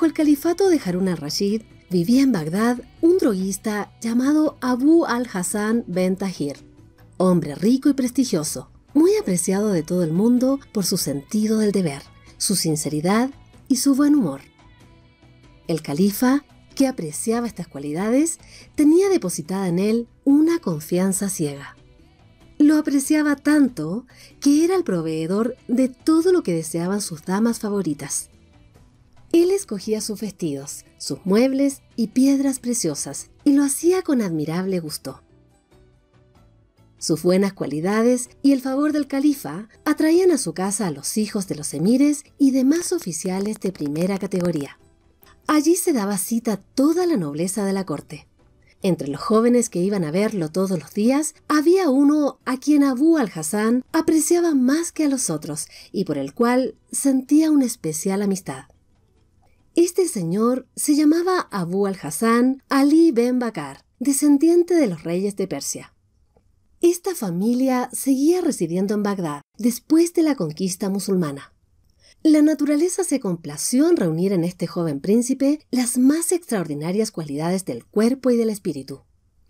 Bajo el califato de Harun al-Rashid vivía en Bagdad un droguista llamado Abu al-Hassan ben Tahir, hombre rico y prestigioso, muy apreciado de todo el mundo por su sentido del deber, su sinceridad y su buen humor. El califa, que apreciaba estas cualidades, tenía depositada en él una confianza ciega. Lo apreciaba tanto que era el proveedor de todo lo que deseaban sus damas favoritas él escogía sus vestidos, sus muebles y piedras preciosas, y lo hacía con admirable gusto. Sus buenas cualidades y el favor del califa atraían a su casa a los hijos de los emires y demás oficiales de primera categoría. Allí se daba cita toda la nobleza de la corte. Entre los jóvenes que iban a verlo todos los días, había uno a quien Abu al-Hassan apreciaba más que a los otros y por el cual sentía una especial amistad. Este señor se llamaba Abu al-Hassan Ali Ben Bakar, descendiente de los reyes de Persia. Esta familia seguía residiendo en Bagdad después de la conquista musulmana. La naturaleza se complació en reunir en este joven príncipe las más extraordinarias cualidades del cuerpo y del espíritu.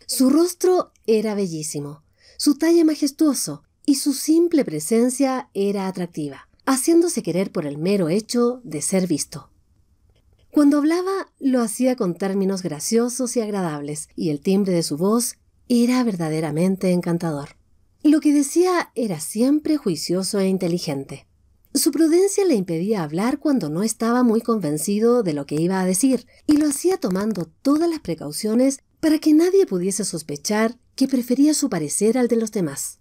Su rostro era bellísimo, su talle majestuoso y su simple presencia era atractiva, haciéndose querer por el mero hecho de ser visto. Cuando hablaba lo hacía con términos graciosos y agradables, y el timbre de su voz era verdaderamente encantador. Lo que decía era siempre juicioso e inteligente. Su prudencia le impedía hablar cuando no estaba muy convencido de lo que iba a decir, y lo hacía tomando todas las precauciones para que nadie pudiese sospechar que prefería su parecer al de los demás.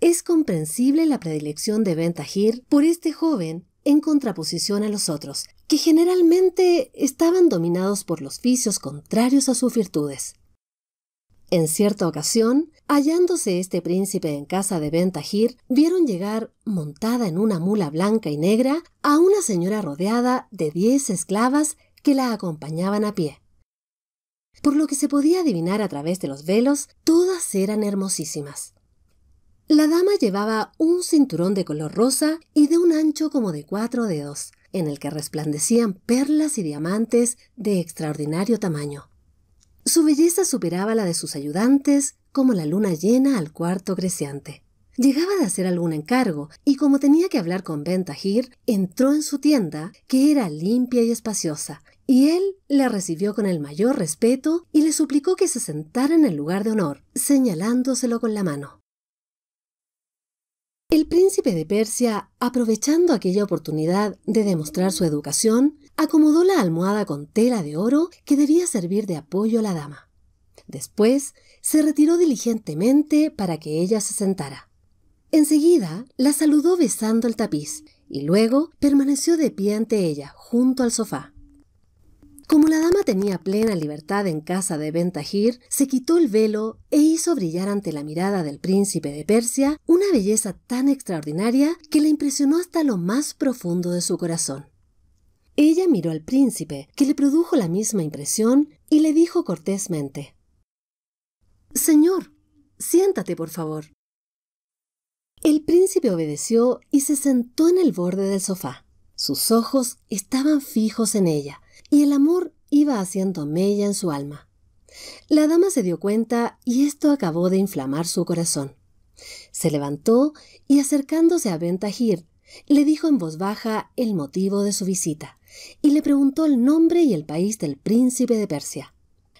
Es comprensible la predilección de Ben por este joven en contraposición a los otros, generalmente estaban dominados por los vicios contrarios a sus virtudes. En cierta ocasión, hallándose este príncipe en casa de Bentagir, vieron llegar, montada en una mula blanca y negra, a una señora rodeada de diez esclavas que la acompañaban a pie. Por lo que se podía adivinar a través de los velos, todas eran hermosísimas. La dama llevaba un cinturón de color rosa y de un ancho como de cuatro dedos, en el que resplandecían perlas y diamantes de extraordinario tamaño. Su belleza superaba la de sus ayudantes como la luna llena al cuarto creciente. Llegaba de hacer algún encargo, y como tenía que hablar con Tajir, entró en su tienda, que era limpia y espaciosa, y él la recibió con el mayor respeto y le suplicó que se sentara en el lugar de honor, señalándoselo con la mano. El príncipe de Persia, aprovechando aquella oportunidad de demostrar su educación, acomodó la almohada con tela de oro que debía servir de apoyo a la dama. Después se retiró diligentemente para que ella se sentara. Enseguida la saludó besando el tapiz y luego permaneció de pie ante ella, junto al sofá. Como la dama tenía plena libertad en casa de Bentajir, se quitó el velo e hizo brillar ante la mirada del príncipe de Persia una belleza tan extraordinaria que le impresionó hasta lo más profundo de su corazón. Ella miró al príncipe, que le produjo la misma impresión, y le dijo cortésmente Señor, siéntate, por favor. El príncipe obedeció y se sentó en el borde del sofá. Sus ojos estaban fijos en ella, y el amor iba haciendo mella en su alma. La dama se dio cuenta y esto acabó de inflamar su corazón. Se levantó y acercándose a Bentajir, le dijo en voz baja el motivo de su visita y le preguntó el nombre y el país del príncipe de Persia.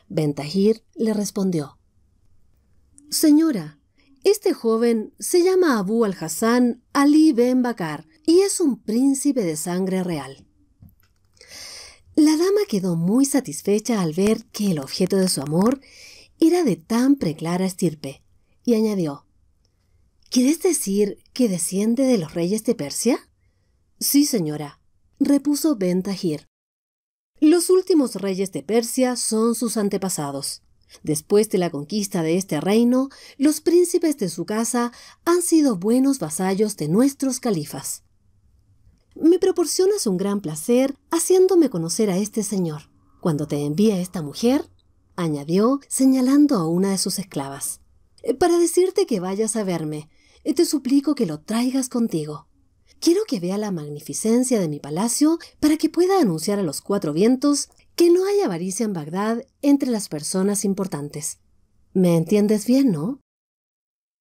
Bentajir le respondió: Señora, este joven se llama Abu al-Hassan Ali Ben Bakar y es un príncipe de sangre real. La dama quedó muy satisfecha al ver que el objeto de su amor era de tan preclara estirpe, y añadió, ¿Quieres decir que desciende de los reyes de Persia? Sí, señora, repuso Bentagir. Los últimos reyes de Persia son sus antepasados. Después de la conquista de este reino, los príncipes de su casa han sido buenos vasallos de nuestros califas me proporcionas un gran placer haciéndome conocer a este señor. Cuando te envía esta mujer, añadió, señalando a una de sus esclavas, eh, para decirte que vayas a verme, eh, te suplico que lo traigas contigo. Quiero que vea la magnificencia de mi palacio para que pueda anunciar a los cuatro vientos que no hay avaricia en Bagdad entre las personas importantes. ¿Me entiendes bien, no?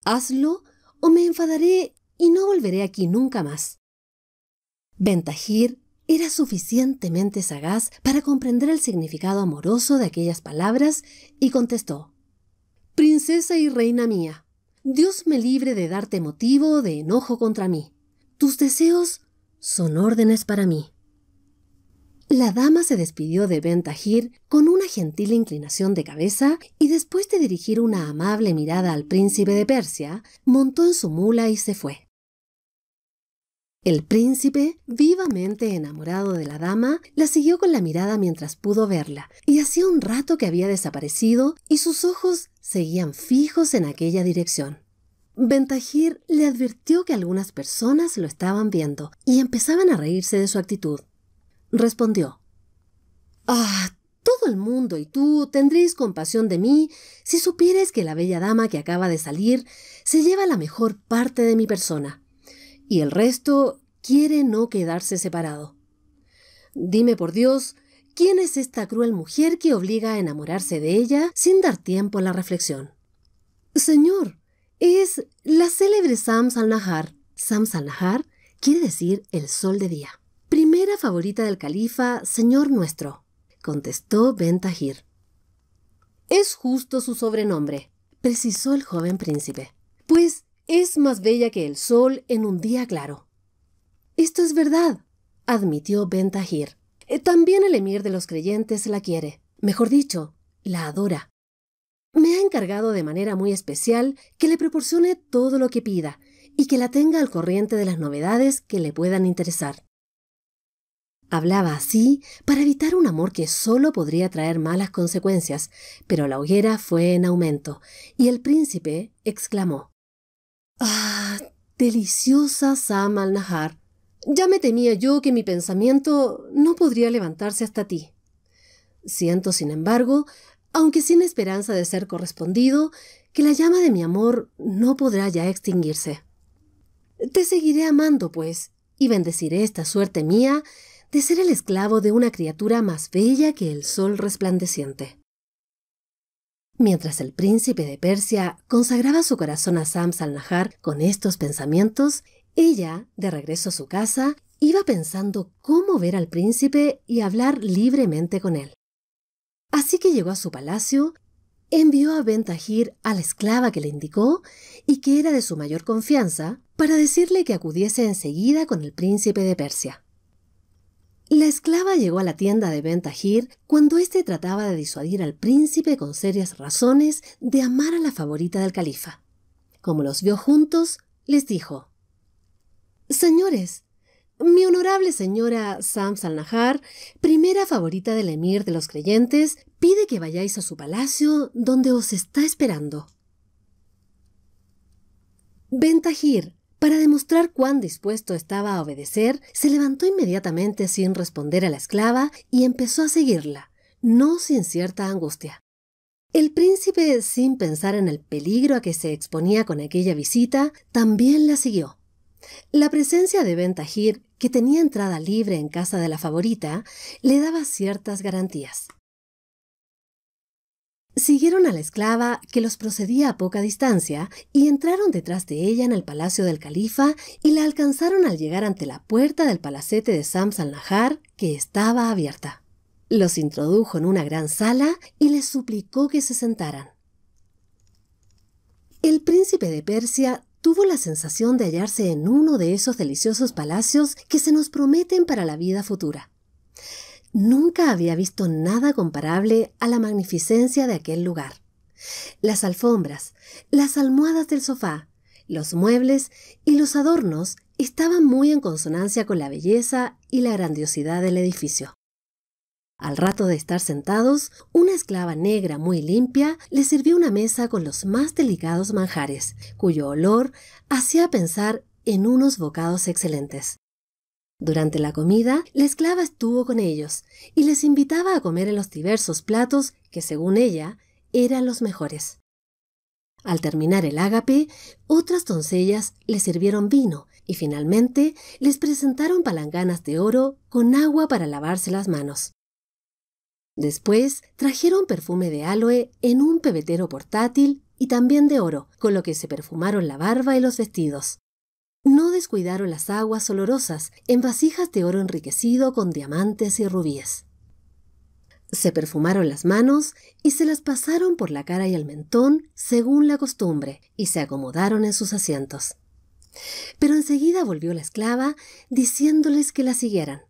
Hazlo o me enfadaré y no volveré aquí nunca más. Bentajir era suficientemente sagaz para comprender el significado amoroso de aquellas palabras y contestó, Princesa y reina mía, Dios me libre de darte motivo de enojo contra mí. Tus deseos son órdenes para mí. La dama se despidió de Bentajir con una gentil inclinación de cabeza y después de dirigir una amable mirada al príncipe de Persia, montó en su mula y se fue. El príncipe, vivamente enamorado de la dama, la siguió con la mirada mientras pudo verla, y hacía un rato que había desaparecido y sus ojos seguían fijos en aquella dirección. Ventajir le advirtió que algunas personas lo estaban viendo y empezaban a reírse de su actitud. Respondió, Ah, todo el mundo y tú tendréis compasión de mí si supieres que la bella dama que acaba de salir se lleva la mejor parte de mi persona y el resto quiere no quedarse separado. Dime por Dios, ¿quién es esta cruel mujer que obliga a enamorarse de ella sin dar tiempo a la reflexión? Señor, es la célebre Sam al Sam Sams quiere decir el sol de día. Primera favorita del califa, Señor nuestro, contestó Tajir. Es justo su sobrenombre, precisó el joven príncipe, pues es más bella que el sol en un día claro. Esto es verdad, admitió Bentahir. Eh, también el emir de los creyentes la quiere, mejor dicho, la adora. Me ha encargado de manera muy especial que le proporcione todo lo que pida y que la tenga al corriente de las novedades que le puedan interesar. Hablaba así para evitar un amor que solo podría traer malas consecuencias, pero la hoguera fue en aumento, y el príncipe exclamó Ah, deliciosa Sam al Ya me temía yo que mi pensamiento no podría levantarse hasta ti. Siento, sin embargo, aunque sin esperanza de ser correspondido, que la llama de mi amor no podrá ya extinguirse. Te seguiré amando, pues, y bendeciré esta suerte mía de ser el esclavo de una criatura más bella que el sol resplandeciente. Mientras el príncipe de Persia consagraba su corazón a Sams al con estos pensamientos, ella, de regreso a su casa, iba pensando cómo ver al príncipe y hablar libremente con él. Así que llegó a su palacio, envió a Bentagir a la esclava que le indicó y que era de su mayor confianza, para decirle que acudiese enseguida con el príncipe de Persia. La esclava llegó a la tienda de Ben cuando éste trataba de disuadir al príncipe con serias razones de amar a la favorita del califa. Como los vio juntos, les dijo: Señores, mi honorable señora Sam al primera favorita del emir de los creyentes, pide que vayáis a su palacio donde os está esperando. Ben para demostrar cuán dispuesto estaba a obedecer, se levantó inmediatamente sin responder a la esclava y empezó a seguirla, no sin cierta angustia. El príncipe, sin pensar en el peligro a que se exponía con aquella visita, también la siguió. La presencia de Bentajir, que tenía entrada libre en casa de la favorita, le daba ciertas garantías. Siguieron a la esclava, que los procedía a poca distancia, y entraron detrás de ella en el palacio del califa y la alcanzaron al llegar ante la puerta del palacete de Sams al-Nahar, que estaba abierta. Los introdujo en una gran sala y les suplicó que se sentaran. El príncipe de Persia tuvo la sensación de hallarse en uno de esos deliciosos palacios que se nos prometen para la vida futura. Nunca había visto nada comparable a la magnificencia de aquel lugar. Las alfombras, las almohadas del sofá, los muebles y los adornos estaban muy en consonancia con la belleza y la grandiosidad del edificio. Al rato de estar sentados, una esclava negra muy limpia les sirvió una mesa con los más delicados manjares, cuyo olor hacía pensar en unos bocados excelentes. Durante la comida, la esclava estuvo con ellos y les invitaba a comer en los diversos platos que, según ella, eran los mejores. Al terminar el ágape, otras doncellas les sirvieron vino y finalmente les presentaron palanganas de oro con agua para lavarse las manos. Después trajeron perfume de aloe en un pebetero portátil y también de oro, con lo que se perfumaron la barba y los vestidos. No descuidaron las aguas olorosas en vasijas de oro enriquecido con diamantes y rubíes. Se perfumaron las manos y se las pasaron por la cara y el mentón según la costumbre y se acomodaron en sus asientos. Pero enseguida volvió la esclava diciéndoles que la siguieran.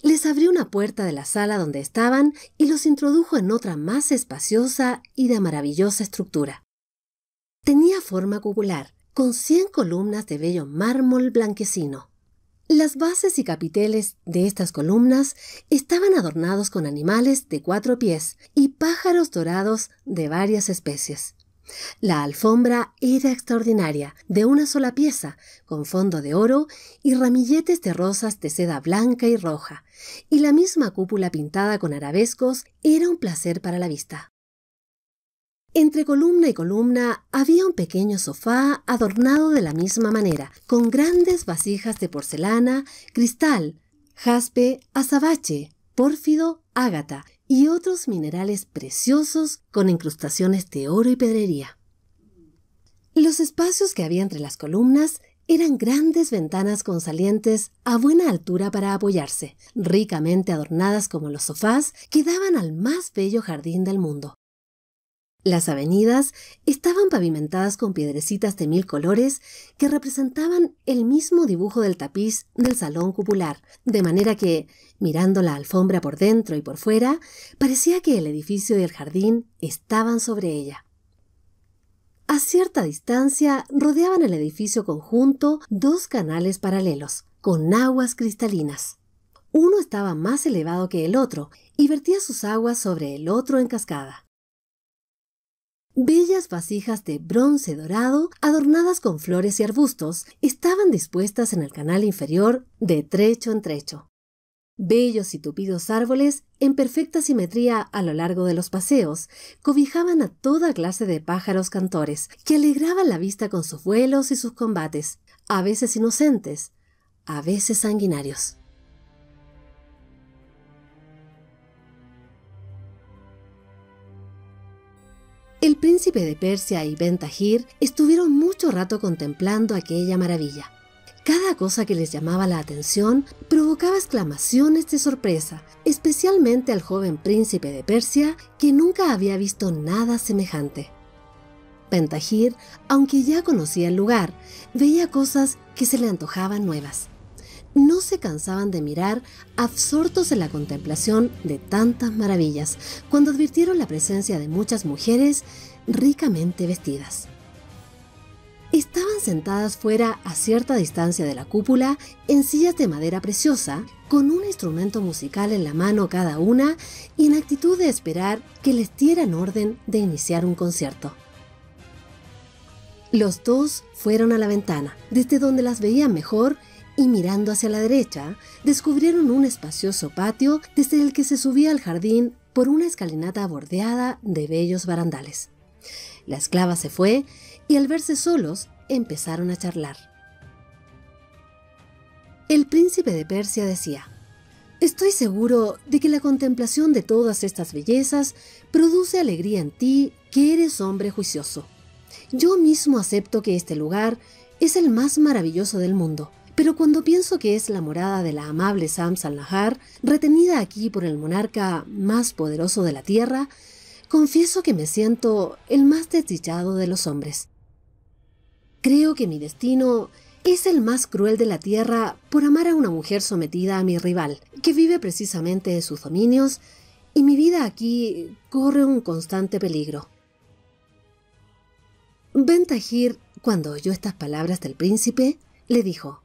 Les abrió una puerta de la sala donde estaban y los introdujo en otra más espaciosa y de maravillosa estructura. Tenía forma cucular con 100 columnas de bello mármol blanquecino. Las bases y capiteles de estas columnas estaban adornados con animales de cuatro pies y pájaros dorados de varias especies. La alfombra era extraordinaria, de una sola pieza, con fondo de oro y ramilletes de rosas de seda blanca y roja, y la misma cúpula pintada con arabescos era un placer para la vista. Entre columna y columna había un pequeño sofá adornado de la misma manera, con grandes vasijas de porcelana, cristal, jaspe, azabache, pórfido, ágata y otros minerales preciosos con incrustaciones de oro y pedrería. Los espacios que había entre las columnas eran grandes ventanas con salientes a buena altura para apoyarse, ricamente adornadas como los sofás que daban al más bello jardín del mundo. Las avenidas estaban pavimentadas con piedrecitas de mil colores que representaban el mismo dibujo del tapiz del salón cupular, de manera que, mirando la alfombra por dentro y por fuera, parecía que el edificio y el jardín estaban sobre ella. A cierta distancia rodeaban el edificio conjunto dos canales paralelos, con aguas cristalinas. Uno estaba más elevado que el otro y vertía sus aguas sobre el otro en cascada. Bellas vasijas de bronce dorado, adornadas con flores y arbustos, estaban dispuestas en el canal inferior de trecho en trecho. Bellos y tupidos árboles, en perfecta simetría a lo largo de los paseos, cobijaban a toda clase de pájaros cantores, que alegraban la vista con sus vuelos y sus combates, a veces inocentes, a veces sanguinarios. El príncipe de Persia y Ventagir estuvieron mucho rato contemplando aquella maravilla. Cada cosa que les llamaba la atención provocaba exclamaciones de sorpresa, especialmente al joven príncipe de Persia, que nunca había visto nada semejante. Pentagir, aunque ya conocía el lugar, veía cosas que se le antojaban nuevas no se cansaban de mirar, absortos en la contemplación de tantas maravillas, cuando advirtieron la presencia de muchas mujeres ricamente vestidas. Estaban sentadas fuera a cierta distancia de la cúpula en sillas de madera preciosa, con un instrumento musical en la mano cada una y en actitud de esperar que les dieran orden de iniciar un concierto. Los dos fueron a la ventana, desde donde las veían mejor y mirando hacia la derecha, descubrieron un espacioso patio desde el que se subía al jardín por una escalinata bordeada de bellos barandales. La esclava se fue y al verse solos empezaron a charlar. El príncipe de Persia decía, Estoy seguro de que la contemplación de todas estas bellezas produce alegría en ti, que eres hombre juicioso. Yo mismo acepto que este lugar es el más maravilloso del mundo pero cuando pienso que es la morada de la amable Sam retenida aquí por el monarca más poderoso de la tierra, confieso que me siento el más desdichado de los hombres. Creo que mi destino es el más cruel de la tierra por amar a una mujer sometida a mi rival, que vive precisamente en sus dominios, y mi vida aquí corre un constante peligro. Tajir, cuando oyó estas palabras del príncipe, le dijo,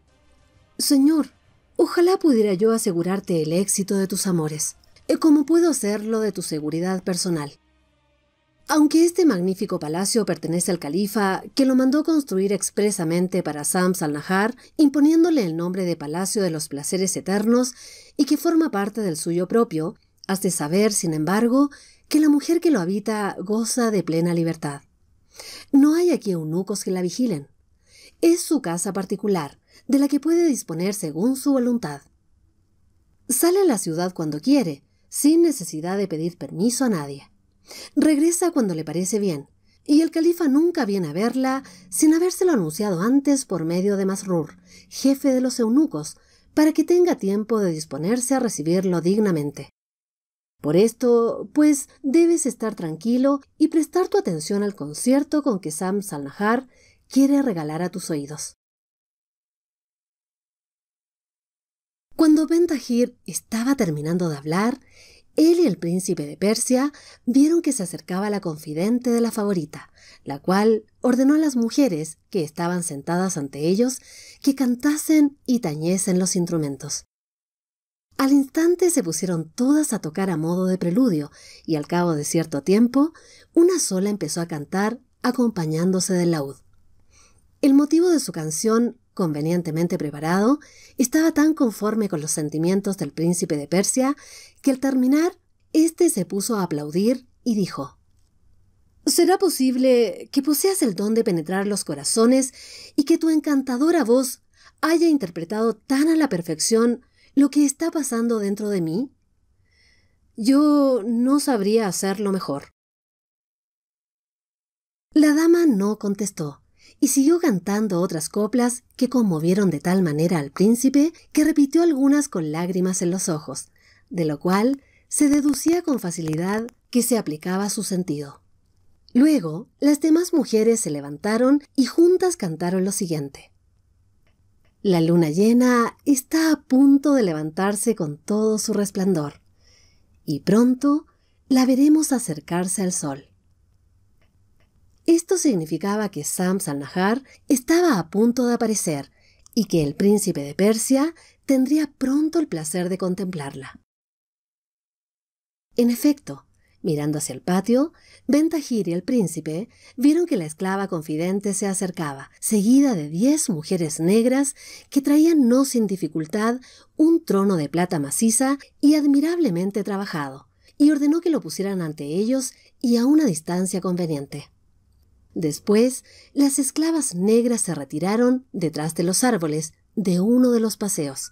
Señor, ojalá pudiera yo asegurarte el éxito de tus amores, eh, como puedo hacerlo de tu seguridad personal. Aunque este magnífico palacio pertenece al califa, que lo mandó construir expresamente para Sams al-Nahar, imponiéndole el nombre de Palacio de los Placeres Eternos y que forma parte del suyo propio, has de saber, sin embargo, que la mujer que lo habita goza de plena libertad. No hay aquí eunucos que la vigilen. Es su casa particular, de la que puede disponer según su voluntad. Sale a la ciudad cuando quiere, sin necesidad de pedir permiso a nadie. Regresa cuando le parece bien, y el califa nunca viene a verla sin habérselo anunciado antes por medio de Masrur, jefe de los eunucos, para que tenga tiempo de disponerse a recibirlo dignamente. Por esto, pues, debes estar tranquilo y prestar tu atención al concierto con que Sam Salnahar quiere regalar a tus oídos. Cuando Ventagir estaba terminando de hablar, él y el príncipe de Persia vieron que se acercaba la confidente de la favorita, la cual ordenó a las mujeres que estaban sentadas ante ellos que cantasen y tañesen los instrumentos. Al instante se pusieron todas a tocar a modo de preludio, y al cabo de cierto tiempo, una sola empezó a cantar acompañándose del laúd. El motivo de su canción convenientemente preparado, estaba tan conforme con los sentimientos del príncipe de Persia que al terminar, éste se puso a aplaudir y dijo, ¿Será posible que poseas el don de penetrar los corazones y que tu encantadora voz haya interpretado tan a la perfección lo que está pasando dentro de mí? Yo no sabría hacerlo mejor. La dama no contestó, y siguió cantando otras coplas que conmovieron de tal manera al príncipe que repitió algunas con lágrimas en los ojos, de lo cual se deducía con facilidad que se aplicaba su sentido. Luego, las demás mujeres se levantaron y juntas cantaron lo siguiente. La luna llena está a punto de levantarse con todo su resplandor, y pronto la veremos acercarse al sol. Esto significaba que Sam al estaba a punto de aparecer y que el príncipe de Persia tendría pronto el placer de contemplarla. En efecto, mirando hacia el patio, Bentajir y el príncipe vieron que la esclava confidente se acercaba, seguida de diez mujeres negras que traían no sin dificultad un trono de plata maciza y admirablemente trabajado, y ordenó que lo pusieran ante ellos y a una distancia conveniente. Después, las esclavas negras se retiraron detrás de los árboles de uno de los paseos.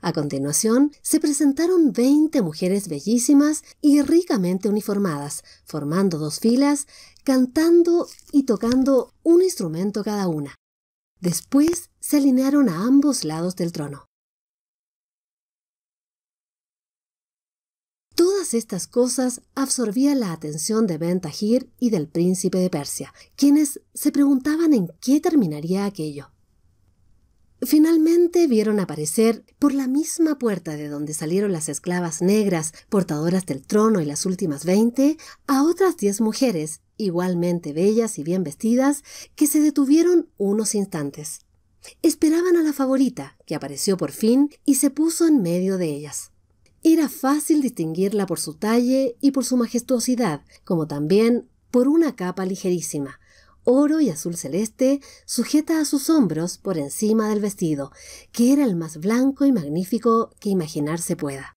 A continuación, se presentaron 20 mujeres bellísimas y ricamente uniformadas, formando dos filas, cantando y tocando un instrumento cada una. Después se alinearon a ambos lados del trono. Todas estas cosas absorbían la atención de Ben Tahir y del príncipe de Persia, quienes se preguntaban en qué terminaría aquello. Finalmente vieron aparecer por la misma puerta de donde salieron las esclavas negras, portadoras del trono y las últimas veinte, a otras diez mujeres, igualmente bellas y bien vestidas, que se detuvieron unos instantes. Esperaban a la favorita, que apareció por fin y se puso en medio de ellas. Era fácil distinguirla por su talle y por su majestuosidad, como también por una capa ligerísima, oro y azul celeste, sujeta a sus hombros por encima del vestido, que era el más blanco y magnífico que imaginarse pueda.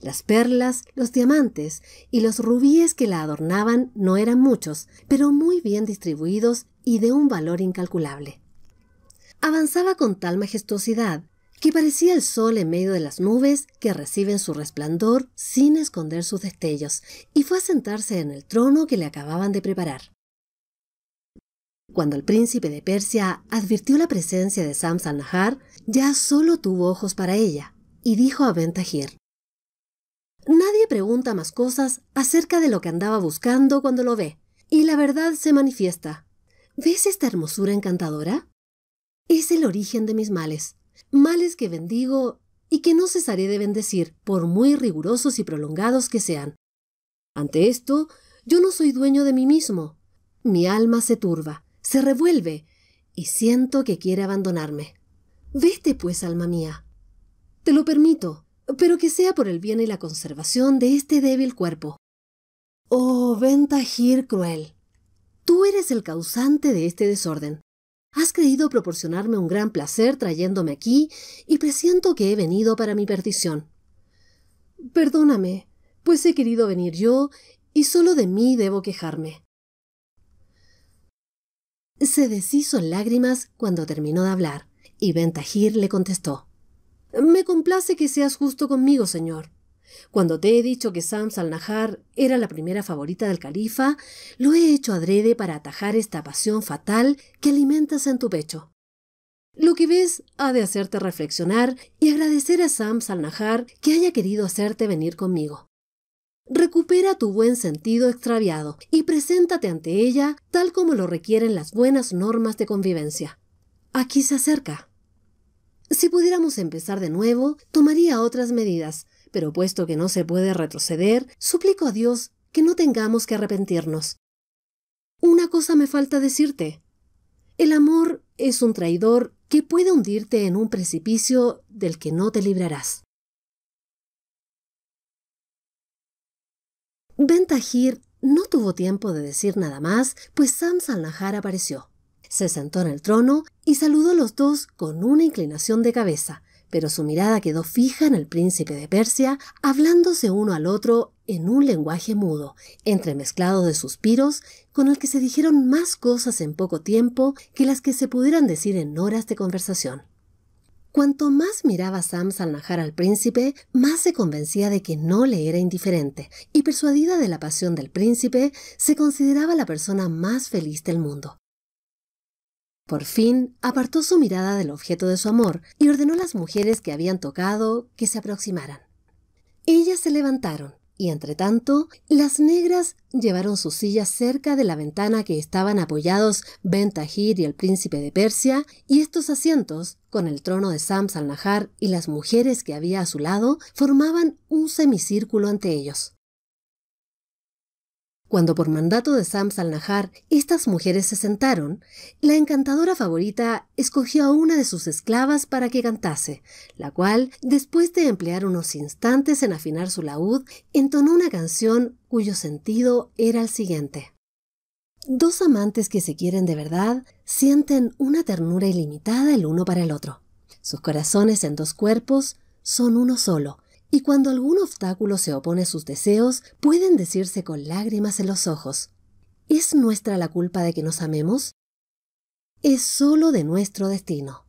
Las perlas, los diamantes y los rubíes que la adornaban no eran muchos, pero muy bien distribuidos y de un valor incalculable. Avanzaba con tal majestuosidad que parecía el sol en medio de las nubes que reciben su resplandor sin esconder sus destellos, y fue a sentarse en el trono que le acababan de preparar. Cuando el príncipe de Persia advirtió la presencia de Sams nahar ya solo tuvo ojos para ella, y dijo a Bentajir, Nadie pregunta más cosas acerca de lo que andaba buscando cuando lo ve, y la verdad se manifiesta. ¿Ves esta hermosura encantadora? Es el origen de mis males males que bendigo y que no cesaré de bendecir, por muy rigurosos y prolongados que sean. Ante esto, yo no soy dueño de mí mismo. Mi alma se turba, se revuelve, y siento que quiere abandonarme. Vete, pues, alma mía. Te lo permito, pero que sea por el bien y la conservación de este débil cuerpo. Oh, ventajir cruel. Tú eres el causante de este desorden. Has creído proporcionarme un gran placer trayéndome aquí y presiento que he venido para mi perdición. Perdóname, pues he querido venir yo y solo de mí debo quejarme. Se deshizo en lágrimas cuando terminó de hablar, y Bentagir le contestó. Me complace que seas justo conmigo, señor. Cuando te he dicho que Sams al-Nahar era la primera favorita del califa, lo he hecho adrede para atajar esta pasión fatal que alimentas en tu pecho. Lo que ves ha de hacerte reflexionar y agradecer a Sams al-Nahar que haya querido hacerte venir conmigo. Recupera tu buen sentido extraviado y preséntate ante ella tal como lo requieren las buenas normas de convivencia. Aquí se acerca. Si pudiéramos empezar de nuevo, tomaría otras medidas, pero puesto que no se puede retroceder, suplico a Dios que no tengamos que arrepentirnos. Una cosa me falta decirte. El amor es un traidor que puede hundirte en un precipicio del que no te librarás. Tajir no tuvo tiempo de decir nada más, pues Sam nahar apareció. Se sentó en el trono y saludó a los dos con una inclinación de cabeza, pero su mirada quedó fija en el príncipe de Persia, hablándose uno al otro en un lenguaje mudo, entremezclado de suspiros, con el que se dijeron más cosas en poco tiempo que las que se pudieran decir en horas de conversación. Cuanto más miraba Sam Salnajar al príncipe, más se convencía de que no le era indiferente, y persuadida de la pasión del príncipe, se consideraba la persona más feliz del mundo. Por fin, apartó su mirada del objeto de su amor y ordenó a las mujeres que habían tocado que se aproximaran. Ellas se levantaron y, entre tanto, las negras llevaron sus sillas cerca de la ventana que estaban apoyados Tahir y el príncipe de Persia, y estos asientos, con el trono de Sams al y las mujeres que había a su lado, formaban un semicírculo ante ellos. Cuando por mandato de Sams al-Nahar estas mujeres se sentaron, la encantadora favorita escogió a una de sus esclavas para que cantase, la cual, después de emplear unos instantes en afinar su laúd, entonó una canción cuyo sentido era el siguiente. Dos amantes que se quieren de verdad sienten una ternura ilimitada el uno para el otro. Sus corazones en dos cuerpos son uno solo, y cuando algún obstáculo se opone a sus deseos, pueden decirse con lágrimas en los ojos, ¿es nuestra la culpa de que nos amemos? Es solo de nuestro destino.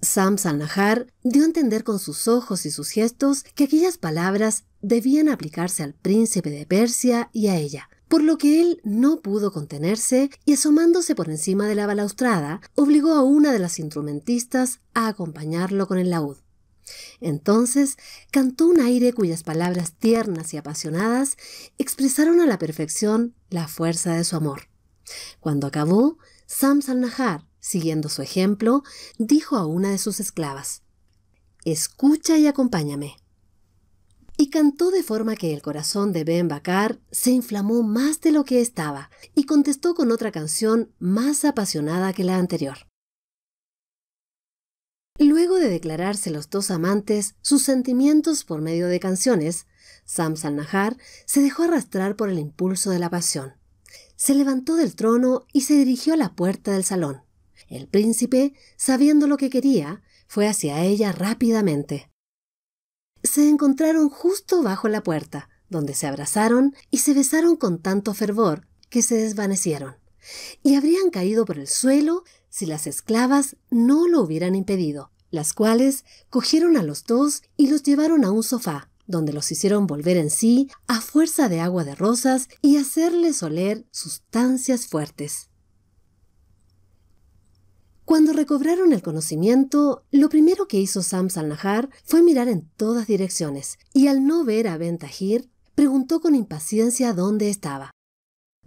Sam Salnahar dio a entender con sus ojos y sus gestos que aquellas palabras debían aplicarse al príncipe de Persia y a ella, por lo que él no pudo contenerse y asomándose por encima de la balaustrada, obligó a una de las instrumentistas a acompañarlo con el laúd. Entonces cantó un aire cuyas palabras tiernas y apasionadas expresaron a la perfección la fuerza de su amor. Cuando acabó, Sams al-Nahar, siguiendo su ejemplo, dijo a una de sus esclavas, Escucha y acompáñame. Y cantó de forma que el corazón de Ben Bakar se inflamó más de lo que estaba y contestó con otra canción más apasionada que la anterior. Luego de declararse los dos amantes sus sentimientos por medio de canciones, Sam al se dejó arrastrar por el impulso de la pasión. Se levantó del trono y se dirigió a la puerta del salón. El príncipe, sabiendo lo que quería, fue hacia ella rápidamente. Se encontraron justo bajo la puerta, donde se abrazaron y se besaron con tanto fervor que se desvanecieron, y habrían caído por el suelo si las esclavas no lo hubieran impedido, las cuales cogieron a los dos y los llevaron a un sofá, donde los hicieron volver en sí a fuerza de agua de rosas y hacerles oler sustancias fuertes. Cuando recobraron el conocimiento, lo primero que hizo Sam Salnahar fue mirar en todas direcciones, y al no ver a Ben preguntó con impaciencia dónde estaba.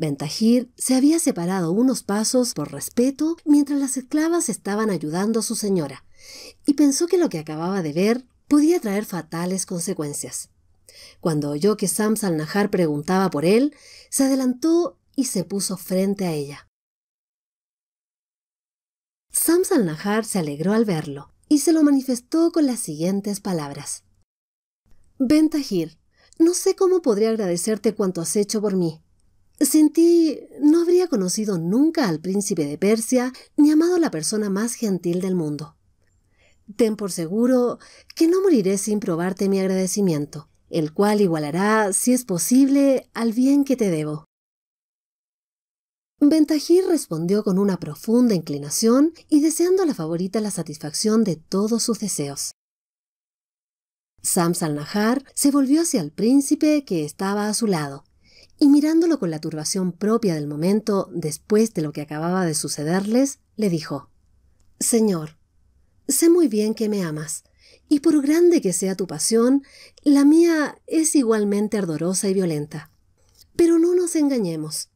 Bentajir se había separado unos pasos por respeto mientras las esclavas estaban ayudando a su señora, y pensó que lo que acababa de ver podía traer fatales consecuencias. Cuando oyó que Sams preguntaba por él, se adelantó y se puso frente a ella. Sams se alegró al verlo y se lo manifestó con las siguientes palabras. Bentajir, no sé cómo podría agradecerte cuanto has hecho por mí. Sin ti no habría conocido nunca al príncipe de Persia ni amado a la persona más gentil del mundo. Ten por seguro que no moriré sin probarte mi agradecimiento, el cual igualará, si es posible, al bien que te debo. Bentajir respondió con una profunda inclinación y deseando a la favorita la satisfacción de todos sus deseos. Samsal nahar se volvió hacia el príncipe que estaba a su lado y mirándolo con la turbación propia del momento después de lo que acababa de sucederles, le dijo Señor, sé muy bien que me amas, y por grande que sea tu pasión, la mía es igualmente ardorosa y violenta. Pero no nos engañemos.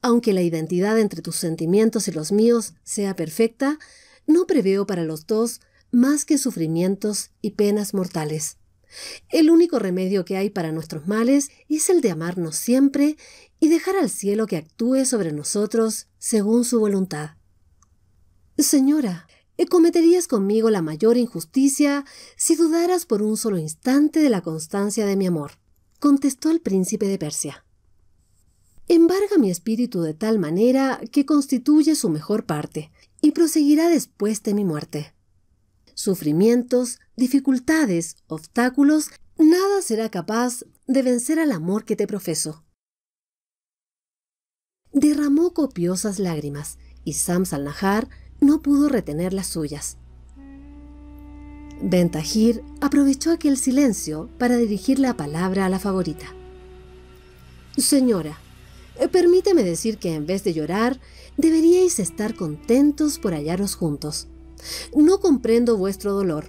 Aunque la identidad entre tus sentimientos y los míos sea perfecta, no preveo para los dos más que sufrimientos y penas mortales. El único remedio que hay para nuestros males es el de amarnos siempre y dejar al cielo que actúe sobre nosotros según su voluntad. Señora, cometerías conmigo la mayor injusticia si dudaras por un solo instante de la constancia de mi amor, contestó el príncipe de Persia. Embarga mi espíritu de tal manera que constituye su mejor parte, y proseguirá después de mi muerte. Sufrimientos, dificultades, obstáculos, nada será capaz de vencer al amor que te profeso. Derramó copiosas lágrimas y Sam al no pudo retener las suyas. Bentajir aprovechó aquel silencio para dirigir la palabra a la favorita. Señora, permíteme decir que en vez de llorar, deberíais estar contentos por hallaros juntos. No comprendo vuestro dolor.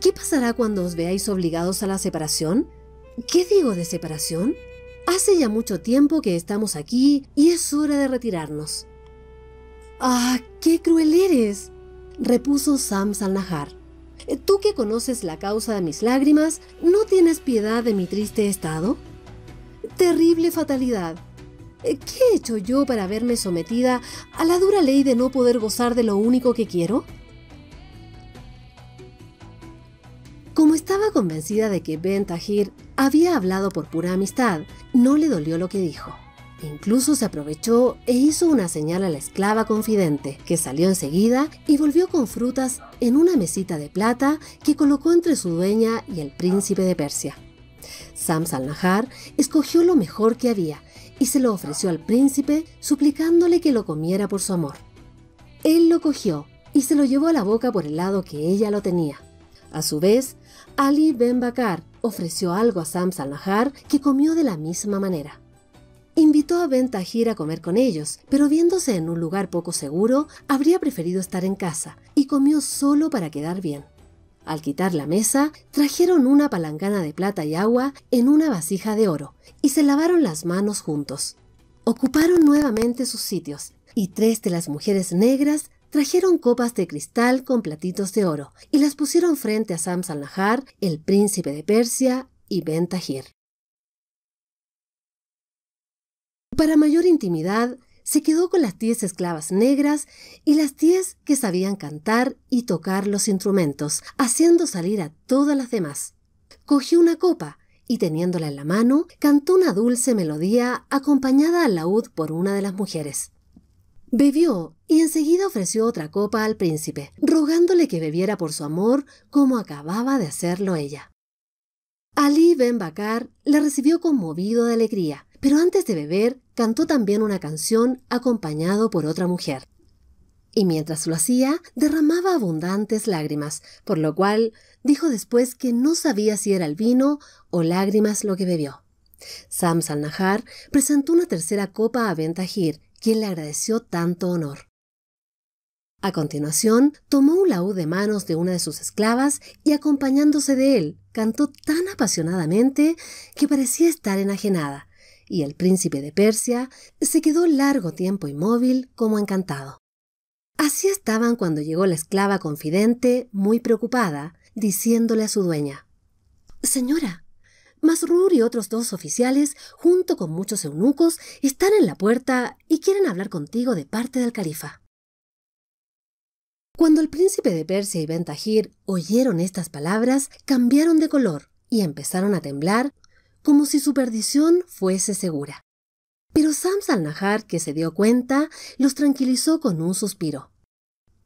¿Qué pasará cuando os veáis obligados a la separación? ¿Qué digo de separación? Hace ya mucho tiempo que estamos aquí y es hora de retirarnos. ¡Ah, qué cruel eres! repuso Sam Salnahar. Eh, tú que conoces la causa de mis lágrimas, ¿no tienes piedad de mi triste estado? Terrible fatalidad. ¿Qué he hecho yo para verme sometida a la dura ley de no poder gozar de lo único que quiero? Como estaba convencida de que Ben había hablado por pura amistad, no le dolió lo que dijo. Incluso se aprovechó e hizo una señal a la esclava confidente, que salió enseguida y volvió con frutas en una mesita de plata que colocó entre su dueña y el príncipe de Persia. Sams al escogió lo mejor que había y se lo ofreció al príncipe suplicándole que lo comiera por su amor. Él lo cogió y se lo llevó a la boca por el lado que ella lo tenía. A su vez, Ali Ben Bakar ofreció algo a Sam al que comió de la misma manera. Invitó a Ben Tahir a comer con ellos, pero viéndose en un lugar poco seguro, habría preferido estar en casa y comió solo para quedar bien. Al quitar la mesa, trajeron una palangana de plata y agua en una vasija de oro y se lavaron las manos juntos. Ocuparon nuevamente sus sitios y tres de las mujeres negras trajeron copas de cristal con platitos de oro y las pusieron frente a Sam Nahar, el príncipe de Persia y Ben Tahir. Para mayor intimidad, se quedó con las diez esclavas negras y las diez que sabían cantar y tocar los instrumentos, haciendo salir a todas las demás. Cogió una copa y teniéndola en la mano, cantó una dulce melodía acompañada al laúd por una de las mujeres. Bebió y enseguida ofreció otra copa al príncipe, rogándole que bebiera por su amor como acababa de hacerlo ella. Ali Ben Bakar la recibió conmovido de alegría, pero antes de beber cantó también una canción acompañado por otra mujer. Y mientras lo hacía, derramaba abundantes lágrimas, por lo cual dijo después que no sabía si era el vino o lágrimas lo que bebió. Sam Salnahar presentó una tercera copa a Ventahir, quien le agradeció tanto honor. A continuación, tomó un laúd de manos de una de sus esclavas y acompañándose de él, cantó tan apasionadamente que parecía estar enajenada, y el príncipe de Persia se quedó largo tiempo inmóvil como encantado. Así estaban cuando llegó la esclava confidente, muy preocupada, diciéndole a su dueña Señora, Masrur y otros dos oficiales, junto con muchos eunucos, están en la puerta y quieren hablar contigo de parte del califa. Cuando el príncipe de Persia y Bentagir oyeron estas palabras, cambiaron de color y empezaron a temblar como si su perdición fuese segura. Pero Sams al-Nahar, que se dio cuenta, los tranquilizó con un suspiro.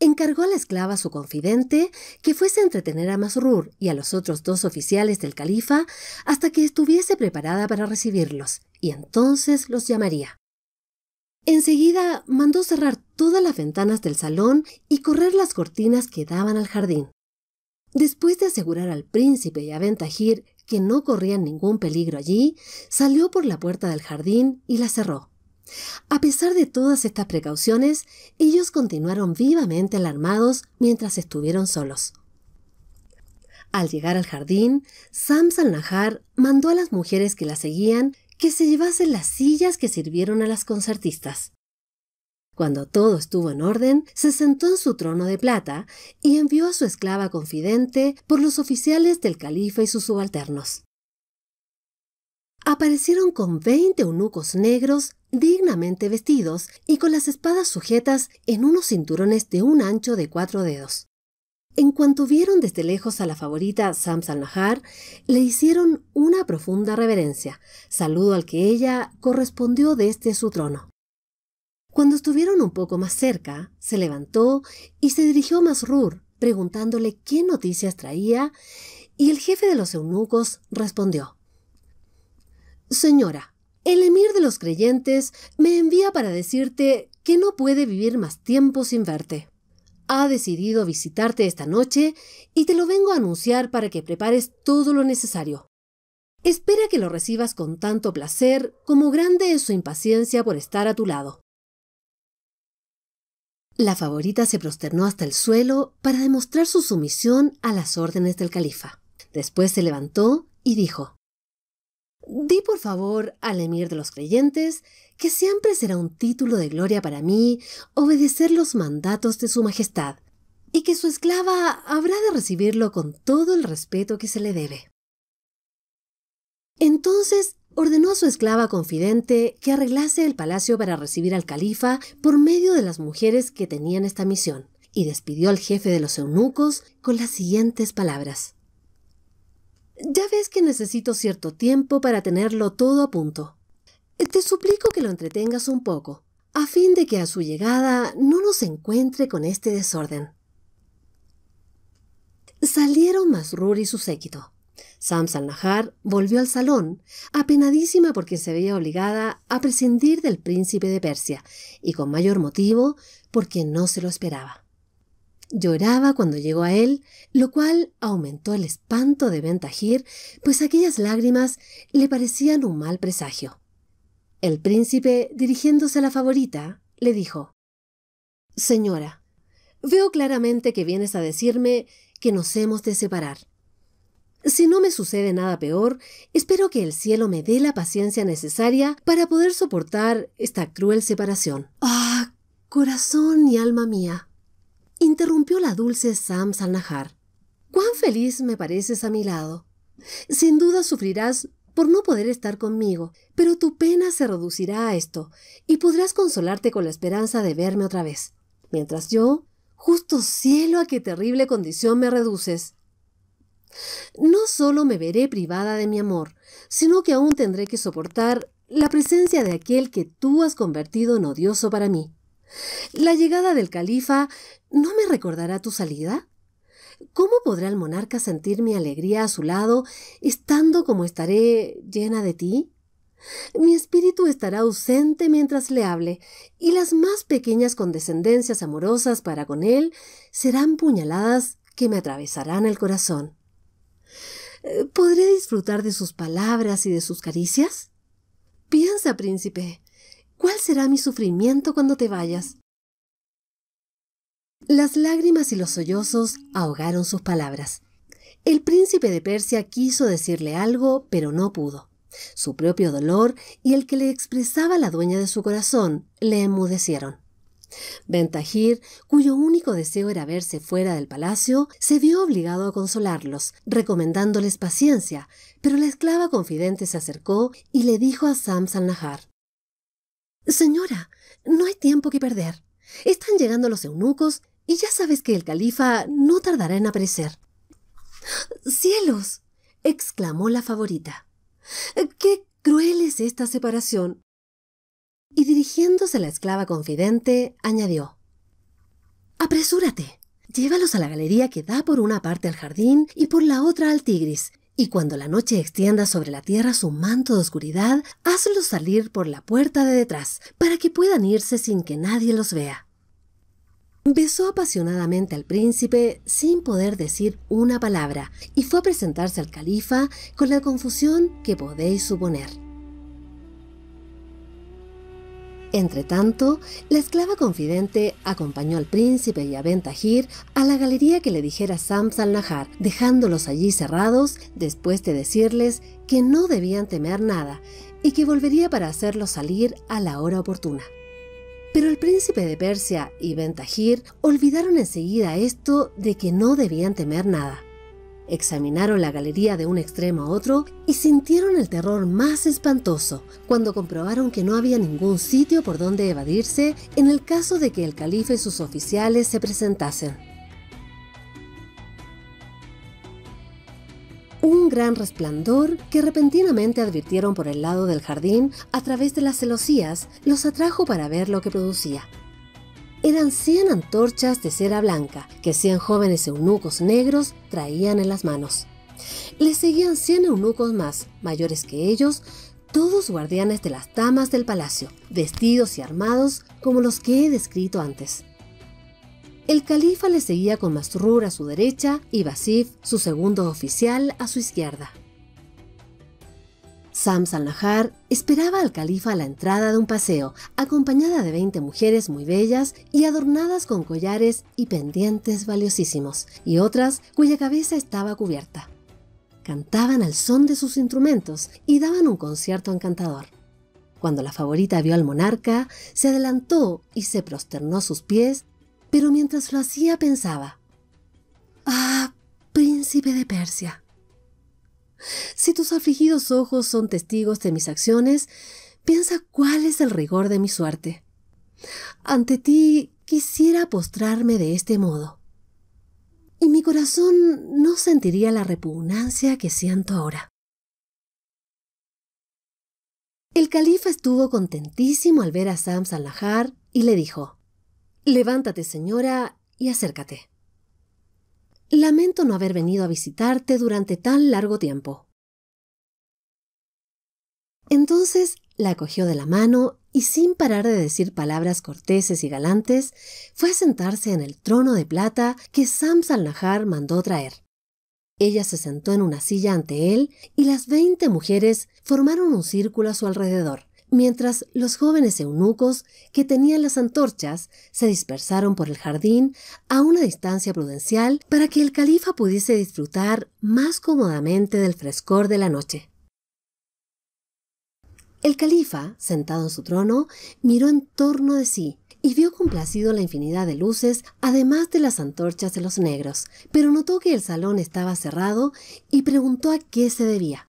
Encargó a la esclava su confidente que fuese a entretener a Masrur y a los otros dos oficiales del califa hasta que estuviese preparada para recibirlos, y entonces los llamaría. Enseguida mandó cerrar todas las ventanas del salón y correr las cortinas que daban al jardín. Después de asegurar al príncipe y a Bentajir que no corrían ningún peligro allí, salió por la puerta del jardín y la cerró. A pesar de todas estas precauciones, ellos continuaron vivamente alarmados mientras estuvieron solos. Al llegar al jardín, Sam Salnahar mandó a las mujeres que la seguían que se llevasen las sillas que sirvieron a las concertistas. Cuando todo estuvo en orden, se sentó en su trono de plata y envió a su esclava confidente por los oficiales del califa y sus subalternos. Aparecieron con veinte eunucos negros dignamente vestidos y con las espadas sujetas en unos cinturones de un ancho de cuatro dedos. En cuanto vieron desde lejos a la favorita Sams al-Nahar, le hicieron una profunda reverencia, saludo al que ella correspondió desde su trono. Cuando estuvieron un poco más cerca, se levantó y se dirigió a Masrur, preguntándole qué noticias traía, y el jefe de los eunucos respondió: Señora, el emir de los creyentes me envía para decirte que no puede vivir más tiempo sin verte. Ha decidido visitarte esta noche y te lo vengo a anunciar para que prepares todo lo necesario. Espera que lo recibas con tanto placer como grande es su impaciencia por estar a tu lado. La favorita se prosternó hasta el suelo para demostrar su sumisión a las órdenes del califa. Después se levantó y dijo Di por favor al emir de los creyentes que siempre será un título de gloria para mí obedecer los mandatos de su majestad, y que su esclava habrá de recibirlo con todo el respeto que se le debe. Entonces ordenó a su esclava confidente que arreglase el palacio para recibir al califa por medio de las mujeres que tenían esta misión, y despidió al jefe de los eunucos con las siguientes palabras. Ya ves que necesito cierto tiempo para tenerlo todo a punto. Te suplico que lo entretengas un poco, a fin de que a su llegada no nos encuentre con este desorden. Salieron Masrur y su séquito. Sams al-Nahar volvió al salón, apenadísima porque se veía obligada a prescindir del príncipe de Persia, y con mayor motivo porque no se lo esperaba. Lloraba cuando llegó a él, lo cual aumentó el espanto de Bentajir, pues aquellas lágrimas le parecían un mal presagio. El príncipe, dirigiéndose a la favorita, le dijo Señora, veo claramente que vienes a decirme que nos hemos de separar. Si no me sucede nada peor, espero que el cielo me dé la paciencia necesaria para poder soportar esta cruel separación. ¡Ah! corazón y alma mía. Interrumpió la dulce Sam Salnajar. ¡Cuán feliz me pareces a mi lado! Sin duda sufrirás por no poder estar conmigo, pero tu pena se reducirá a esto y podrás consolarte con la esperanza de verme otra vez. Mientras yo, justo cielo a qué terrible condición me reduces. No solo me veré privada de mi amor, sino que aún tendré que soportar la presencia de aquel que tú has convertido en odioso para mí. La llegada del califa no me recordará tu salida. ¿Cómo podrá el monarca sentir mi alegría a su lado, estando como estaré llena de ti? Mi espíritu estará ausente mientras le hable, y las más pequeñas condescendencias amorosas para con él serán puñaladas que me atravesarán el corazón. Eh, ¿Podré disfrutar de sus palabras y de sus caricias? Piensa, príncipe, ¿cuál será mi sufrimiento cuando te vayas? Las lágrimas y los sollozos ahogaron sus palabras. El príncipe de Persia quiso decirle algo, pero no pudo. Su propio dolor y el que le expresaba la dueña de su corazón le enmudecieron. Bentajir, cuyo único deseo era verse fuera del palacio, se vio obligado a consolarlos, recomendándoles paciencia, pero la esclava confidente se acercó y le dijo a sam al Señora, no hay tiempo que perder. Están llegando los eunucos y ya sabes que el califa no tardará en aparecer. ¡Cielos! exclamó la favorita. ¡Qué cruel es esta separación! y dirigiéndose a la esclava confidente, añadió Apresúrate. Llévalos a la galería que da por una parte al jardín y por la otra al tigris, y cuando la noche extienda sobre la tierra su manto de oscuridad, hazlos salir por la puerta de detrás, para que puedan irse sin que nadie los vea. Besó apasionadamente al príncipe sin poder decir una palabra, y fue a presentarse al califa con la confusión que podéis suponer. Entretanto, la esclava confidente acompañó al príncipe y a Bentajir a la galería que le dijera Sams al Nahar, dejándolos allí cerrados después de decirles que no debían temer nada y que volvería para hacerlos salir a la hora oportuna. Pero el príncipe de Persia y Bentajir olvidaron enseguida esto de que no debían temer nada. Examinaron la galería de un extremo a otro y sintieron el terror más espantoso cuando comprobaron que no había ningún sitio por donde evadirse en el caso de que el calife y sus oficiales se presentasen. un gran resplandor que repentinamente advirtieron por el lado del jardín a través de las celosías los atrajo para ver lo que producía. Eran cien antorchas de cera blanca que cien jóvenes eunucos negros traían en las manos. Les seguían cien eunucos más, mayores que ellos, todos guardianes de las damas del palacio, vestidos y armados como los que he descrito antes. El califa le seguía con Masrur a su derecha y Basif, su segundo oficial, a su izquierda. Sam al esperaba al califa a la entrada de un paseo, acompañada de 20 mujeres muy bellas y adornadas con collares y pendientes valiosísimos, y otras cuya cabeza estaba cubierta. Cantaban al son de sus instrumentos y daban un concierto encantador. Cuando la favorita vio al monarca, se adelantó y se prosternó a sus pies, pero mientras lo hacía pensaba, Ah, príncipe de Persia, si tus afligidos ojos son testigos de mis acciones, piensa cuál es el rigor de mi suerte. Ante ti quisiera postrarme de este modo. Y mi corazón no sentiría la repugnancia que siento ahora. El califa estuvo contentísimo al ver a Sam Salahar y le dijo, Levántate, señora, y acércate. Lamento no haber venido a visitarte durante tan largo tiempo. Entonces la cogió de la mano y sin parar de decir palabras corteses y galantes, fue a sentarse en el trono de plata que Sams al mandó traer. Ella se sentó en una silla ante él y las veinte mujeres formaron un círculo a su alrededor mientras los jóvenes eunucos que tenían las antorchas se dispersaron por el jardín a una distancia prudencial para que el califa pudiese disfrutar más cómodamente del frescor de la noche. El califa, sentado en su trono, miró en torno de sí y vio complacido la infinidad de luces, además de las antorchas de los negros, pero notó que el salón estaba cerrado y preguntó a qué se debía.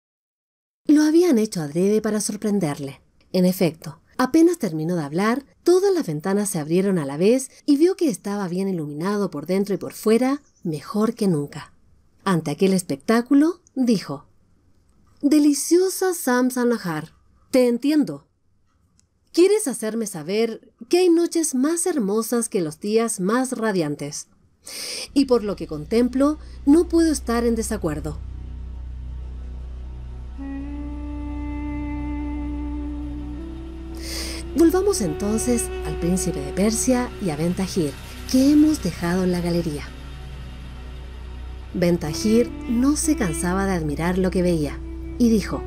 Lo habían hecho adrede para sorprenderle. En efecto, apenas terminó de hablar, todas las ventanas se abrieron a la vez y vio que estaba bien iluminado por dentro y por fuera, mejor que nunca. Ante aquel espectáculo, dijo, Deliciosa Sam Samson-Lahar, te entiendo. Quieres hacerme saber que hay noches más hermosas que los días más radiantes. Y por lo que contemplo, no puedo estar en desacuerdo. Volvamos entonces al príncipe de Persia y a Bentagir, que hemos dejado en la galería. Bentagir no se cansaba de admirar lo que veía y dijo,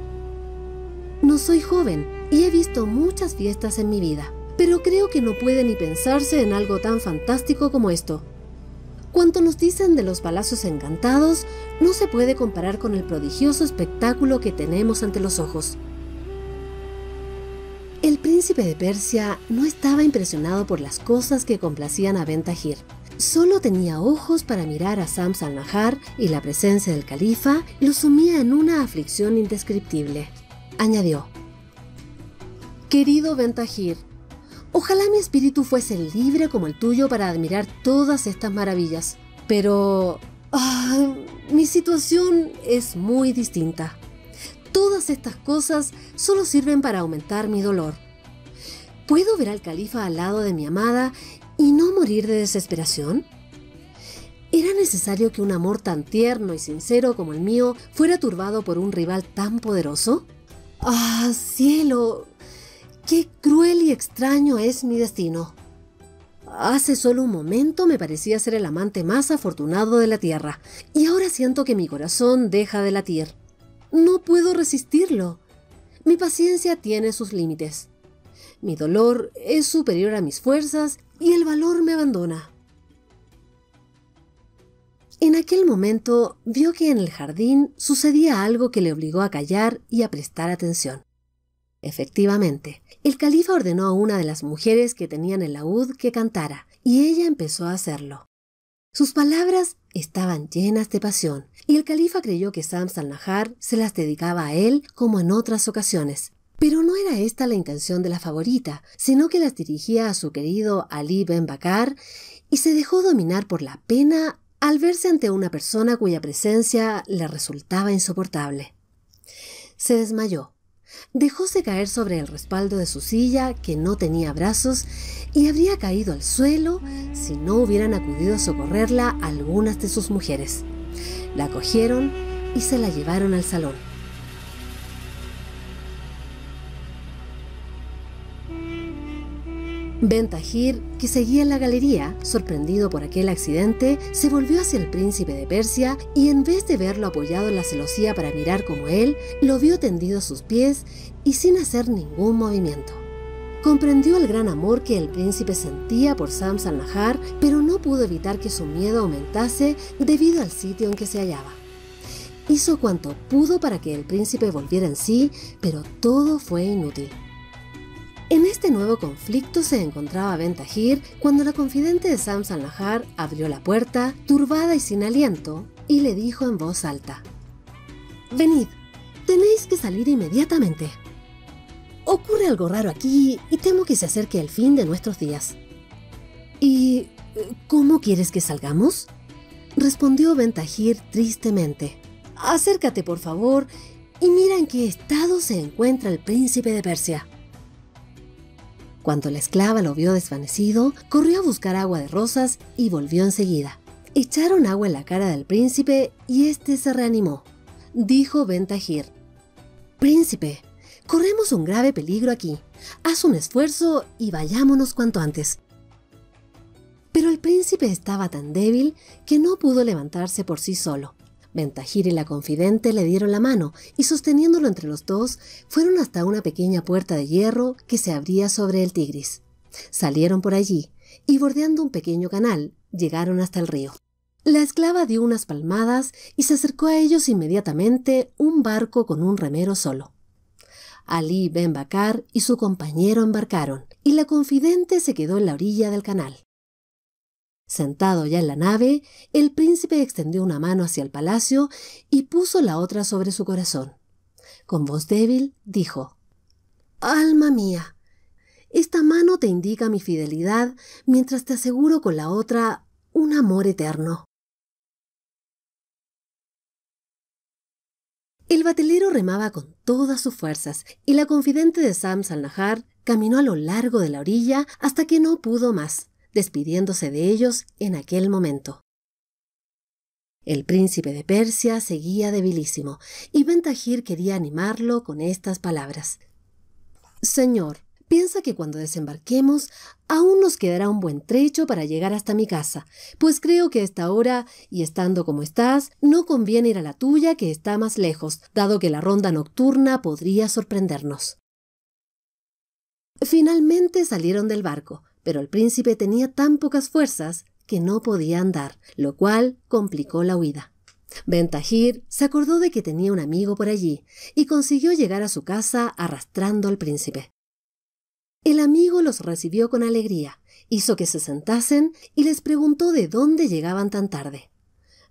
No soy joven y he visto muchas fiestas en mi vida, pero creo que no puede ni pensarse en algo tan fantástico como esto. Cuanto nos dicen de los palacios encantados no se puede comparar con el prodigioso espectáculo que tenemos ante los ojos. El príncipe de Persia no estaba impresionado por las cosas que complacían a Ventahir. Solo tenía ojos para mirar a Sams al-Nahar y la presencia del califa lo sumía en una aflicción indescriptible. Añadió, Querido Ventahir, ojalá mi espíritu fuese libre como el tuyo para admirar todas estas maravillas, pero... Ah, mi situación es muy distinta. Todas estas cosas solo sirven para aumentar mi dolor. ¿Puedo ver al califa al lado de mi amada y no morir de desesperación? ¿Era necesario que un amor tan tierno y sincero como el mío fuera turbado por un rival tan poderoso? ¡Ah, cielo! ¡Qué cruel y extraño es mi destino! Hace solo un momento me parecía ser el amante más afortunado de la Tierra, y ahora siento que mi corazón deja de latir. No puedo resistirlo. Mi paciencia tiene sus límites. Mi dolor es superior a mis fuerzas y el valor me abandona. En aquel momento vio que en el jardín sucedía algo que le obligó a callar y a prestar atención. Efectivamente, el califa ordenó a una de las mujeres que tenían el laúd que cantara, y ella empezó a hacerlo. Sus palabras estaban llenas de pasión, y el califa creyó que Sams al-Nahar se las dedicaba a él como en otras ocasiones. Pero no era esta la intención de la favorita, sino que las dirigía a su querido Ali Ben Bakar y se dejó dominar por la pena al verse ante una persona cuya presencia le resultaba insoportable. Se desmayó, dejóse caer sobre el respaldo de su silla, que no tenía brazos, y habría caído al suelo si no hubieran acudido a socorrerla algunas de sus mujeres. La cogieron y se la llevaron al salón. Tajir, que seguía en la galería, sorprendido por aquel accidente, se volvió hacia el príncipe de Persia y en vez de verlo apoyado en la celosía para mirar como él, lo vio tendido a sus pies y sin hacer ningún movimiento. Comprendió el gran amor que el príncipe sentía por Sam al pero no pudo evitar que su miedo aumentase debido al sitio en que se hallaba. Hizo cuanto pudo para que el príncipe volviera en sí, pero todo fue inútil. En este nuevo conflicto se encontraba Tahir cuando la confidente de Sam al abrió la puerta, turbada y sin aliento, y le dijo en voz alta: Venid, tenéis que salir inmediatamente. Ocurre algo raro aquí y temo que se acerque el fin de nuestros días. ¿Y eh, cómo quieres que salgamos? Respondió Ventajir tristemente. Acércate, por favor, y mira en qué estado se encuentra el príncipe de Persia. Cuando la esclava lo vio desvanecido, corrió a buscar agua de rosas y volvió enseguida. Echaron agua en la cara del príncipe y éste se reanimó. Dijo Ventajir, Príncipe, Corremos un grave peligro aquí. Haz un esfuerzo y vayámonos cuanto antes. Pero el príncipe estaba tan débil que no pudo levantarse por sí solo. Ventajir y la confidente le dieron la mano y sosteniéndolo entre los dos, fueron hasta una pequeña puerta de hierro que se abría sobre el Tigris. Salieron por allí y bordeando un pequeño canal, llegaron hasta el río. La esclava dio unas palmadas y se acercó a ellos inmediatamente un barco con un remero solo. Ali, Ben Bakar y su compañero embarcaron, y la confidente se quedó en la orilla del canal. Sentado ya en la nave, el príncipe extendió una mano hacia el palacio y puso la otra sobre su corazón. Con voz débil dijo, Alma mía, esta mano te indica mi fidelidad mientras te aseguro con la otra un amor eterno. El batelero remaba con todas sus fuerzas y la confidente de Sam Salnahar caminó a lo largo de la orilla hasta que no pudo más, despidiéndose de ellos en aquel momento. El príncipe de Persia seguía debilísimo y Bentajir quería animarlo con estas palabras. Señor, Piensa que cuando desembarquemos aún nos quedará un buen trecho para llegar hasta mi casa, pues creo que a esta hora, y estando como estás, no conviene ir a la tuya que está más lejos, dado que la ronda nocturna podría sorprendernos. Finalmente salieron del barco, pero el príncipe tenía tan pocas fuerzas que no podía andar, lo cual complicó la huida. Bentajir se acordó de que tenía un amigo por allí y consiguió llegar a su casa arrastrando al príncipe. El amigo los recibió con alegría, hizo que se sentasen y les preguntó de dónde llegaban tan tarde.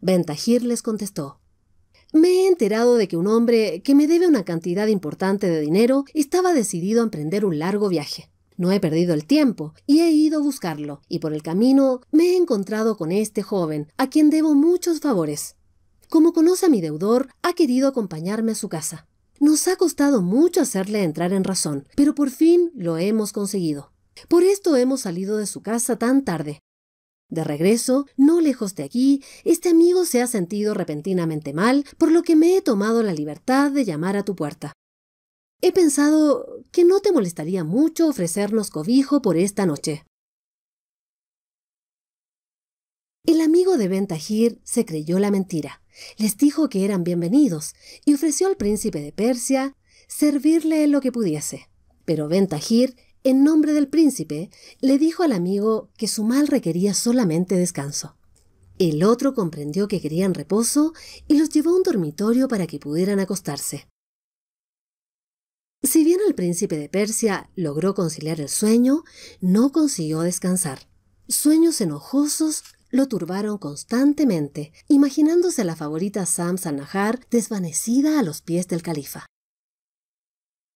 Ventajir les contestó, me he enterado de que un hombre que me debe una cantidad importante de dinero estaba decidido a emprender un largo viaje. No he perdido el tiempo y he ido a buscarlo, y por el camino me he encontrado con este joven, a quien debo muchos favores. Como conoce a mi deudor, ha querido acompañarme a su casa. Nos ha costado mucho hacerle entrar en razón, pero por fin lo hemos conseguido. Por esto hemos salido de su casa tan tarde. De regreso, no lejos de aquí, este amigo se ha sentido repentinamente mal, por lo que me he tomado la libertad de llamar a tu puerta. He pensado que no te molestaría mucho ofrecernos cobijo por esta noche. El amigo de Bentajir se creyó la mentira. Les dijo que eran bienvenidos y ofreció al príncipe de Persia servirle lo que pudiese. Pero Bentajir, en nombre del príncipe, le dijo al amigo que su mal requería solamente descanso. El otro comprendió que querían reposo y los llevó a un dormitorio para que pudieran acostarse. Si bien el príncipe de Persia logró conciliar el sueño, no consiguió descansar. Sueños enojosos lo turbaron constantemente, imaginándose a la favorita Sam Sanahar desvanecida a los pies del califa.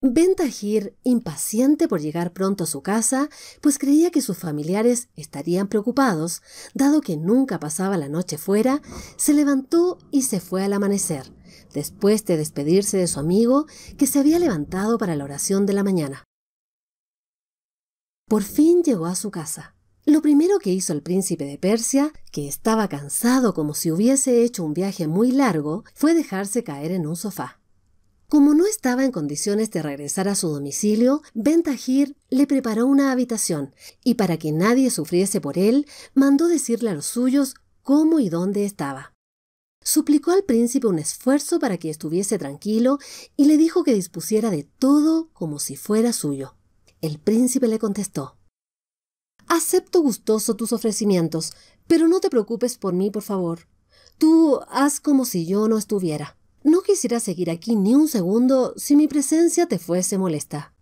Ben Tahir, impaciente por llegar pronto a su casa, pues creía que sus familiares estarían preocupados, dado que nunca pasaba la noche fuera, se levantó y se fue al amanecer, después de despedirse de su amigo que se había levantado para la oración de la mañana. Por fin llegó a su casa. Lo primero que hizo el príncipe de Persia, que estaba cansado como si hubiese hecho un viaje muy largo, fue dejarse caer en un sofá. Como no estaba en condiciones de regresar a su domicilio, Bentajir le preparó una habitación y para que nadie sufriese por él, mandó decirle a los suyos cómo y dónde estaba. Suplicó al príncipe un esfuerzo para que estuviese tranquilo y le dijo que dispusiera de todo como si fuera suyo. El príncipe le contestó Acepto gustoso tus ofrecimientos, pero no te preocupes por mí, por favor. Tú haz como si yo no estuviera. No quisiera seguir aquí ni un segundo si mi presencia te fuese molesta.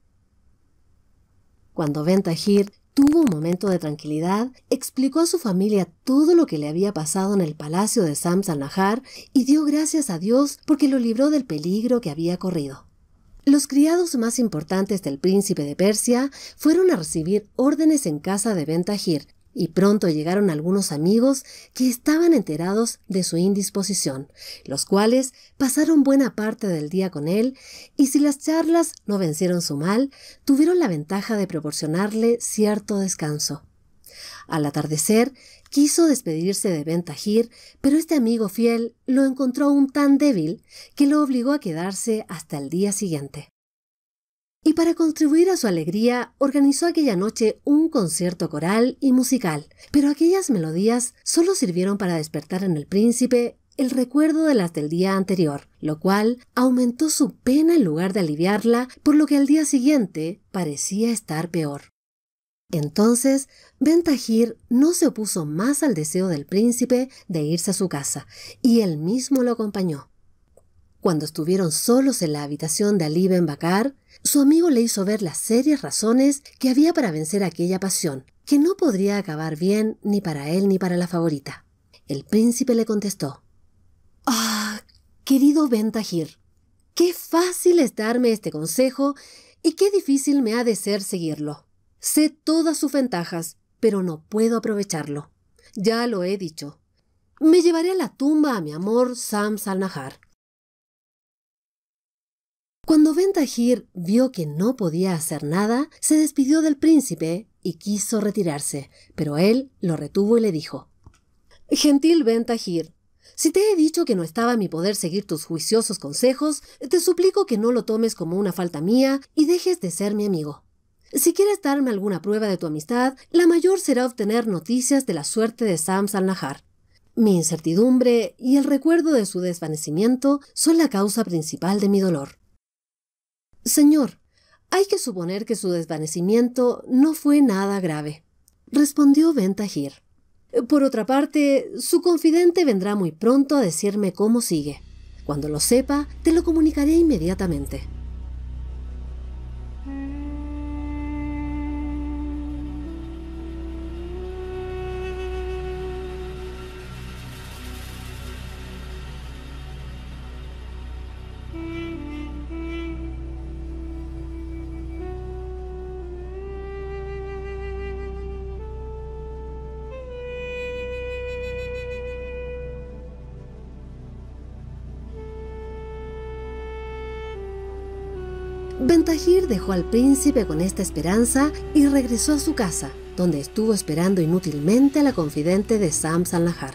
Cuando Ventahir tuvo un momento de tranquilidad, explicó a su familia todo lo que le había pasado en el palacio de Sam al y dio gracias a Dios porque lo libró del peligro que había corrido. Los criados más importantes del príncipe de Persia fueron a recibir órdenes en casa de Ventagir, y pronto llegaron algunos amigos que estaban enterados de su indisposición, los cuales pasaron buena parte del día con él, y si las charlas no vencieron su mal, tuvieron la ventaja de proporcionarle cierto descanso. Al atardecer, Quiso despedirse de Ben pero este amigo fiel lo encontró un tan débil que lo obligó a quedarse hasta el día siguiente. Y para contribuir a su alegría, organizó aquella noche un concierto coral y musical, pero aquellas melodías solo sirvieron para despertar en el príncipe el recuerdo de las del día anterior, lo cual aumentó su pena en lugar de aliviarla, por lo que al día siguiente parecía estar peor. Entonces, Bentajir no se opuso más al deseo del príncipe de irse a su casa, y él mismo lo acompañó. Cuando estuvieron solos en la habitación de Ali Ben Bakar, su amigo le hizo ver las serias razones que había para vencer aquella pasión, que no podría acabar bien ni para él ni para la favorita. El príncipe le contestó: Ah, querido Bentajir, qué fácil es darme este consejo y qué difícil me ha de ser seguirlo. Sé todas sus ventajas, pero no puedo aprovecharlo. Ya lo he dicho. Me llevaré a la tumba a mi amor Sam Salnahar. Cuando Ventajir vio que no podía hacer nada, se despidió del príncipe y quiso retirarse, pero él lo retuvo y le dijo: Gentil Ventajir, si te he dicho que no estaba a mi poder seguir tus juiciosos consejos, te suplico que no lo tomes como una falta mía y dejes de ser mi amigo. Si quieres darme alguna prueba de tu amistad, la mayor será obtener noticias de la suerte de Sam al-Nahar. Mi incertidumbre y el recuerdo de su desvanecimiento son la causa principal de mi dolor. Señor, hay que suponer que su desvanecimiento no fue nada grave, respondió Bentagir. Por otra parte, su confidente vendrá muy pronto a decirme cómo sigue. Cuando lo sepa, te lo comunicaré inmediatamente. Tajir dejó al príncipe con esta esperanza y regresó a su casa, donde estuvo esperando inútilmente a la confidente de Sam Lajar.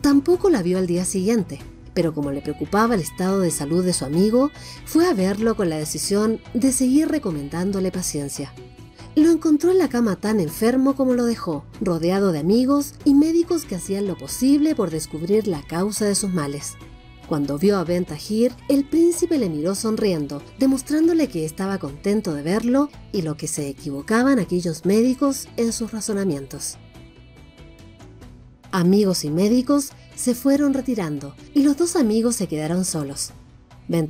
Tampoco la vio al día siguiente, pero como le preocupaba el estado de salud de su amigo, fue a verlo con la decisión de seguir recomendándole paciencia. Lo encontró en la cama tan enfermo como lo dejó, rodeado de amigos y médicos que hacían lo posible por descubrir la causa de sus males. Cuando vio a Ben el príncipe le miró sonriendo, demostrándole que estaba contento de verlo y lo que se equivocaban aquellos médicos en sus razonamientos. Amigos y médicos se fueron retirando y los dos amigos se quedaron solos. Ben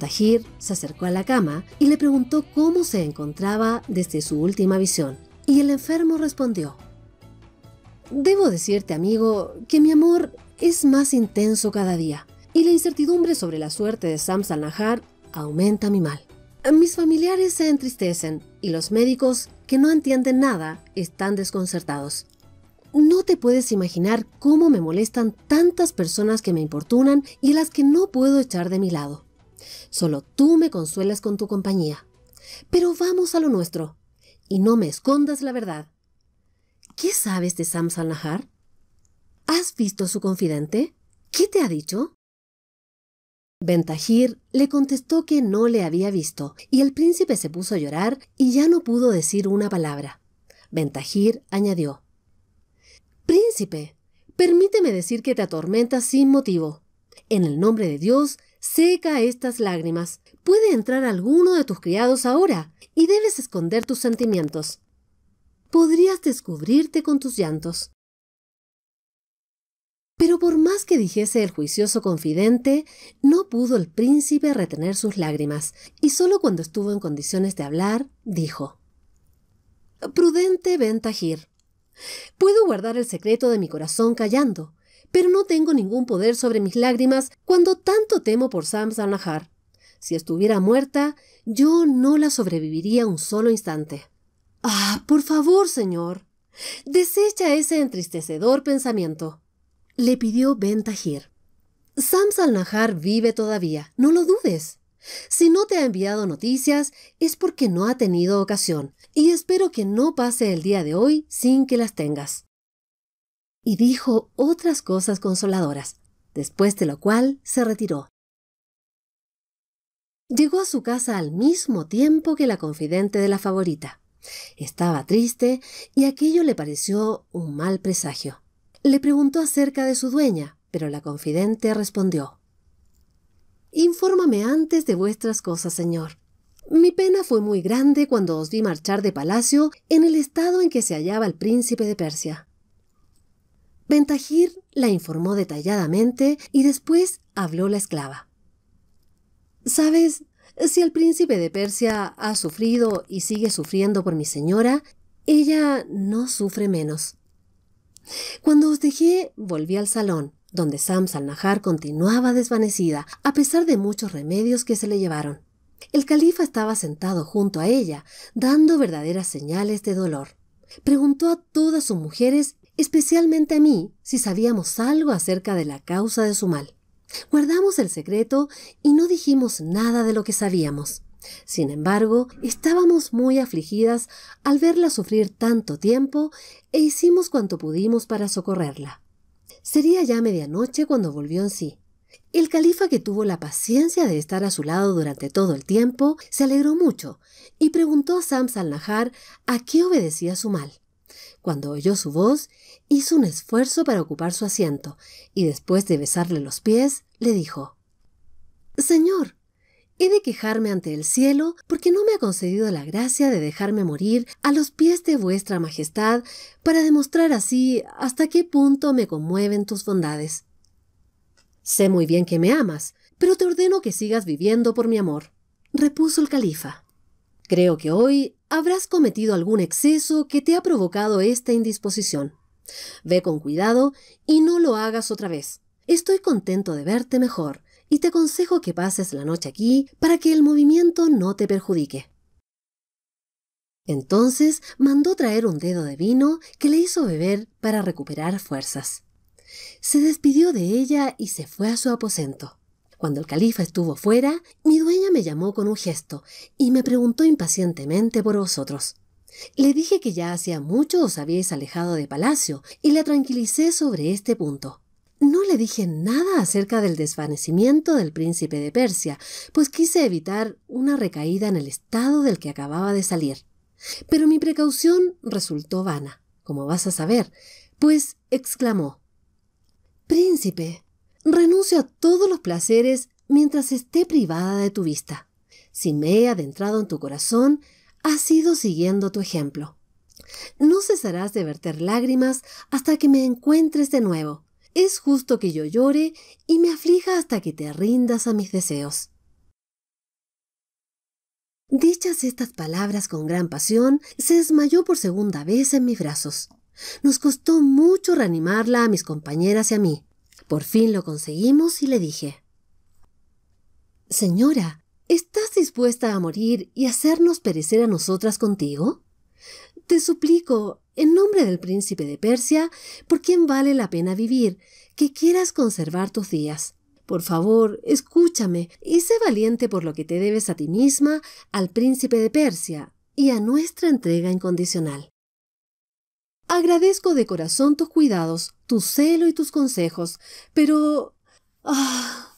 se acercó a la cama y le preguntó cómo se encontraba desde su última visión, y el enfermo respondió, Debo decirte, amigo, que mi amor es más intenso cada día y la incertidumbre sobre la suerte de Sam Salnahar aumenta mi mal. Mis familiares se entristecen y los médicos, que no entienden nada, están desconcertados. No te puedes imaginar cómo me molestan tantas personas que me importunan y las que no puedo echar de mi lado. Solo tú me consuelas con tu compañía. Pero vamos a lo nuestro. Y no me escondas la verdad. ¿Qué sabes de Sam Salnahar? ¿Has visto a su confidente? ¿Qué te ha dicho? Bentajir le contestó que no le había visto, y el príncipe se puso a llorar y ya no pudo decir una palabra. Bentajir añadió Príncipe, permíteme decir que te atormentas sin motivo. En el nombre de Dios, seca estas lágrimas. Puede entrar alguno de tus criados ahora, y debes esconder tus sentimientos. Podrías descubrirte con tus llantos. Pero por más que dijese el juicioso confidente, no pudo el príncipe retener sus lágrimas, y solo cuando estuvo en condiciones de hablar, dijo Prudente Bentajir, puedo guardar el secreto de mi corazón callando, pero no tengo ningún poder sobre mis lágrimas cuando tanto temo por Sam Zanahar. Si estuviera muerta, yo no la sobreviviría un solo instante. Ah, por favor, señor, desecha ese entristecedor pensamiento le pidió Ben Tahir. Sams al-Nahar vive todavía, no lo dudes. Si no te ha enviado noticias es porque no ha tenido ocasión, y espero que no pase el día de hoy sin que las tengas. Y dijo otras cosas consoladoras, después de lo cual se retiró. Llegó a su casa al mismo tiempo que la confidente de la favorita. Estaba triste y aquello le pareció un mal presagio. Le preguntó acerca de su dueña, pero la confidente respondió Infórmame antes de vuestras cosas, señor. Mi pena fue muy grande cuando os vi marchar de palacio en el estado en que se hallaba el príncipe de Persia. Ventajir la informó detalladamente y después habló la esclava. Sabes, si el príncipe de Persia ha sufrido y sigue sufriendo por mi señora, ella no sufre menos. Cuando os dejé, volví al salón, donde Sam al continuaba desvanecida, a pesar de muchos remedios que se le llevaron. El califa estaba sentado junto a ella, dando verdaderas señales de dolor. Preguntó a todas sus mujeres, especialmente a mí, si sabíamos algo acerca de la causa de su mal. Guardamos el secreto y no dijimos nada de lo que sabíamos. Sin embargo, estábamos muy afligidas al verla sufrir tanto tiempo e hicimos cuanto pudimos para socorrerla. Sería ya medianoche cuando volvió en sí. El califa que tuvo la paciencia de estar a su lado durante todo el tiempo se alegró mucho y preguntó a Sams al-Nahar a qué obedecía su mal. Cuando oyó su voz, hizo un esfuerzo para ocupar su asiento y después de besarle los pies, le dijo: Señor, He de quejarme ante el cielo porque no me ha concedido la gracia de dejarme morir a los pies de vuestra majestad para demostrar así hasta qué punto me conmueven tus bondades. Sé muy bien que me amas, pero te ordeno que sigas viviendo por mi amor, repuso el califa. Creo que hoy habrás cometido algún exceso que te ha provocado esta indisposición. Ve con cuidado y no lo hagas otra vez. Estoy contento de verte mejor y te aconsejo que pases la noche aquí para que el movimiento no te perjudique. Entonces mandó traer un dedo de vino que le hizo beber para recuperar fuerzas. Se despidió de ella y se fue a su aposento. Cuando el califa estuvo fuera, mi dueña me llamó con un gesto y me preguntó impacientemente por vosotros. Le dije que ya hacía mucho os habíais alejado de palacio y la tranquilicé sobre este punto. No le dije nada acerca del desvanecimiento del príncipe de Persia, pues quise evitar una recaída en el estado del que acababa de salir. Pero mi precaución resultó vana, como vas a saber, pues exclamó Príncipe, renuncio a todos los placeres mientras esté privada de tu vista. Si me he adentrado en tu corazón, ha sido siguiendo tu ejemplo. No cesarás de verter lágrimas hasta que me encuentres de nuevo es justo que yo llore y me aflija hasta que te rindas a mis deseos. Dichas estas palabras con gran pasión, se desmayó por segunda vez en mis brazos. Nos costó mucho reanimarla a mis compañeras y a mí. Por fin lo conseguimos y le dije Señora, ¿estás dispuesta a morir y hacernos perecer a nosotras contigo? te suplico, en nombre del príncipe de Persia, por quien vale la pena vivir, que quieras conservar tus días. Por favor, escúchame y sé valiente por lo que te debes a ti misma, al príncipe de Persia y a nuestra entrega incondicional. Agradezco de corazón tus cuidados, tu celo y tus consejos, pero... Ah,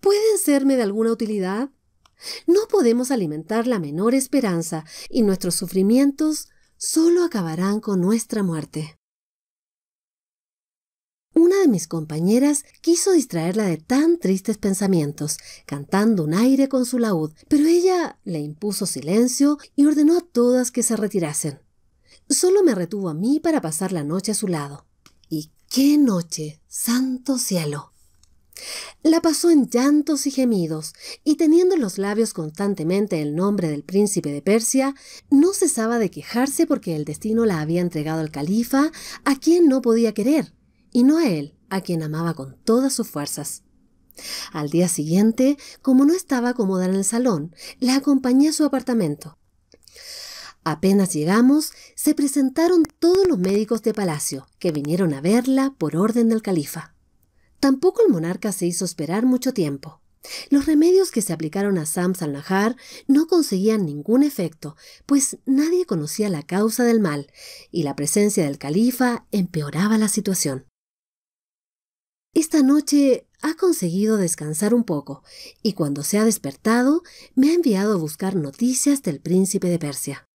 ¿Pueden serme de alguna utilidad? No podemos alimentar la menor esperanza y nuestros sufrimientos solo acabarán con nuestra muerte. Una de mis compañeras quiso distraerla de tan tristes pensamientos, cantando un aire con su laúd, pero ella le impuso silencio y ordenó a todas que se retirasen. Solo me retuvo a mí para pasar la noche a su lado. ¿Y qué noche, santo cielo? La pasó en llantos y gemidos, y teniendo en los labios constantemente el nombre del príncipe de Persia, no cesaba de quejarse porque el destino la había entregado al califa, a quien no podía querer, y no a él, a quien amaba con todas sus fuerzas. Al día siguiente, como no estaba cómoda en el salón, la acompañé a su apartamento. Apenas llegamos, se presentaron todos los médicos de palacio, que vinieron a verla por orden del califa. Tampoco el monarca se hizo esperar mucho tiempo. Los remedios que se aplicaron a Sams al Nahar no conseguían ningún efecto, pues nadie conocía la causa del mal, y la presencia del califa empeoraba la situación. Esta noche ha conseguido descansar un poco, y cuando se ha despertado me ha enviado a buscar noticias del príncipe de Persia.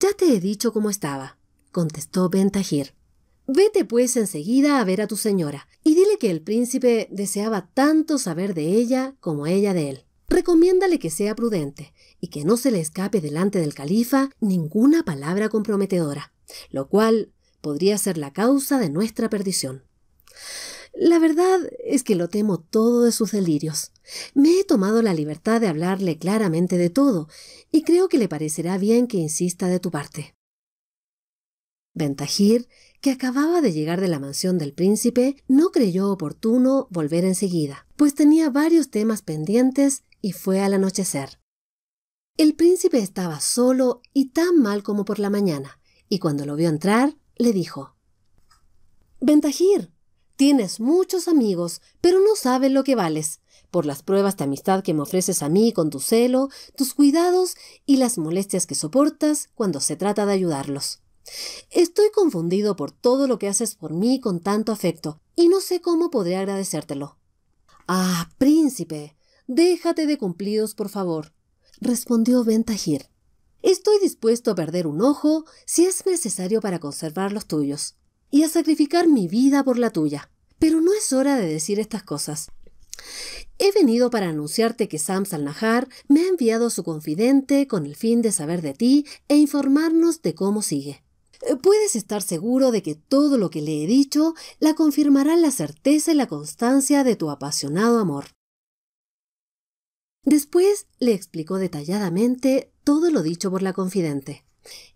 Ya te he dicho cómo estaba, contestó Tajir—. Vete pues enseguida a ver a tu señora y dile que el príncipe deseaba tanto saber de ella como ella de él. Recomiéndale que sea prudente y que no se le escape delante del califa ninguna palabra comprometedora, lo cual podría ser la causa de nuestra perdición. La verdad es que lo temo todo de sus delirios. Me he tomado la libertad de hablarle claramente de todo, y creo que le parecerá bien que insista de tu parte. Ventajir que acababa de llegar de la mansión del príncipe, no creyó oportuno volver enseguida, pues tenía varios temas pendientes y fue al anochecer. El príncipe estaba solo y tan mal como por la mañana, y cuando lo vio entrar, le dijo Ventajir, tienes muchos amigos, pero no sabes lo que vales por las pruebas de amistad que me ofreces a mí con tu celo, tus cuidados y las molestias que soportas cuando se trata de ayudarlos. Estoy confundido por todo lo que haces por mí con tanto afecto, y no sé cómo podré agradecértelo. Ah, príncipe, déjate de cumplidos, por favor, respondió Bentajir. Estoy dispuesto a perder un ojo si es necesario para conservar los tuyos, y a sacrificar mi vida por la tuya. Pero no es hora de decir estas cosas. He venido para anunciarte que Sams al-Nahar me ha enviado su confidente con el fin de saber de ti e informarnos de cómo sigue. Eh, puedes estar seguro de que todo lo que le he dicho la confirmará la certeza y la constancia de tu apasionado amor. Después le explicó detalladamente todo lo dicho por la confidente.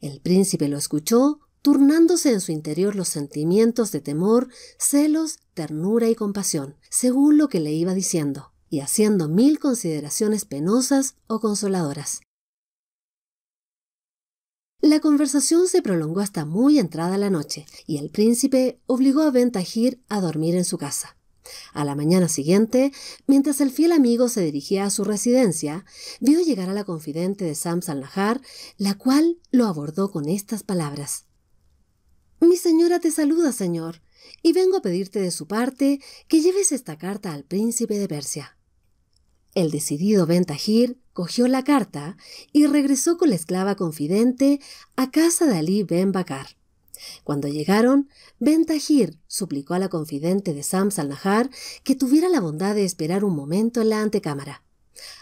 El príncipe lo escuchó, turnándose en su interior los sentimientos de temor, celos, ternura y compasión, según lo que le iba diciendo, y haciendo mil consideraciones penosas o consoladoras. La conversación se prolongó hasta muy entrada la noche, y el príncipe obligó a Bentagir a dormir en su casa. A la mañana siguiente, mientras el fiel amigo se dirigía a su residencia, vio llegar a la confidente de Sam Nahar, la cual lo abordó con estas palabras. Mi señora te saluda, señor, y vengo a pedirte de su parte que lleves esta carta al príncipe de Persia. El decidido Tahir cogió la carta y regresó con la esclava confidente a casa de Ali Ben Bakar. Cuando llegaron, Ben suplicó a la confidente de Sams al que tuviera la bondad de esperar un momento en la antecámara.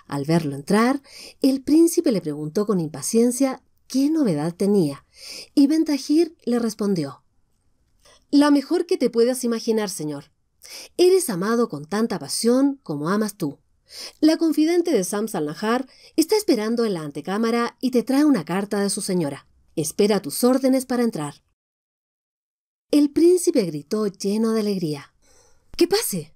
Al verlo entrar, el príncipe le preguntó con impaciencia qué novedad tenía, y Ben le respondió: La mejor que te puedas imaginar, señor. Eres amado con tanta pasión como amas tú. La confidente de Sam Salnahar está esperando en la antecámara y te trae una carta de su señora. Espera tus órdenes para entrar. El príncipe gritó lleno de alegría. ¡Que pase!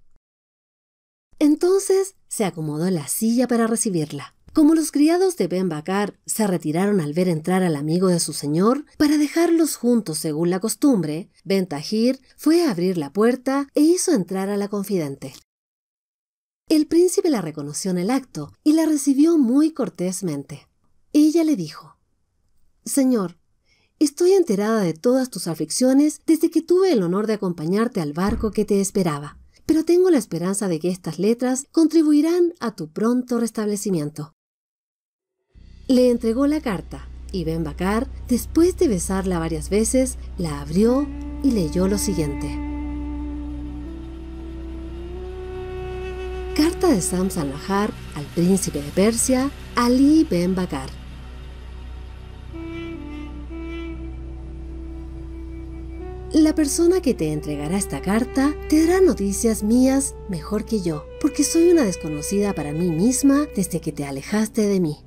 Entonces se acomodó en la silla para recibirla. Como los criados de Ben Bakar se retiraron al ver entrar al amigo de su señor, para dejarlos juntos según la costumbre, Ben Tahir fue a abrir la puerta e hizo entrar a la confidente. El príncipe la reconoció en el acto y la recibió muy cortésmente. Ella le dijo, Señor, estoy enterada de todas tus aflicciones desde que tuve el honor de acompañarte al barco que te esperaba, pero tengo la esperanza de que estas letras contribuirán a tu pronto restablecimiento. Le entregó la carta y Ben Bakar, después de besarla varias veces, la abrió y leyó lo siguiente. Carta de Samson Nahar al príncipe de Persia, Ali Ben Bakar. La persona que te entregará esta carta te dará noticias mías mejor que yo, porque soy una desconocida para mí misma desde que te alejaste de mí.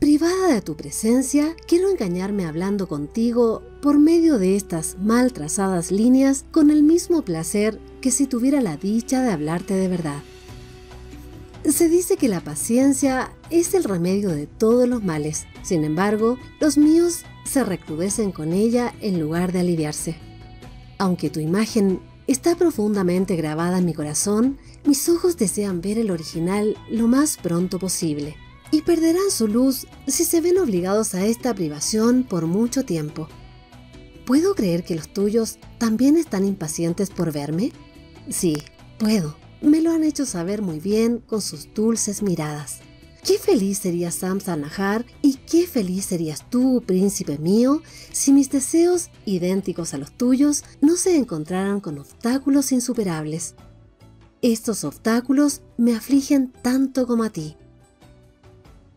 Privada de tu presencia, quiero engañarme hablando contigo por medio de estas mal trazadas líneas con el mismo placer que si tuviera la dicha de hablarte de verdad. Se dice que la paciencia es el remedio de todos los males, sin embargo, los míos se recrudecen con ella en lugar de aliviarse. Aunque tu imagen está profundamente grabada en mi corazón, mis ojos desean ver el original lo más pronto posible, y perderán su luz si se ven obligados a esta privación por mucho tiempo. ¿Puedo creer que los tuyos también están impacientes por verme? Sí, puedo. Me lo han hecho saber muy bien con sus dulces miradas. Qué feliz sería Sam Sanahar, y qué feliz serías tú, príncipe mío, si mis deseos, idénticos a los tuyos, no se encontraran con obstáculos insuperables. Estos obstáculos me afligen tanto como a ti.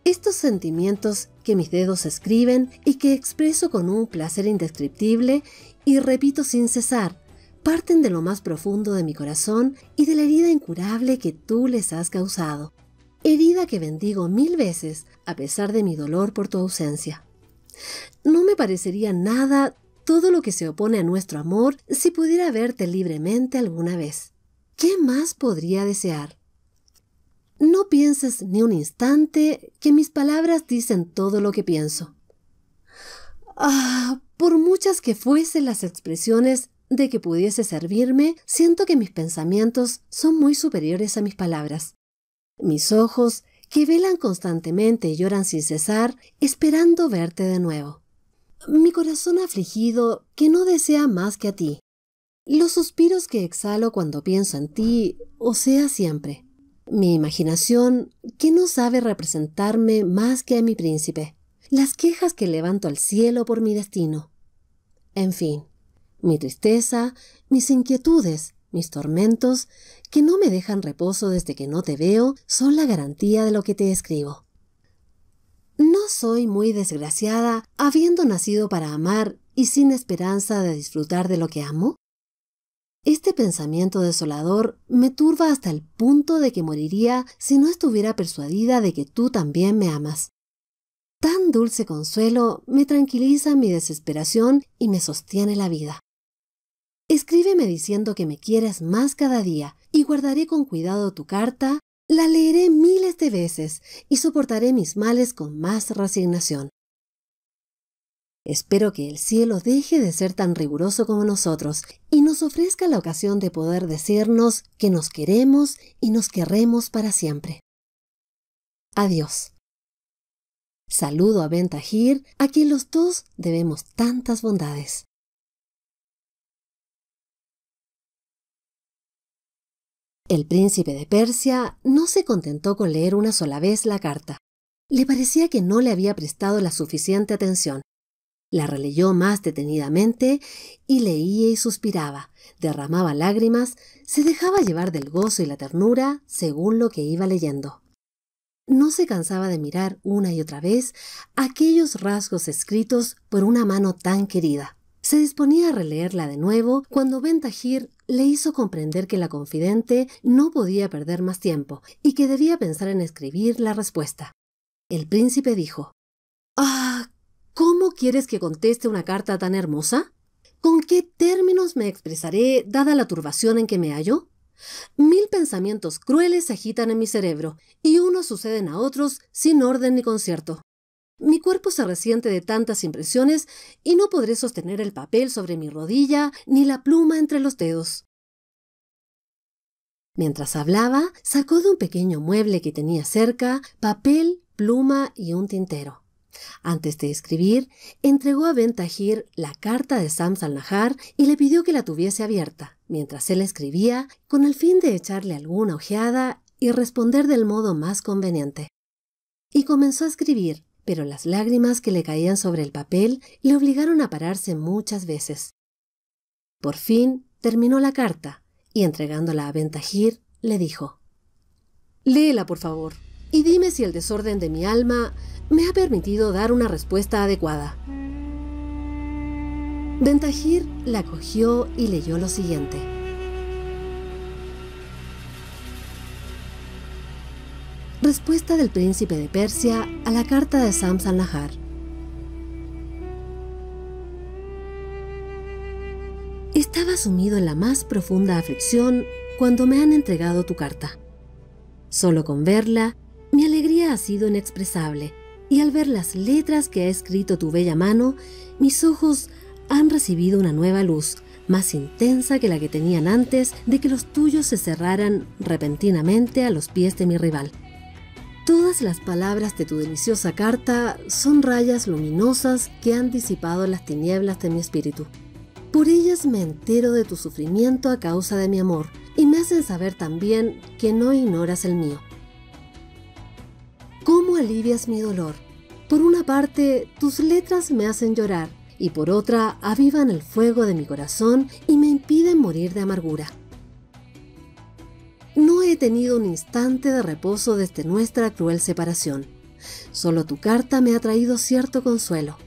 Estos sentimientos que mis dedos escriben y que expreso con un placer indescriptible y repito sin cesar, parten de lo más profundo de mi corazón y de la herida incurable que tú les has causado. Herida que bendigo mil veces a pesar de mi dolor por tu ausencia. No me parecería nada todo lo que se opone a nuestro amor si pudiera verte libremente alguna vez. ¿Qué más podría desear? No pienses ni un instante que mis palabras dicen todo lo que pienso. Ah, por muchas que fuesen las expresiones de que pudiese servirme, siento que mis pensamientos son muy superiores a mis palabras. Mis ojos, que velan constantemente y lloran sin cesar, esperando verte de nuevo. Mi corazón afligido, que no desea más que a ti. Los suspiros que exhalo cuando pienso en ti, o sea, siempre. Mi imaginación, que no sabe representarme más que a mi príncipe. Las quejas que levanto al cielo por mi destino. En fin, mi tristeza, mis inquietudes, mis tormentos, que no me dejan reposo desde que no te veo, son la garantía de lo que te escribo. No soy muy desgraciada habiendo nacido para amar y sin esperanza de disfrutar de lo que amo. Este pensamiento desolador me turba hasta el punto de que moriría si no estuviera persuadida de que tú también me amas. Tan dulce consuelo me tranquiliza mi desesperación y me sostiene la vida. Escríbeme diciendo que me quieres más cada día y guardaré con cuidado tu carta, la leeré miles de veces y soportaré mis males con más resignación. Espero que el cielo deje de ser tan riguroso como nosotros y nos ofrezca la ocasión de poder decirnos que nos queremos y nos querremos para siempre. Adiós. Saludo a Bentajir, a quien los dos debemos tantas bondades. El príncipe de Persia no se contentó con leer una sola vez la carta. Le parecía que no le había prestado la suficiente atención. La releyó más detenidamente y leía y suspiraba, derramaba lágrimas, se dejaba llevar del gozo y la ternura según lo que iba leyendo. No se cansaba de mirar una y otra vez aquellos rasgos escritos por una mano tan querida. Se disponía a releerla de nuevo cuando Ben le hizo comprender que la confidente no podía perder más tiempo y que debía pensar en escribir la respuesta. El príncipe dijo, Ah, ¿cómo quieres que conteste una carta tan hermosa? ¿Con qué términos me expresaré dada la turbación en que me hallo? Mil pensamientos crueles se agitan en mi cerebro y unos suceden a otros sin orden ni concierto. Mi cuerpo se resiente de tantas impresiones y no podré sostener el papel sobre mi rodilla ni la pluma entre los dedos. Mientras hablaba, sacó de un pequeño mueble que tenía cerca papel, pluma y un tintero. Antes de escribir, entregó a Tajir la carta de Sam Salnahar y le pidió que la tuviese abierta, mientras él escribía, con el fin de echarle alguna ojeada y responder del modo más conveniente. Y comenzó a escribir, pero las lágrimas que le caían sobre el papel le obligaron a pararse muchas veces. Por fin terminó la carta y entregándola a Bentajir le dijo Léela, por favor, y dime si el desorden de mi alma me ha permitido dar una respuesta adecuada. Bentajir la cogió y leyó lo siguiente. Respuesta del príncipe de Persia a la carta de samsan Nahar. Estaba sumido en la más profunda aflicción cuando me han entregado tu carta. Solo con verla, mi alegría ha sido inexpresable, y al ver las letras que ha escrito tu bella mano, mis ojos han recibido una nueva luz, más intensa que la que tenían antes de que los tuyos se cerraran repentinamente a los pies de mi rival. Todas las palabras de tu deliciosa carta son rayas luminosas que han disipado las tinieblas de mi espíritu. Por ellas me entero de tu sufrimiento a causa de mi amor y me hacen saber también que no ignoras el mío. ¿Cómo alivias mi dolor? Por una parte, tus letras me hacen llorar y por otra, avivan el fuego de mi corazón y me impiden morir de amargura. No he tenido un instante de reposo desde nuestra cruel separación. Solo tu carta me ha traído cierto consuelo.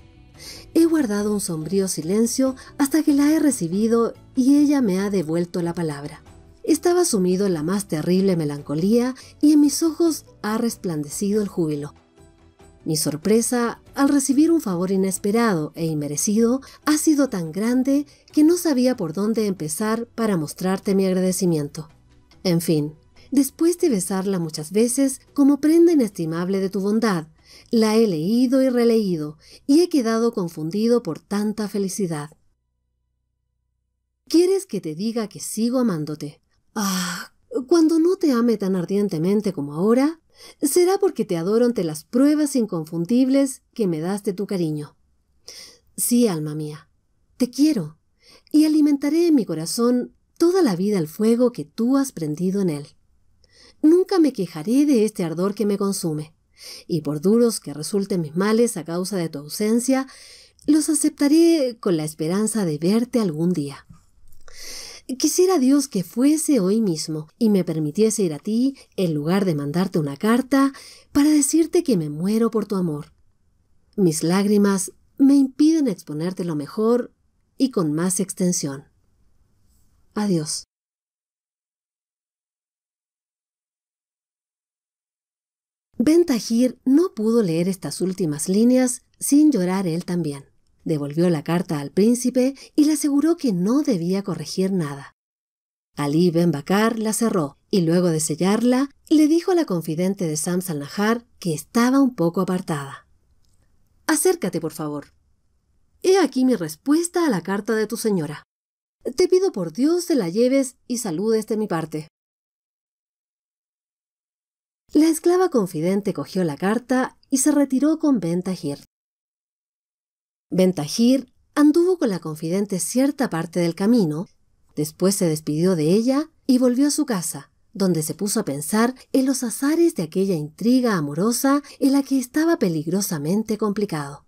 He guardado un sombrío silencio hasta que la he recibido y ella me ha devuelto la palabra. Estaba sumido en la más terrible melancolía y en mis ojos ha resplandecido el júbilo. Mi sorpresa al recibir un favor inesperado e inmerecido ha sido tan grande que no sabía por dónde empezar para mostrarte mi agradecimiento. En fin, después de besarla muchas veces como prenda inestimable de tu bondad, la he leído y releído y he quedado confundido por tanta felicidad. ¿Quieres que te diga que sigo amándote? Ah, cuando no te ame tan ardientemente como ahora, será porque te adoro ante las pruebas inconfundibles que me das de tu cariño. Sí, alma mía, te quiero y alimentaré en mi corazón toda la vida el fuego que tú has prendido en él. Nunca me quejaré de este ardor que me consume, y por duros que resulten mis males a causa de tu ausencia, los aceptaré con la esperanza de verte algún día. Quisiera Dios que fuese hoy mismo y me permitiese ir a ti en lugar de mandarte una carta para decirte que me muero por tu amor. Mis lágrimas me impiden exponerte lo mejor y con más extensión. Adiós. Bentajir no pudo leer estas últimas líneas sin llorar él también. Devolvió la carta al príncipe y le aseguró que no debía corregir nada. Ali Ben Bakar la cerró y luego de sellarla le dijo a la confidente de Sams al-Nahar que estaba un poco apartada. Acércate, por favor. He aquí mi respuesta a la carta de tu señora. Te pido por Dios te la lleves y saludes de mi parte. La esclava confidente cogió la carta y se retiró con Bentajir. Bentajir anduvo con la confidente cierta parte del camino, después se despidió de ella y volvió a su casa, donde se puso a pensar en los azares de aquella intriga amorosa en la que estaba peligrosamente complicado.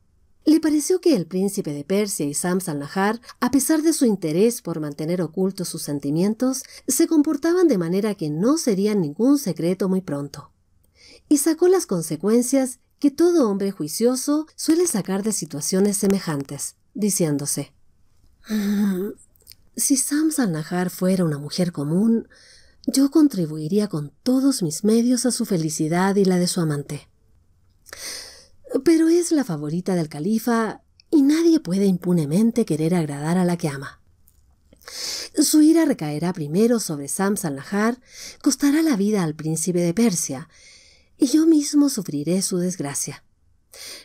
Le pareció que el príncipe de Persia y samsa Nahar, a pesar de su interés por mantener ocultos sus sentimientos, se comportaban de manera que no sería ningún secreto muy pronto. Y sacó las consecuencias que todo hombre juicioso suele sacar de situaciones semejantes, diciéndose, mm, si samsa Nahar fuera una mujer común, yo contribuiría con todos mis medios a su felicidad y la de su amante pero es la favorita del califa y nadie puede impunemente querer agradar a la que ama. Su ira recaerá primero sobre Sam Nahar, costará la vida al príncipe de Persia, y yo mismo sufriré su desgracia.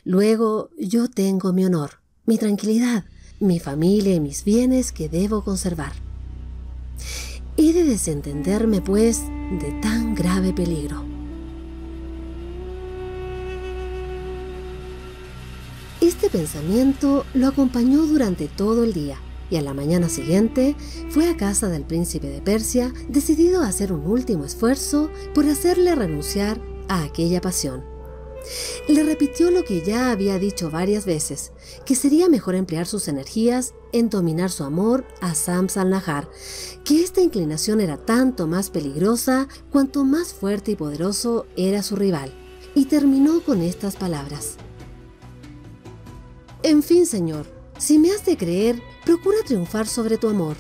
Luego yo tengo mi honor, mi tranquilidad, mi familia y mis bienes que debo conservar. He de desentenderme, pues, de tan grave peligro. Este pensamiento lo acompañó durante todo el día y a la mañana siguiente fue a casa del príncipe de Persia decidido a hacer un último esfuerzo por hacerle renunciar a aquella pasión. Le repitió lo que ya había dicho varias veces, que sería mejor emplear sus energías en dominar su amor a Sams al-Nahar, que esta inclinación era tanto más peligrosa cuanto más fuerte y poderoso era su rival, y terminó con estas palabras. En fin, Señor, si me has de creer, procura triunfar sobre tu amor.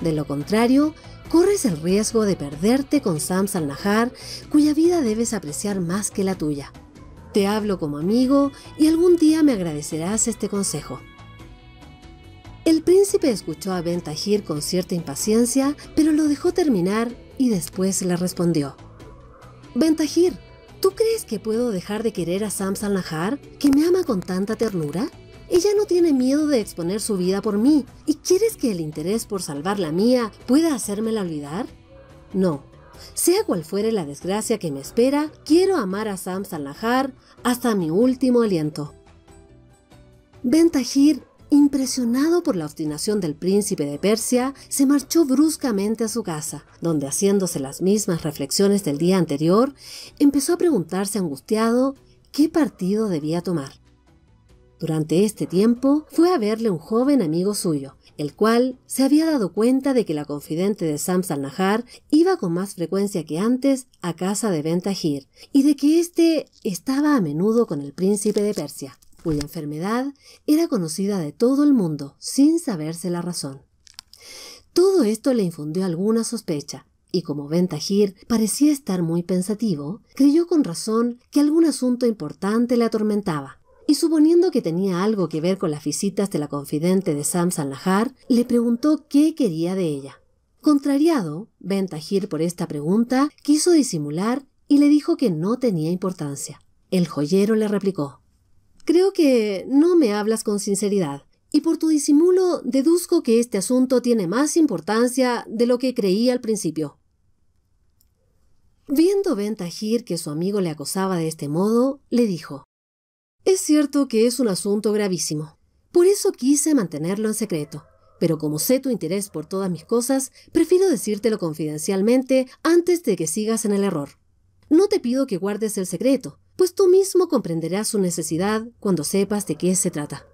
De lo contrario, corres el riesgo de perderte con Sam najar cuya vida debes apreciar más que la tuya. Te hablo como amigo y algún día me agradecerás este consejo. El príncipe escuchó a Ben con cierta impaciencia, pero lo dejó terminar y después le respondió. Ben ¿tú crees que puedo dejar de querer a Sam Salnahar, que me ama con tanta ternura? Ella no tiene miedo de exponer su vida por mí. ¿Y quieres que el interés por salvar la mía pueda hacérmela olvidar? No. Sea cual fuere la desgracia que me espera, quiero amar a Sam Salahar hasta mi último aliento. Bentajir, impresionado por la obstinación del príncipe de Persia, se marchó bruscamente a su casa, donde haciéndose las mismas reflexiones del día anterior, empezó a preguntarse angustiado qué partido debía tomar. Durante este tiempo fue a verle un joven amigo suyo, el cual se había dado cuenta de que la confidente de Sam Nahar iba con más frecuencia que antes a casa de Bentajir y de que éste estaba a menudo con el príncipe de Persia, cuya enfermedad era conocida de todo el mundo sin saberse la razón. Todo esto le infundió alguna sospecha, y como Bentajir parecía estar muy pensativo, creyó con razón que algún asunto importante le atormentaba, y suponiendo que tenía algo que ver con las visitas de la confidente de Sam Sanlahar, le preguntó qué quería de ella. Contrariado, Tahir, por esta pregunta quiso disimular y le dijo que no tenía importancia. El joyero le replicó, Creo que no me hablas con sinceridad, y por tu disimulo deduzco que este asunto tiene más importancia de lo que creí al principio. Viendo Tahir que su amigo le acosaba de este modo, le dijo, es cierto que es un asunto gravísimo. Por eso quise mantenerlo en secreto. Pero como sé tu interés por todas mis cosas, prefiero decírtelo confidencialmente antes de que sigas en el error. No te pido que guardes el secreto, pues tú mismo comprenderás su necesidad cuando sepas de qué se trata.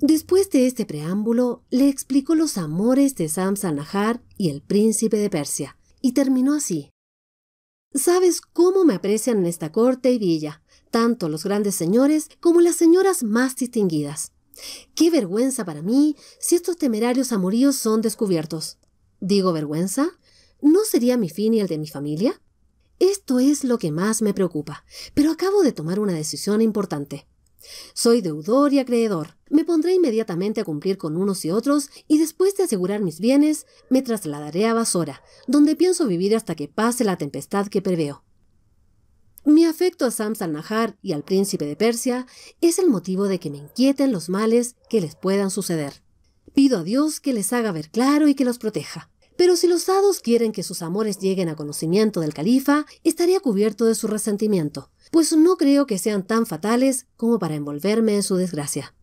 Después de este preámbulo, le explicó los amores de Samsa Nahar y el príncipe de Persia, y terminó así. Sabes cómo me aprecian en esta corte y villa, tanto los grandes señores como las señoras más distinguidas. Qué vergüenza para mí si estos temerarios amoríos son descubiertos. Digo vergüenza, ¿no sería mi fin y el de mi familia? Esto es lo que más me preocupa, pero acabo de tomar una decisión importante. Soy deudor y acreedor. Me pondré inmediatamente a cumplir con unos y otros y después de asegurar mis bienes, me trasladaré a Basora, donde pienso vivir hasta que pase la tempestad que preveo. Mi afecto a Sams al-Nahar y al príncipe de Persia es el motivo de que me inquieten los males que les puedan suceder. Pido a Dios que les haga ver claro y que los proteja. Pero si los hados quieren que sus amores lleguen a conocimiento del califa, estaría cubierto de su resentimiento, pues no creo que sean tan fatales como para envolverme en su desgracia.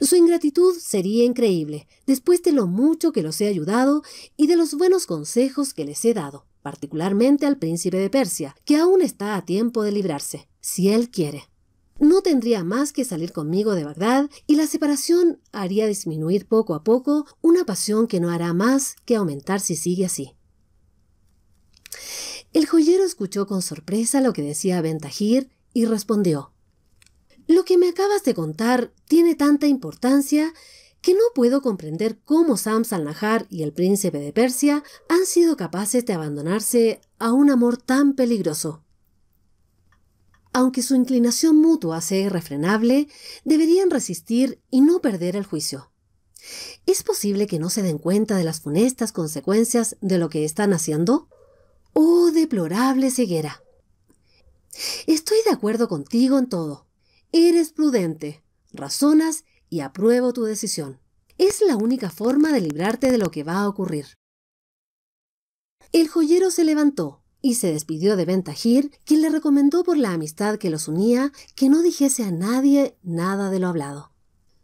Su ingratitud sería increíble, después de lo mucho que los he ayudado y de los buenos consejos que les he dado particularmente al príncipe de Persia, que aún está a tiempo de librarse, si él quiere. No tendría más que salir conmigo de Bagdad y la separación haría disminuir poco a poco una pasión que no hará más que aumentar si sigue así. El joyero escuchó con sorpresa lo que decía Bentajir y respondió, Lo que me acabas de contar tiene tanta importancia que no puedo comprender cómo Sams al y el príncipe de Persia han sido capaces de abandonarse a un amor tan peligroso. Aunque su inclinación mutua sea irrefrenable, deberían resistir y no perder el juicio. ¿Es posible que no se den cuenta de las funestas consecuencias de lo que están haciendo? ¡Oh, deplorable ceguera! Estoy de acuerdo contigo en todo. Eres prudente, razonas y apruebo tu decisión. Es la única forma de librarte de lo que va a ocurrir. El joyero se levantó y se despidió de Bentajir, quien le recomendó por la amistad que los unía que no dijese a nadie nada de lo hablado.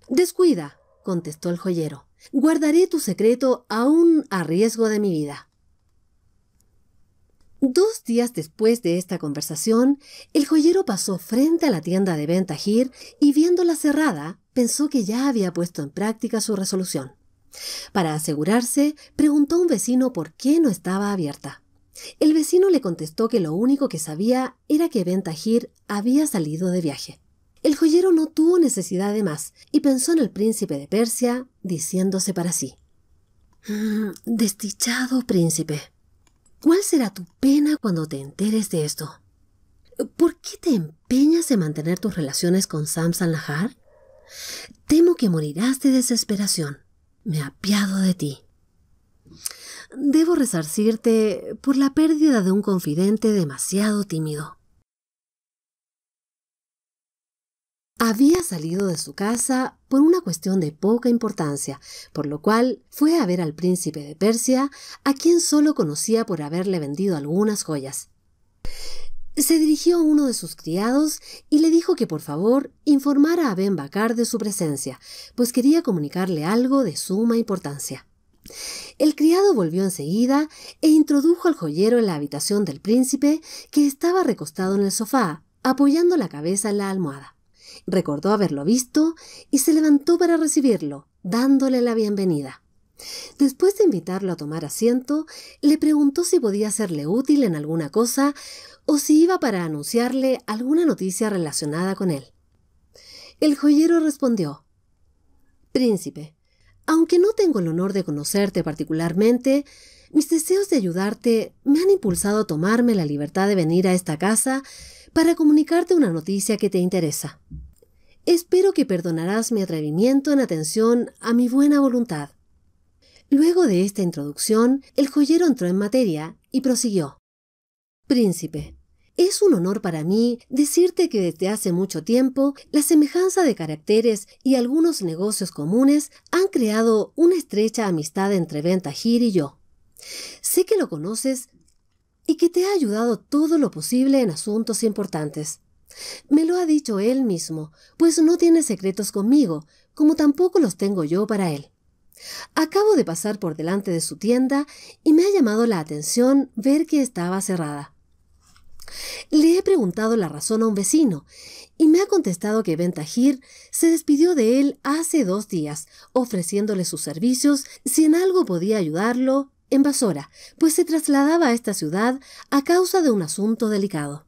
Descuida, contestó el joyero. Guardaré tu secreto aún a riesgo de mi vida. Dos días después de esta conversación, el joyero pasó frente a la tienda de Bentajir y viéndola cerrada, pensó que ya había puesto en práctica su resolución. Para asegurarse, preguntó a un vecino por qué no estaba abierta. El vecino le contestó que lo único que sabía era que Tajir había salido de viaje. El joyero no tuvo necesidad de más y pensó en el príncipe de Persia, diciéndose para sí. Mm, desdichado príncipe, ¿cuál será tu pena cuando te enteres de esto? ¿Por qué te empeñas en mantener tus relaciones con Samsan Lahar? Temo que morirás de desesperación. Me apiado de ti. Debo resarcirte por la pérdida de un confidente demasiado tímido. Había salido de su casa por una cuestión de poca importancia, por lo cual fue a ver al príncipe de Persia, a quien solo conocía por haberle vendido algunas joyas se dirigió a uno de sus criados y le dijo que por favor informara a Ben Bacar de su presencia, pues quería comunicarle algo de suma importancia. El criado volvió enseguida e introdujo al joyero en la habitación del príncipe, que estaba recostado en el sofá, apoyando la cabeza en la almohada. Recordó haberlo visto y se levantó para recibirlo, dándole la bienvenida. Después de invitarlo a tomar asiento, le preguntó si podía serle útil en alguna cosa, o si iba para anunciarle alguna noticia relacionada con él. El joyero respondió, Príncipe, aunque no tengo el honor de conocerte particularmente, mis deseos de ayudarte me han impulsado a tomarme la libertad de venir a esta casa para comunicarte una noticia que te interesa. Espero que perdonarás mi atrevimiento en atención a mi buena voluntad. Luego de esta introducción, el joyero entró en materia y prosiguió. Príncipe, es un honor para mí decirte que desde hace mucho tiempo la semejanza de caracteres y algunos negocios comunes han creado una estrecha amistad entre Tahir y yo. Sé que lo conoces y que te ha ayudado todo lo posible en asuntos importantes. Me lo ha dicho él mismo, pues no tiene secretos conmigo, como tampoco los tengo yo para él. Acabo de pasar por delante de su tienda y me ha llamado la atención ver que estaba cerrada. Le he preguntado la razón a un vecino y me ha contestado que Bentajir se despidió de él hace dos días, ofreciéndole sus servicios si en algo podía ayudarlo en Basora, pues se trasladaba a esta ciudad a causa de un asunto delicado.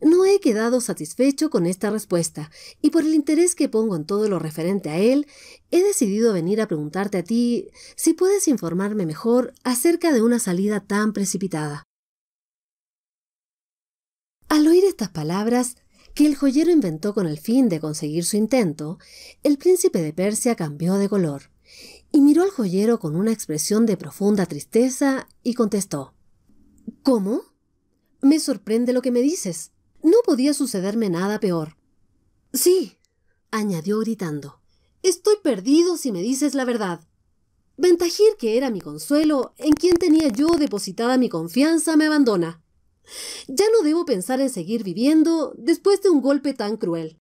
No he quedado satisfecho con esta respuesta, y por el interés que pongo en todo lo referente a él, he decidido venir a preguntarte a ti si puedes informarme mejor acerca de una salida tan precipitada. Al oír estas palabras, que el joyero inventó con el fin de conseguir su intento, el príncipe de Persia cambió de color y miró al joyero con una expresión de profunda tristeza y contestó ¿Cómo? Me sorprende lo que me dices. No podía sucederme nada peor. Sí, añadió gritando. Estoy perdido si me dices la verdad. Ventajir, que era mi consuelo, en quien tenía yo depositada mi confianza, me abandona. Ya no debo pensar en seguir viviendo después de un golpe tan cruel.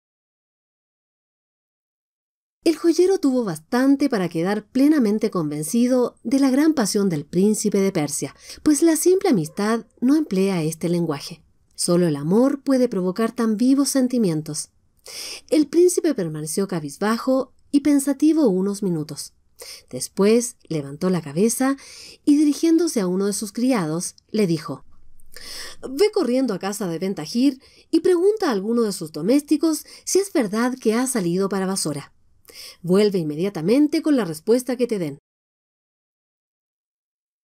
El joyero tuvo bastante para quedar plenamente convencido de la gran pasión del príncipe de Persia, pues la simple amistad no emplea este lenguaje. Solo el amor puede provocar tan vivos sentimientos. El príncipe permaneció cabizbajo y pensativo unos minutos. Después levantó la cabeza y dirigiéndose a uno de sus criados, le dijo Ve corriendo a casa de Tajir y pregunta a alguno de sus domésticos si es verdad que ha salido para Basora. Vuelve inmediatamente con la respuesta que te den.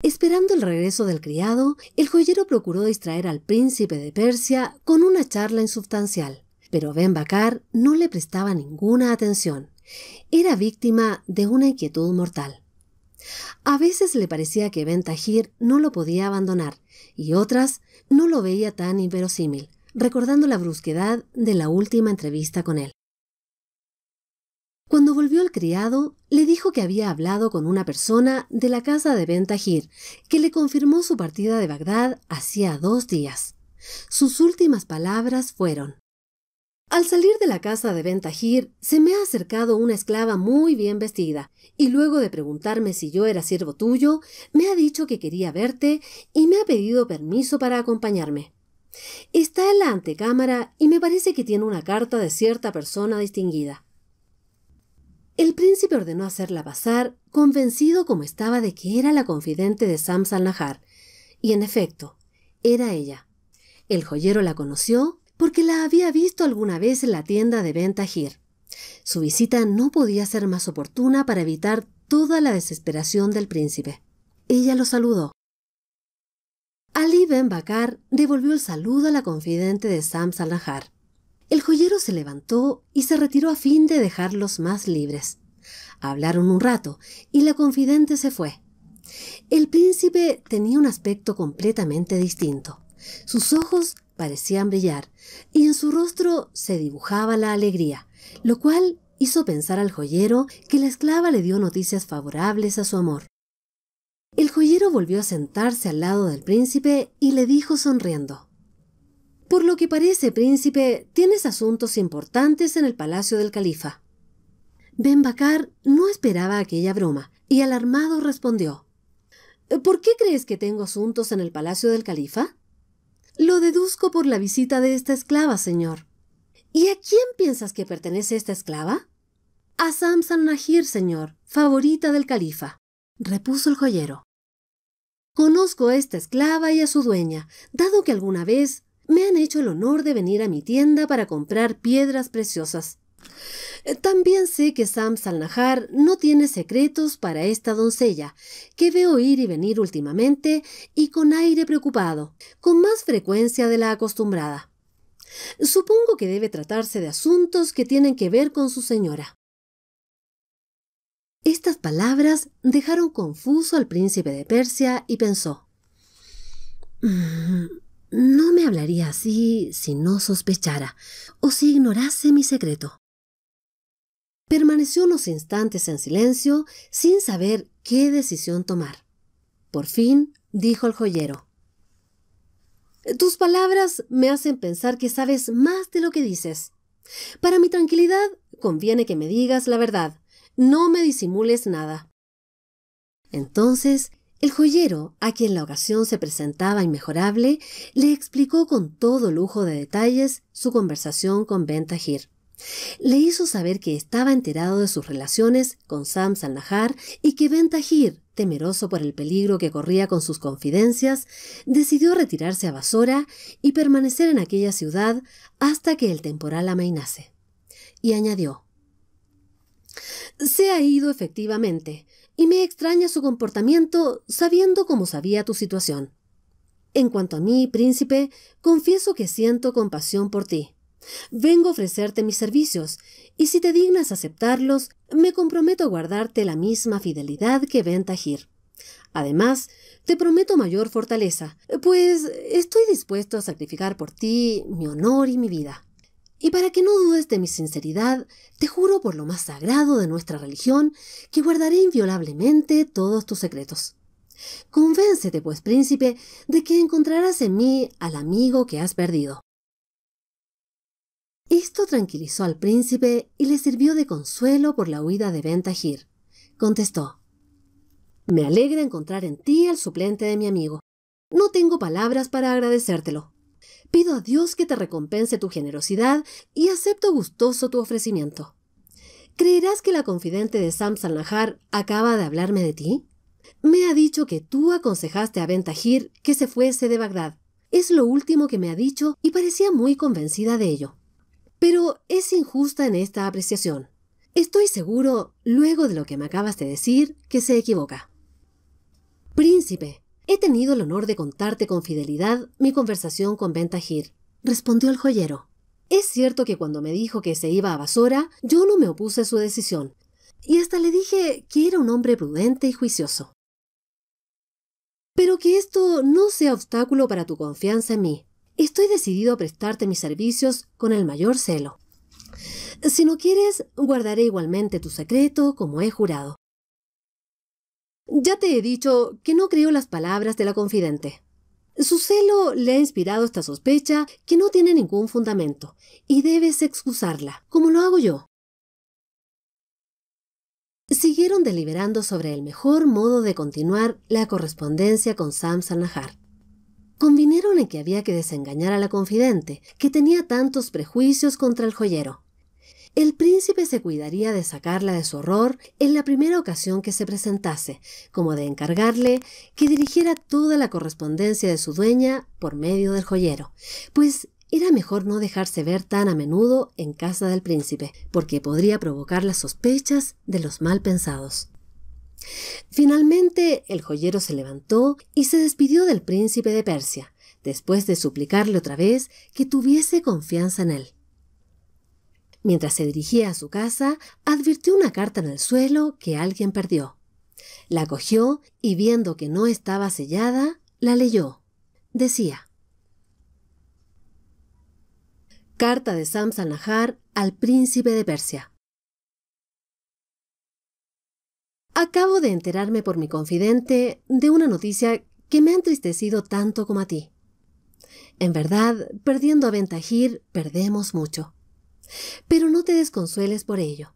Esperando el regreso del criado, el joyero procuró distraer al príncipe de Persia con una charla insubstancial, pero Ben Bakar no le prestaba ninguna atención. Era víctima de una inquietud mortal. A veces le parecía que Ben no lo podía abandonar y otras no lo veía tan inverosímil, recordando la brusquedad de la última entrevista con él. Cuando volvió el criado, le dijo que había hablado con una persona de la casa de Bentajir, que le confirmó su partida de Bagdad hacía dos días. Sus últimas palabras fueron al salir de la casa de Bentajir, se me ha acercado una esclava muy bien vestida, y luego de preguntarme si yo era siervo tuyo, me ha dicho que quería verte y me ha pedido permiso para acompañarme. Está en la antecámara y me parece que tiene una carta de cierta persona distinguida. El príncipe ordenó hacerla pasar, convencido como estaba de que era la confidente de Sam al y en efecto, era ella. El joyero la conoció porque la había visto alguna vez en la tienda de Ben Gir. Su visita no podía ser más oportuna para evitar toda la desesperación del príncipe. Ella lo saludó. Ali Ben Bakar devolvió el saludo a la confidente de Sam Salahar. El joyero se levantó y se retiró a fin de dejarlos más libres. Hablaron un rato y la confidente se fue. El príncipe tenía un aspecto completamente distinto. Sus ojos parecían brillar, y en su rostro se dibujaba la alegría, lo cual hizo pensar al joyero que la esclava le dio noticias favorables a su amor. El joyero volvió a sentarse al lado del príncipe y le dijo sonriendo Por lo que parece, príncipe, tienes asuntos importantes en el palacio del califa. Ben Bakar no esperaba aquella broma y alarmado respondió ¿Por qué crees que tengo asuntos en el palacio del califa? Lo deduzco por la visita de esta esclava, señor. ¿Y a quién piensas que pertenece esta esclava? A Samsan Nahir, señor, favorita del califa, repuso el joyero. Conozco a esta esclava y a su dueña, dado que alguna vez me han hecho el honor de venir a mi tienda para comprar piedras preciosas. Eh, también sé que Sam Salnahar no tiene secretos para esta doncella, que veo ir y venir últimamente y con aire preocupado, con más frecuencia de la acostumbrada. Supongo que debe tratarse de asuntos que tienen que ver con su señora. Estas palabras dejaron confuso al príncipe de Persia y pensó mm, No me hablaría así si no sospechara o si ignorase mi secreto. Permaneció unos instantes en silencio sin saber qué decisión tomar. Por fin dijo el joyero. Tus palabras me hacen pensar que sabes más de lo que dices. Para mi tranquilidad, conviene que me digas la verdad. No me disimules nada. Entonces, el joyero, a quien la ocasión se presentaba inmejorable, le explicó con todo lujo de detalles su conversación con Ben le hizo saber que estaba enterado de sus relaciones con Sam Salnahar y que Ben temeroso por el peligro que corría con sus confidencias, decidió retirarse a Basora y permanecer en aquella ciudad hasta que el temporal amainase. Y añadió, Se ha ido efectivamente, y me extraña su comportamiento sabiendo cómo sabía tu situación. En cuanto a mí, príncipe, confieso que siento compasión por ti. Vengo a ofrecerte mis servicios, y si te dignas aceptarlos, me comprometo a guardarte la misma fidelidad que Ben Además, te prometo mayor fortaleza, pues estoy dispuesto a sacrificar por ti mi honor y mi vida. Y para que no dudes de mi sinceridad, te juro por lo más sagrado de nuestra religión que guardaré inviolablemente todos tus secretos. Convéncete, pues, príncipe, de que encontrarás en mí al amigo que has perdido. Esto tranquilizó al príncipe y le sirvió de consuelo por la huida de Ben-Tahir. Contestó, Me alegra encontrar en ti al suplente de mi amigo. No tengo palabras para agradecértelo. Pido a Dios que te recompense tu generosidad y acepto gustoso tu ofrecimiento. ¿Creerás que la confidente de Sam Nahar acaba de hablarme de ti? Me ha dicho que tú aconsejaste a Ben-Tahir que se fuese de Bagdad. Es lo último que me ha dicho y parecía muy convencida de ello. Pero es injusta en esta apreciación. Estoy seguro, luego de lo que me acabas de decir, que se equivoca. Príncipe, he tenido el honor de contarte con fidelidad mi conversación con Bentahir», respondió el joyero. Es cierto que cuando me dijo que se iba a Basora, yo no me opuse a su decisión, y hasta le dije que era un hombre prudente y juicioso. Pero que esto no sea obstáculo para tu confianza en mí. Estoy decidido a prestarte mis servicios con el mayor celo. Si no quieres, guardaré igualmente tu secreto como he jurado. Ya te he dicho que no creo las palabras de la confidente. Su celo le ha inspirado esta sospecha que no tiene ningún fundamento, y debes excusarla, como lo hago yo. Siguieron deliberando sobre el mejor modo de continuar la correspondencia con Sam Nahar. Convinieron en que había que desengañar a la confidente, que tenía tantos prejuicios contra el joyero. El príncipe se cuidaría de sacarla de su horror en la primera ocasión que se presentase, como de encargarle que dirigiera toda la correspondencia de su dueña por medio del joyero, pues era mejor no dejarse ver tan a menudo en casa del príncipe, porque podría provocar las sospechas de los mal pensados. Finalmente, el joyero se levantó y se despidió del príncipe de Persia, después de suplicarle otra vez que tuviese confianza en él. Mientras se dirigía a su casa, advirtió una carta en el suelo que alguien perdió. La cogió y viendo que no estaba sellada, la leyó. Decía, Carta de Samsa al príncipe de Persia. Acabo de enterarme por mi confidente de una noticia que me ha entristecido tanto como a ti. En verdad, perdiendo a Ventajir, perdemos mucho. Pero no te desconsueles por ello.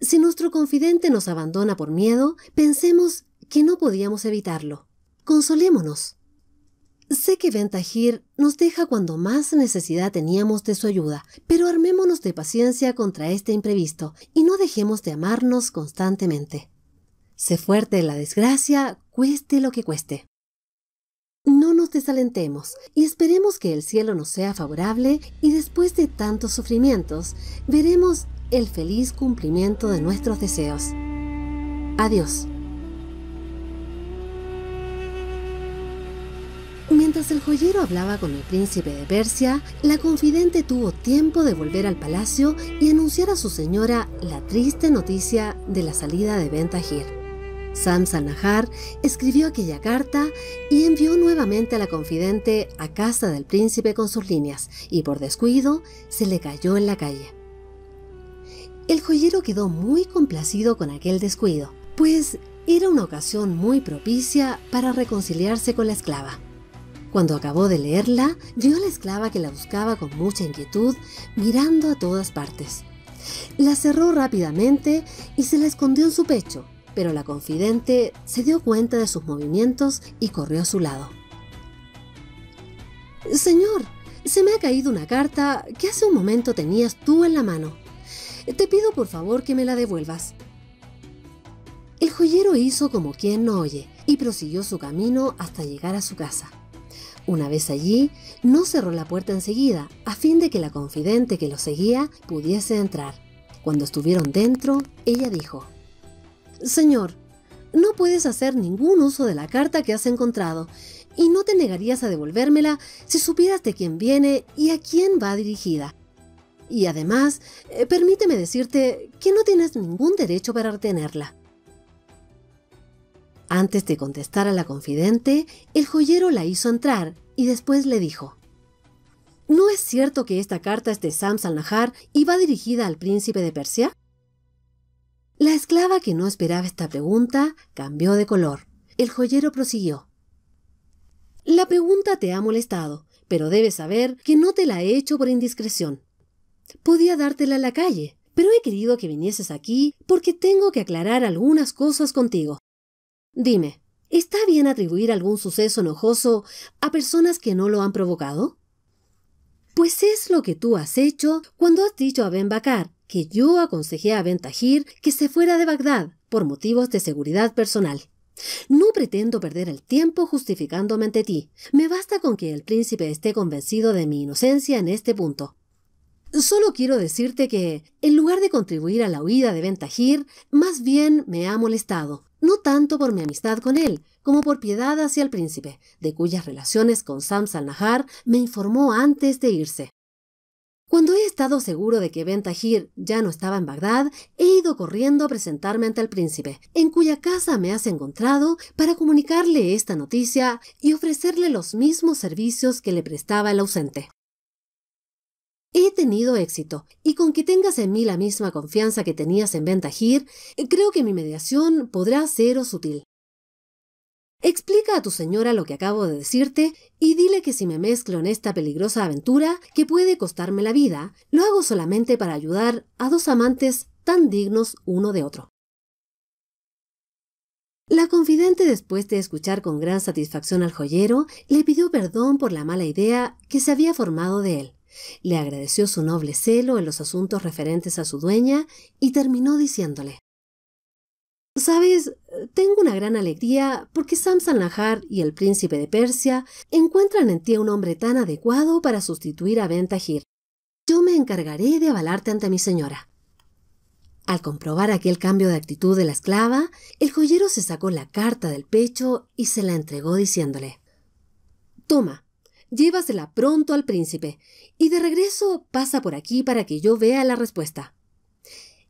Si nuestro confidente nos abandona por miedo, pensemos que no podíamos evitarlo. Consolémonos. Sé que Ventajir nos deja cuando más necesidad teníamos de su ayuda, pero armémonos de paciencia contra este imprevisto y no dejemos de amarnos constantemente. Sé fuerte en la desgracia, cueste lo que cueste. No nos desalentemos y esperemos que el cielo nos sea favorable y después de tantos sufrimientos veremos el feliz cumplimiento de nuestros deseos. Adiós. Mientras el joyero hablaba con el príncipe de Persia, la confidente tuvo tiempo de volver al palacio y anunciar a su señora la triste noticia de la salida de Ben Samsa escribió aquella carta y envió nuevamente a la confidente a casa del príncipe con sus líneas y por descuido se le cayó en la calle. El joyero quedó muy complacido con aquel descuido, pues era una ocasión muy propicia para reconciliarse con la esclava. Cuando acabó de leerla, vio a la esclava que la buscaba con mucha inquietud, mirando a todas partes. La cerró rápidamente y se la escondió en su pecho, pero la confidente se dio cuenta de sus movimientos y corrió a su lado. Señor, se me ha caído una carta que hace un momento tenías tú en la mano. Te pido por favor que me la devuelvas. El joyero hizo como quien no oye y prosiguió su camino hasta llegar a su casa. Una vez allí, no cerró la puerta enseguida, a fin de que la confidente que lo seguía pudiese entrar. Cuando estuvieron dentro, ella dijo, Señor, no puedes hacer ningún uso de la carta que has encontrado, y no te negarías a devolvérmela si supieras de quién viene y a quién va dirigida. Y además, eh, permíteme decirte que no tienes ningún derecho para retenerla. Antes de contestar a la confidente, el joyero la hizo entrar y después le dijo, ¿No es cierto que esta carta es de Sams al y va dirigida al príncipe de Persia? La esclava, que no esperaba esta pregunta, cambió de color. El joyero prosiguió. La pregunta te ha molestado, pero debes saber que no te la he hecho por indiscreción. Podía dártela a la calle, pero he querido que vinieses aquí porque tengo que aclarar algunas cosas contigo. Dime, ¿está bien atribuir algún suceso enojoso a personas que no lo han provocado? Pues es lo que tú has hecho cuando has dicho a Ben Bacar que yo aconsejé a Tajir que se fuera de Bagdad por motivos de seguridad personal. No pretendo perder el tiempo justificándome ante ti. Me basta con que el príncipe esté convencido de mi inocencia en este punto. Solo quiero decirte que, en lugar de contribuir a la huida de Tajir, más bien me ha molestado, no tanto por mi amistad con él, como por piedad hacia el príncipe, de cuyas relaciones con Sams al me informó antes de irse. Cuando he estado seguro de que Ben ya no estaba en Bagdad, he ido corriendo a presentarme ante el príncipe, en cuya casa me has encontrado, para comunicarle esta noticia y ofrecerle los mismos servicios que le prestaba el ausente. He tenido éxito, y con que tengas en mí la misma confianza que tenías en Ben eh, creo que mi mediación podrá seros útil. Explica a tu señora lo que acabo de decirte y dile que si me mezclo en esta peligrosa aventura, que puede costarme la vida, lo hago solamente para ayudar a dos amantes tan dignos uno de otro. La confidente, después de escuchar con gran satisfacción al joyero, le pidió perdón por la mala idea que se había formado de él. Le agradeció su noble celo en los asuntos referentes a su dueña y terminó diciéndole Sabes, tengo una gran alegría porque Samsan y el príncipe de Persia encuentran en ti un hombre tan adecuado para sustituir a Ventagir. Yo me encargaré de avalarte ante mi señora. Al comprobar aquel cambio de actitud de la esclava, el joyero se sacó la carta del pecho y se la entregó diciéndole Toma, llévasela pronto al príncipe, y de regreso pasa por aquí para que yo vea la respuesta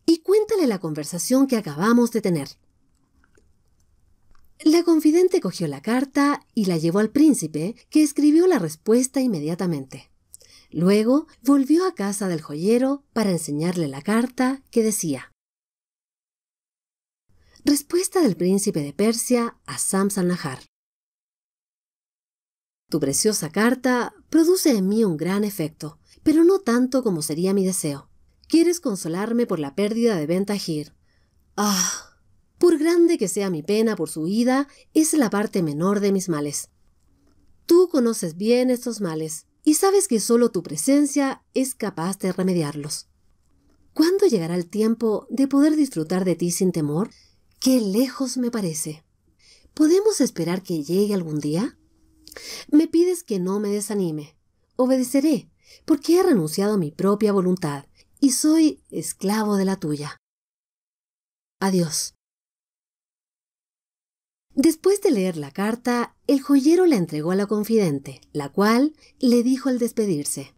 y cuéntale la conversación que acabamos de tener. La confidente cogió la carta y la llevó al príncipe, que escribió la respuesta inmediatamente. Luego volvió a casa del joyero para enseñarle la carta que decía Respuesta del príncipe de Persia a Sam Tu preciosa carta produce en mí un gran efecto, pero no tanto como sería mi deseo. Quieres consolarme por la pérdida de Ben Ah, por grande que sea mi pena por su huida, es la parte menor de mis males. Tú conoces bien estos males y sabes que solo tu presencia es capaz de remediarlos. ¿Cuándo llegará el tiempo de poder disfrutar de ti sin temor? Qué lejos me parece. ¿Podemos esperar que llegue algún día? Me pides que no me desanime. Obedeceré, porque he renunciado a mi propia voluntad y soy esclavo de la tuya. Adiós. Después de leer la carta, el joyero la entregó a la confidente, la cual le dijo al despedirse,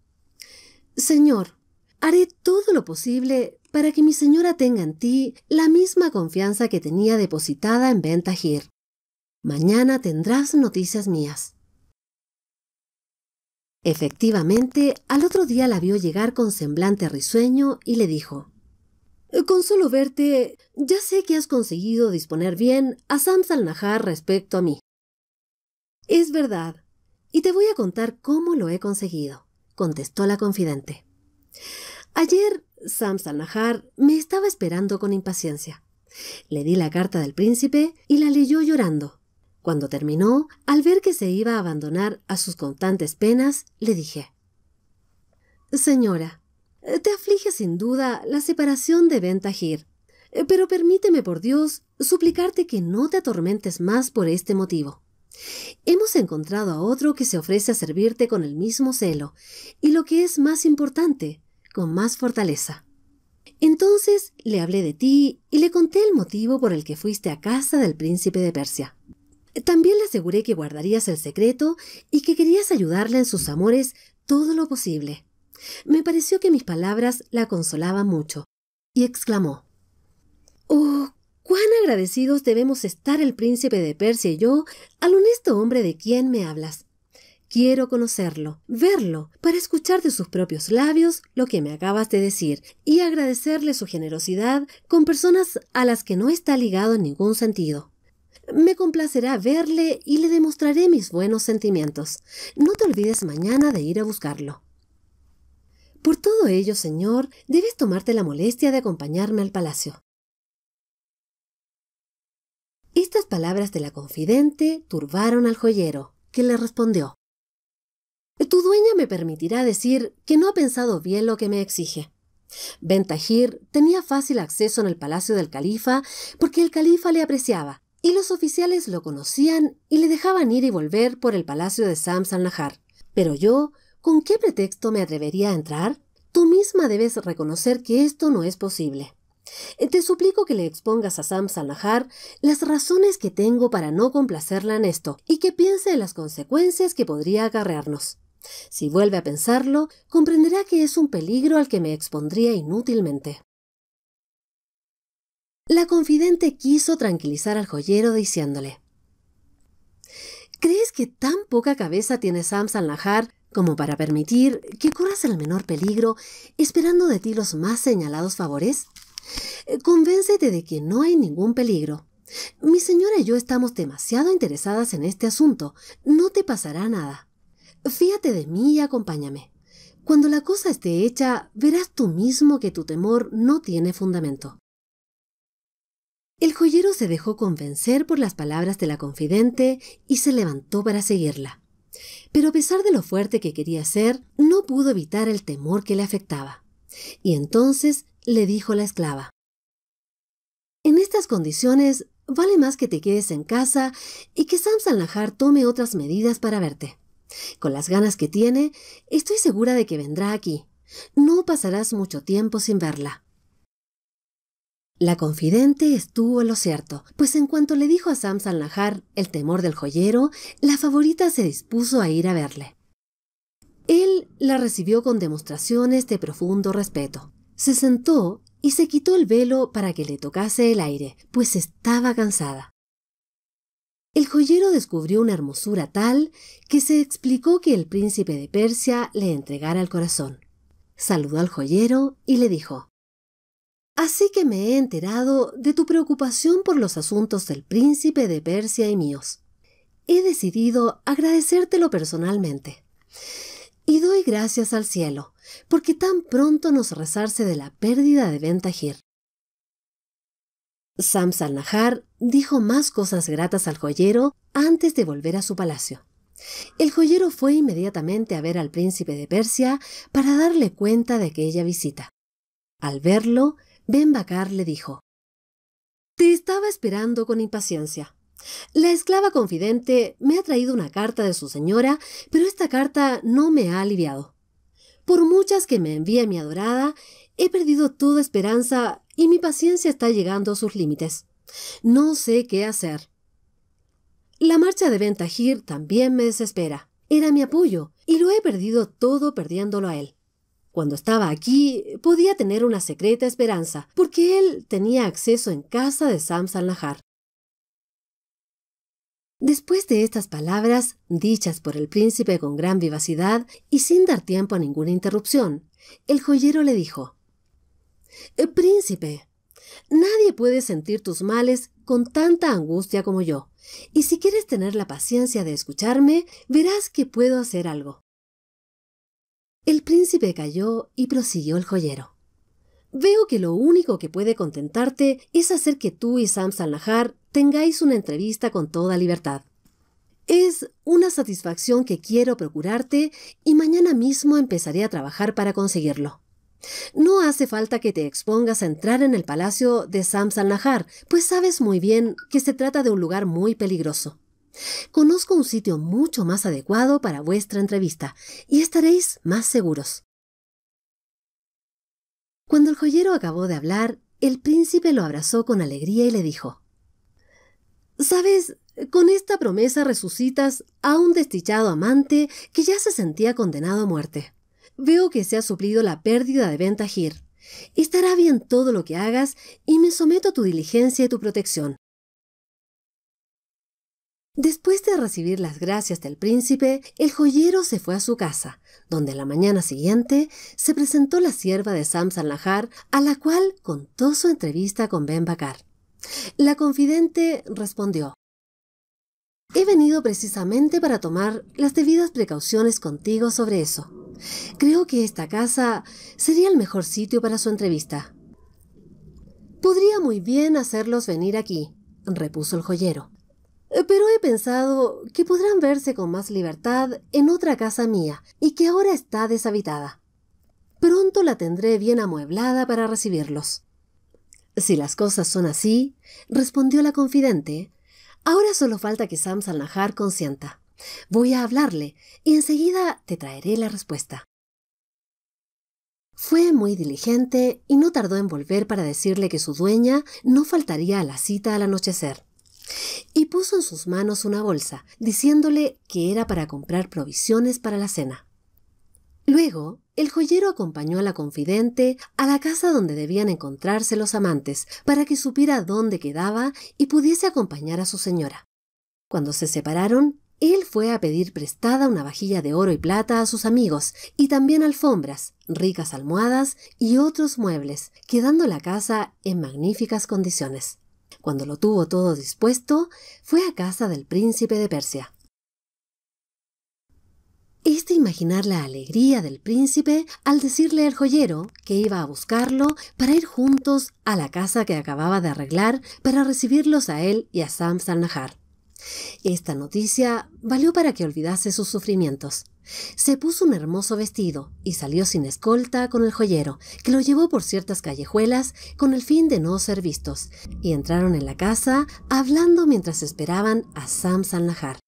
Señor, haré todo lo posible para que mi señora tenga en ti la misma confianza que tenía depositada en Bentagir. Mañana tendrás noticias mías. Efectivamente, al otro día la vio llegar con semblante risueño y le dijo Con solo verte, ya sé que has conseguido disponer bien a Sams al respecto a mí. Es verdad, y te voy a contar cómo lo he conseguido, contestó la confidente. Ayer Sams al me estaba esperando con impaciencia. Le di la carta del príncipe y la leyó llorando. Cuando terminó, al ver que se iba a abandonar a sus constantes penas, le dije, Señora, te aflige sin duda la separación de Bentajir, pero permíteme por Dios suplicarte que no te atormentes más por este motivo. Hemos encontrado a otro que se ofrece a servirte con el mismo celo, y lo que es más importante, con más fortaleza. Entonces le hablé de ti y le conté el motivo por el que fuiste a casa del príncipe de Persia. También le aseguré que guardarías el secreto y que querías ayudarle en sus amores todo lo posible. Me pareció que mis palabras la consolaban mucho, y exclamó Oh, cuán agradecidos debemos estar el príncipe de Persia y yo al honesto hombre de quien me hablas. Quiero conocerlo, verlo, para escuchar de sus propios labios lo que me acabas de decir y agradecerle su generosidad con personas a las que no está ligado en ningún sentido. Me complacerá verle y le demostraré mis buenos sentimientos. No te olvides mañana de ir a buscarlo. Por todo ello, señor, debes tomarte la molestia de acompañarme al palacio. Estas palabras de la confidente turbaron al joyero, que le respondió. Tu dueña me permitirá decir que no ha pensado bien lo que me exige. Tajir tenía fácil acceso en el palacio del califa porque el califa le apreciaba y los oficiales lo conocían y le dejaban ir y volver por el palacio de Sam Nahar. Pero yo, ¿con qué pretexto me atrevería a entrar? Tú misma debes reconocer que esto no es posible. Eh, te suplico que le expongas a Sam Salnahar las razones que tengo para no complacerla en esto y que piense en las consecuencias que podría acarrearnos. Si vuelve a pensarlo, comprenderá que es un peligro al que me expondría inútilmente. La confidente quiso tranquilizar al joyero diciéndole, ¿Crees que tan poca cabeza tiene al najar como para permitir que corras el menor peligro esperando de ti los más señalados favores? Convéncete de que no hay ningún peligro. Mi señora y yo estamos demasiado interesadas en este asunto. No te pasará nada. Fíate de mí y acompáñame. Cuando la cosa esté hecha, verás tú mismo que tu temor no tiene fundamento. El joyero se dejó convencer por las palabras de la confidente y se levantó para seguirla. Pero a pesar de lo fuerte que quería ser, no pudo evitar el temor que le afectaba. Y entonces le dijo la esclava, En estas condiciones, vale más que te quedes en casa y que Samson Lajar tome otras medidas para verte. Con las ganas que tiene, estoy segura de que vendrá aquí. No pasarás mucho tiempo sin verla. La confidente estuvo en lo cierto, pues en cuanto le dijo a al Najar el temor del joyero, la favorita se dispuso a ir a verle. Él la recibió con demostraciones de profundo respeto. Se sentó y se quitó el velo para que le tocase el aire, pues estaba cansada. El joyero descubrió una hermosura tal que se explicó que el príncipe de Persia le entregara el corazón. Saludó al joyero y le dijo Así que me he enterado de tu preocupación por los asuntos del príncipe de Persia y míos. He decidido agradecértelo personalmente. Y doy gracias al cielo, porque tan pronto nos rezarse de la pérdida de Ventajir. Sams al dijo más cosas gratas al joyero antes de volver a su palacio. El joyero fue inmediatamente a ver al príncipe de Persia para darle cuenta de aquella visita. Al verlo, Ben Bacar le dijo, Te estaba esperando con impaciencia. La esclava confidente me ha traído una carta de su señora, pero esta carta no me ha aliviado. Por muchas que me envíe mi adorada, he perdido toda esperanza y mi paciencia está llegando a sus límites. No sé qué hacer. La marcha de Ventagir también me desespera. Era mi apoyo y lo he perdido todo perdiéndolo a él. Cuando estaba aquí, podía tener una secreta esperanza, porque él tenía acceso en casa de Sam Salnahar. Después de estas palabras, dichas por el príncipe con gran vivacidad y sin dar tiempo a ninguna interrupción, el joyero le dijo, eh, Príncipe, nadie puede sentir tus males con tanta angustia como yo, y si quieres tener la paciencia de escucharme, verás que puedo hacer algo. El príncipe calló y prosiguió el joyero. Veo que lo único que puede contentarte es hacer que tú y Sam nahar tengáis una entrevista con toda libertad. Es una satisfacción que quiero procurarte y mañana mismo empezaré a trabajar para conseguirlo. No hace falta que te expongas a entrar en el palacio de Sam nahar pues sabes muy bien que se trata de un lugar muy peligroso. Conozco un sitio mucho más adecuado para vuestra entrevista y estaréis más seguros. Cuando el joyero acabó de hablar, el príncipe lo abrazó con alegría y le dijo Sabes, con esta promesa resucitas a un desdichado amante que ya se sentía condenado a muerte. Veo que se ha suplido la pérdida de ventajir Estará bien todo lo que hagas y me someto a tu diligencia y tu protección. Después de recibir las gracias del príncipe, el joyero se fue a su casa, donde la mañana siguiente se presentó la sierva de Samson Lahar, a la cual contó su entrevista con Ben Bakar. La confidente respondió, He venido precisamente para tomar las debidas precauciones contigo sobre eso. Creo que esta casa sería el mejor sitio para su entrevista. Podría muy bien hacerlos venir aquí, repuso el joyero. Eh, pero he pensado que podrán verse con más libertad en otra casa mía y que ahora está deshabitada. Pronto la tendré bien amueblada para recibirlos. Si las cosas son así, respondió la confidente, ahora solo falta que Sam najar consienta. Voy a hablarle y enseguida te traeré la respuesta. Fue muy diligente y no tardó en volver para decirle que su dueña no faltaría a la cita al anochecer y puso en sus manos una bolsa, diciéndole que era para comprar provisiones para la cena. Luego, el joyero acompañó a la confidente a la casa donde debían encontrarse los amantes, para que supiera dónde quedaba y pudiese acompañar a su señora. Cuando se separaron, él fue a pedir prestada una vajilla de oro y plata a sus amigos, y también alfombras, ricas almohadas y otros muebles, quedando la casa en magníficas condiciones. Cuando lo tuvo todo dispuesto, fue a casa del príncipe de Persia. Este imaginar la alegría del príncipe al decirle al joyero que iba a buscarlo para ir juntos a la casa que acababa de arreglar para recibirlos a él y a Sam Nahar. Esta noticia valió para que olvidase sus sufrimientos. Se puso un hermoso vestido y salió sin escolta con el joyero, que lo llevó por ciertas callejuelas con el fin de no ser vistos, y entraron en la casa hablando mientras esperaban a Sam Sanlajar.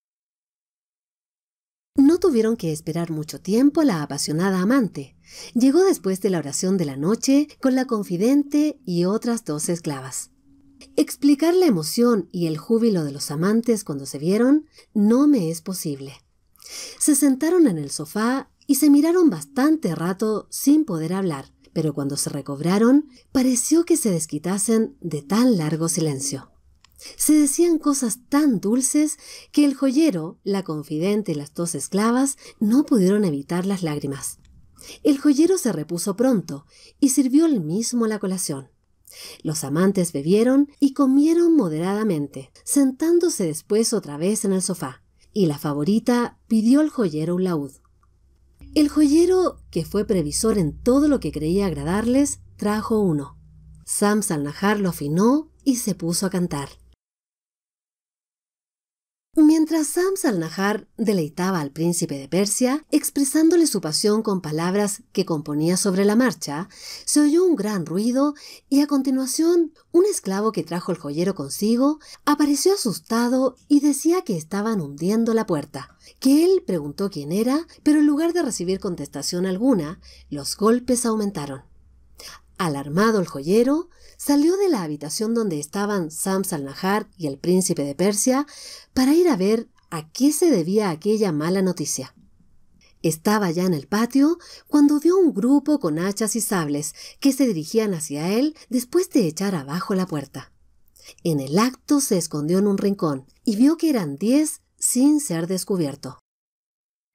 No tuvieron que esperar mucho tiempo la apasionada amante. Llegó después de la oración de la noche con la confidente y otras dos esclavas. Explicar la emoción y el júbilo de los amantes cuando se vieron no me es posible. Se sentaron en el sofá y se miraron bastante rato sin poder hablar, pero cuando se recobraron pareció que se desquitasen de tan largo silencio. Se decían cosas tan dulces que el joyero, la confidente y las dos esclavas no pudieron evitar las lágrimas. El joyero se repuso pronto y sirvió el mismo la colación. Los amantes bebieron y comieron moderadamente, sentándose después otra vez en el sofá y la favorita pidió al joyero un laúd. El joyero, que fue previsor en todo lo que creía agradarles, trajo uno. Sams Salnajar lo afinó y se puso a cantar. Mientras Sams al-Nahar deleitaba al príncipe de Persia, expresándole su pasión con palabras que componía sobre la marcha, se oyó un gran ruido y a continuación un esclavo que trajo el joyero consigo apareció asustado y decía que estaban hundiendo la puerta, que él preguntó quién era, pero en lugar de recibir contestación alguna, los golpes aumentaron. Alarmado el joyero, salió de la habitación donde estaban Sams al y el príncipe de Persia para ir a ver a qué se debía aquella mala noticia. Estaba ya en el patio cuando vio un grupo con hachas y sables que se dirigían hacia él después de echar abajo la puerta. En el acto se escondió en un rincón y vio que eran diez sin ser descubierto.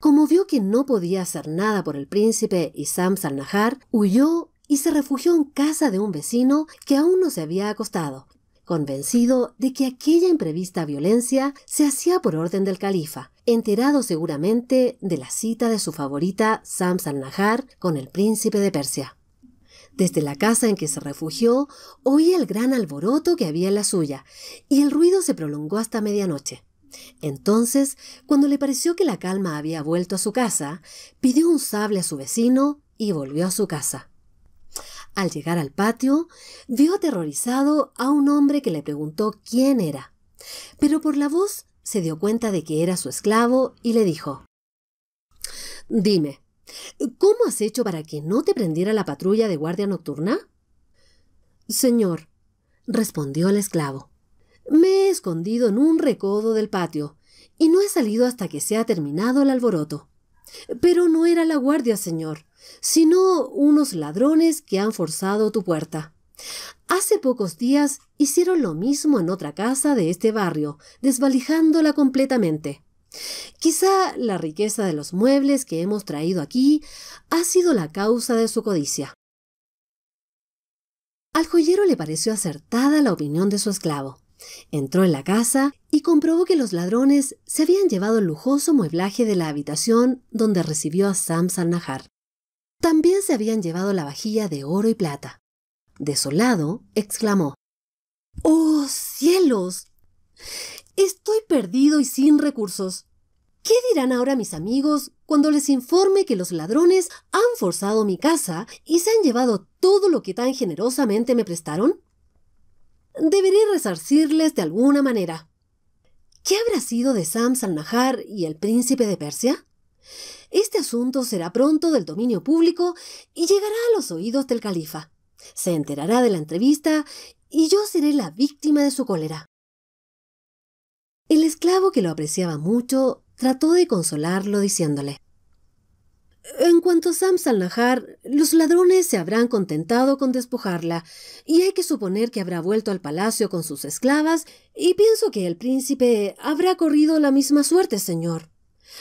Como vio que no podía hacer nada por el príncipe y Sams al-Nahar, huyó y se refugió en casa de un vecino que aún no se había acostado, convencido de que aquella imprevista violencia se hacía por orden del califa, enterado seguramente de la cita de su favorita Sams al-Nahar con el príncipe de Persia. Desde la casa en que se refugió, oía el gran alboroto que había en la suya, y el ruido se prolongó hasta medianoche. Entonces, cuando le pareció que la calma había vuelto a su casa, pidió un sable a su vecino y volvió a su casa. Al llegar al patio, vio aterrorizado a un hombre que le preguntó quién era, pero por la voz se dio cuenta de que era su esclavo y le dijo, Dime, ¿cómo has hecho para que no te prendiera la patrulla de guardia nocturna? Señor, respondió el esclavo, me he escondido en un recodo del patio y no he salido hasta que se ha terminado el alboroto. Pero no era la guardia, señor sino unos ladrones que han forzado tu puerta. Hace pocos días hicieron lo mismo en otra casa de este barrio, desvalijándola completamente. Quizá la riqueza de los muebles que hemos traído aquí ha sido la causa de su codicia. Al joyero le pareció acertada la opinión de su esclavo. Entró en la casa y comprobó que los ladrones se habían llevado el lujoso mueblaje de la habitación donde recibió a Sam también se habían llevado la vajilla de oro y plata. Desolado, exclamó, ¡Oh, cielos! Estoy perdido y sin recursos. ¿Qué dirán ahora mis amigos cuando les informe que los ladrones han forzado mi casa y se han llevado todo lo que tan generosamente me prestaron? Deberé resarcirles de alguna manera. ¿Qué habrá sido de Sam Salnahar y el príncipe de Persia? Este asunto será pronto del dominio público y llegará a los oídos del califa. Se enterará de la entrevista y yo seré la víctima de su cólera. El esclavo, que lo apreciaba mucho, trató de consolarlo diciéndole En cuanto a Sams al los ladrones se habrán contentado con despojarla, y hay que suponer que habrá vuelto al palacio con sus esclavas, y pienso que el príncipe habrá corrido la misma suerte, señor.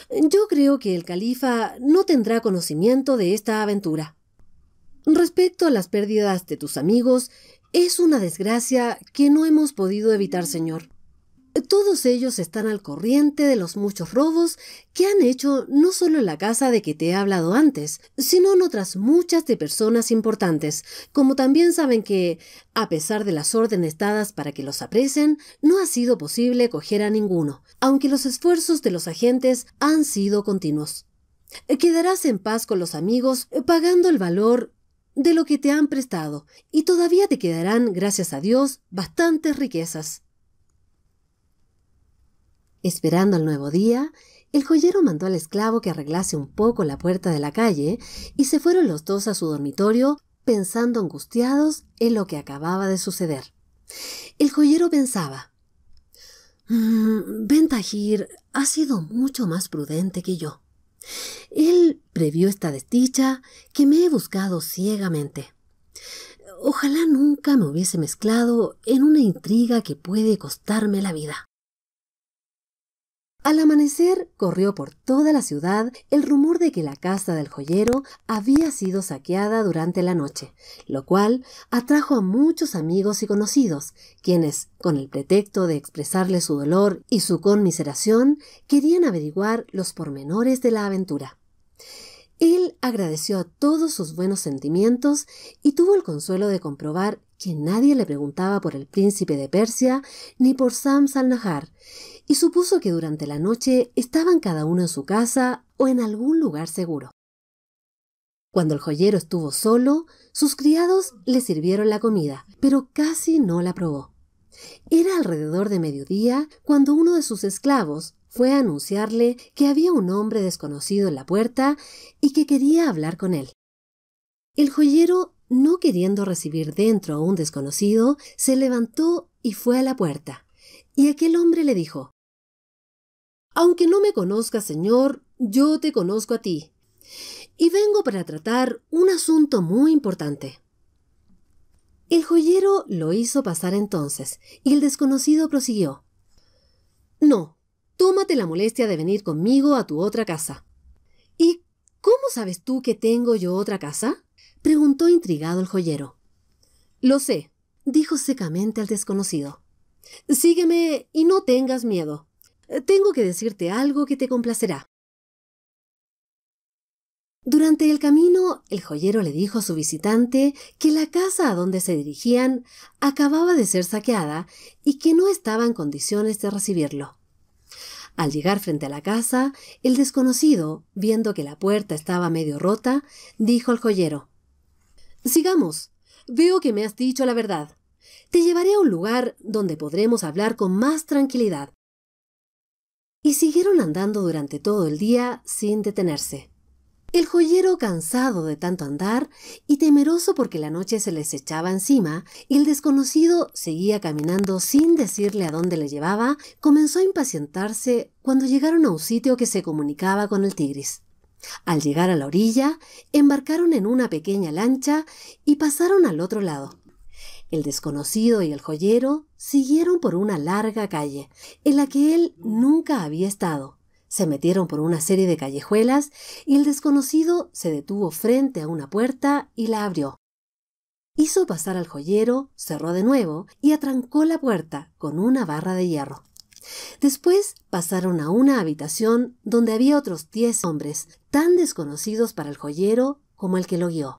Yo creo que el califa no tendrá conocimiento de esta aventura. Respecto a las pérdidas de tus amigos, es una desgracia que no hemos podido evitar, señor. Todos ellos están al corriente de los muchos robos que han hecho no solo en la casa de que te he hablado antes, sino en otras muchas de personas importantes, como también saben que, a pesar de las órdenes dadas para que los apresen, no ha sido posible coger a ninguno, aunque los esfuerzos de los agentes han sido continuos. Quedarás en paz con los amigos pagando el valor de lo que te han prestado, y todavía te quedarán, gracias a Dios, bastantes riquezas. Esperando al nuevo día, el joyero mandó al esclavo que arreglase un poco la puerta de la calle y se fueron los dos a su dormitorio pensando angustiados en lo que acababa de suceder. El joyero pensaba mm, "Ventagir ha sido mucho más prudente que yo. Él previó esta desdicha que me he buscado ciegamente. Ojalá nunca me hubiese mezclado en una intriga que puede costarme la vida. Al amanecer corrió por toda la ciudad el rumor de que la casa del joyero había sido saqueada durante la noche, lo cual atrajo a muchos amigos y conocidos, quienes, con el pretexto de expresarle su dolor y su conmiseración, querían averiguar los pormenores de la aventura. Él agradeció a todos sus buenos sentimientos y tuvo el consuelo de comprobar que nadie le preguntaba por el príncipe de Persia ni por Sam al y supuso que durante la noche estaban cada uno en su casa o en algún lugar seguro. Cuando el joyero estuvo solo, sus criados le sirvieron la comida, pero casi no la probó. Era alrededor de mediodía cuando uno de sus esclavos fue a anunciarle que había un hombre desconocido en la puerta y que quería hablar con él. El joyero, no queriendo recibir dentro a un desconocido, se levantó y fue a la puerta, y aquel hombre le dijo aunque no me conozcas, Señor, yo te conozco a ti. Y vengo para tratar un asunto muy importante. El joyero lo hizo pasar entonces, y el desconocido prosiguió. No, tómate la molestia de venir conmigo a tu otra casa. ¿Y cómo sabes tú que tengo yo otra casa? preguntó intrigado el joyero. Lo sé, dijo secamente al desconocido. Sígueme y no tengas miedo. Eh, tengo que decirte algo que te complacerá. Durante el camino, el joyero le dijo a su visitante que la casa a donde se dirigían acababa de ser saqueada y que no estaba en condiciones de recibirlo. Al llegar frente a la casa, el desconocido, viendo que la puerta estaba medio rota, dijo al joyero Sigamos. Veo que me has dicho la verdad. Te llevaré a un lugar donde podremos hablar con más tranquilidad y siguieron andando durante todo el día sin detenerse. El joyero, cansado de tanto andar y temeroso porque la noche se les echaba encima, y el desconocido seguía caminando sin decirle a dónde le llevaba, comenzó a impacientarse cuando llegaron a un sitio que se comunicaba con el Tigris. Al llegar a la orilla, embarcaron en una pequeña lancha y pasaron al otro lado. El desconocido y el joyero siguieron por una larga calle, en la que él nunca había estado. Se metieron por una serie de callejuelas y el desconocido se detuvo frente a una puerta y la abrió. Hizo pasar al joyero, cerró de nuevo y atrancó la puerta con una barra de hierro. Después pasaron a una habitación donde había otros diez hombres, tan desconocidos para el joyero como el que lo guió.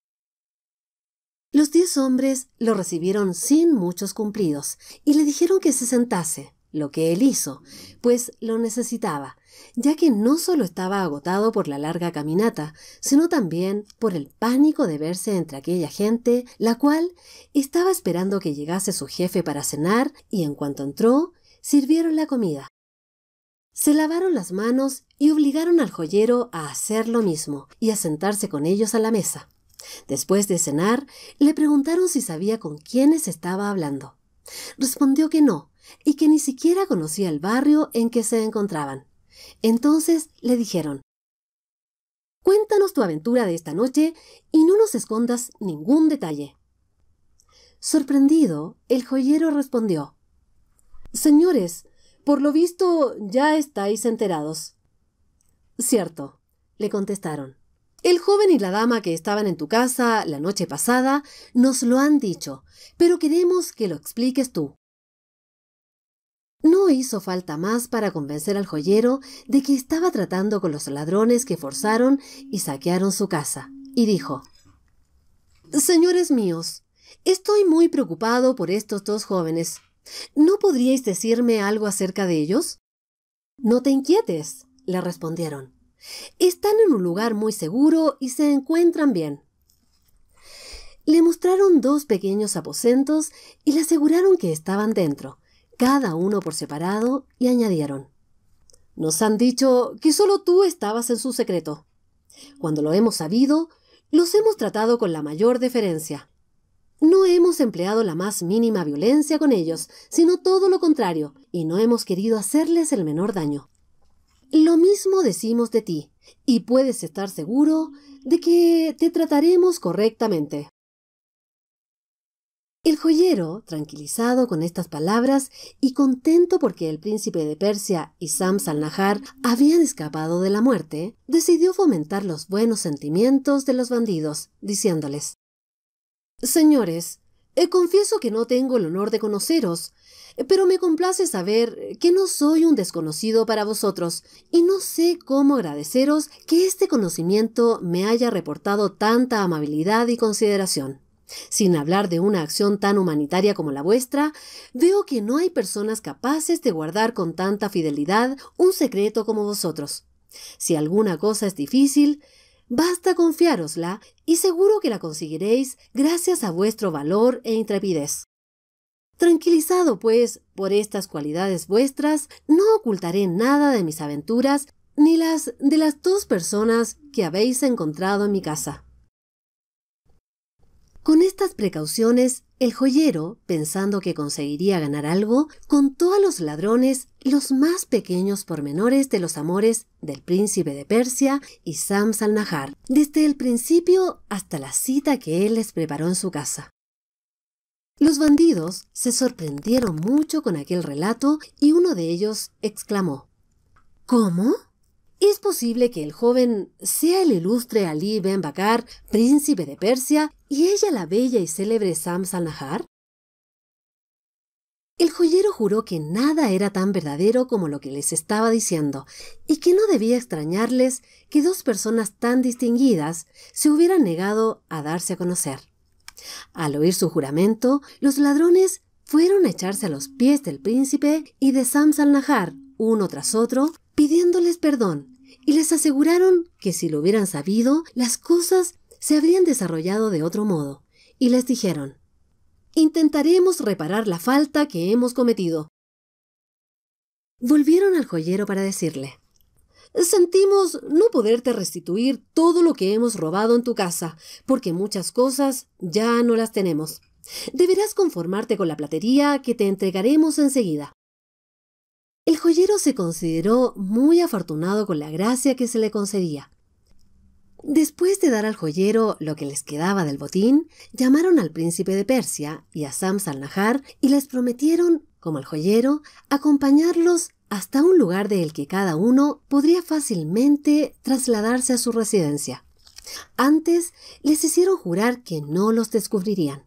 Los diez hombres lo recibieron sin muchos cumplidos y le dijeron que se sentase, lo que él hizo, pues lo necesitaba, ya que no solo estaba agotado por la larga caminata, sino también por el pánico de verse entre aquella gente, la cual estaba esperando que llegase su jefe para cenar y en cuanto entró, sirvieron la comida. Se lavaron las manos y obligaron al joyero a hacer lo mismo y a sentarse con ellos a la mesa. Después de cenar, le preguntaron si sabía con quiénes estaba hablando. Respondió que no, y que ni siquiera conocía el barrio en que se encontraban. Entonces le dijeron, Cuéntanos tu aventura de esta noche y no nos escondas ningún detalle. Sorprendido, el joyero respondió, Señores, por lo visto ya estáis enterados. Cierto, le contestaron. El joven y la dama que estaban en tu casa la noche pasada nos lo han dicho, pero queremos que lo expliques tú. No hizo falta más para convencer al joyero de que estaba tratando con los ladrones que forzaron y saquearon su casa, y dijo, Señores míos, estoy muy preocupado por estos dos jóvenes. ¿No podríais decirme algo acerca de ellos? No te inquietes, le respondieron. Están en un lugar muy seguro y se encuentran bien. Le mostraron dos pequeños aposentos y le aseguraron que estaban dentro, cada uno por separado, y añadieron, Nos han dicho que solo tú estabas en su secreto. Cuando lo hemos sabido, los hemos tratado con la mayor deferencia. No hemos empleado la más mínima violencia con ellos, sino todo lo contrario, y no hemos querido hacerles el menor daño. Lo mismo decimos de ti, y puedes estar seguro de que te trataremos correctamente. El joyero, tranquilizado con estas palabras y contento porque el príncipe de Persia y Sam al habían escapado de la muerte, decidió fomentar los buenos sentimientos de los bandidos, diciéndoles: Señores, eh, confieso que no tengo el honor de conoceros, pero me complace saber que no soy un desconocido para vosotros y no sé cómo agradeceros que este conocimiento me haya reportado tanta amabilidad y consideración. Sin hablar de una acción tan humanitaria como la vuestra, veo que no hay personas capaces de guardar con tanta fidelidad un secreto como vosotros. Si alguna cosa es difícil, Basta confiárosla y seguro que la conseguiréis gracias a vuestro valor e intrepidez. Tranquilizado, pues, por estas cualidades vuestras, no ocultaré nada de mis aventuras ni las de las dos personas que habéis encontrado en mi casa. Con estas precauciones, el joyero, pensando que conseguiría ganar algo, contó a los ladrones los más pequeños pormenores de los amores del príncipe de Persia y Sam al desde el principio hasta la cita que él les preparó en su casa. Los bandidos se sorprendieron mucho con aquel relato y uno de ellos exclamó, ¿Cómo? ¿Es posible que el joven sea el ilustre Ali Ben Bakar, príncipe de Persia, y ella la bella y célebre Sam al El joyero juró que nada era tan verdadero como lo que les estaba diciendo, y que no debía extrañarles que dos personas tan distinguidas se hubieran negado a darse a conocer. Al oír su juramento, los ladrones fueron a echarse a los pies del príncipe y de Sams al uno tras otro, pidiéndoles perdón, y les aseguraron que si lo hubieran sabido, las cosas se habrían desarrollado de otro modo, y les dijeron, Intentaremos reparar la falta que hemos cometido. Volvieron al joyero para decirle, Sentimos no poderte restituir todo lo que hemos robado en tu casa, porque muchas cosas ya no las tenemos. Deberás conformarte con la platería que te entregaremos enseguida. El joyero se consideró muy afortunado con la gracia que se le concedía. Después de dar al joyero lo que les quedaba del botín, llamaron al príncipe de Persia y a Sam al y les prometieron, como el joyero, acompañarlos hasta un lugar del que cada uno podría fácilmente trasladarse a su residencia. Antes les hicieron jurar que no los descubrirían.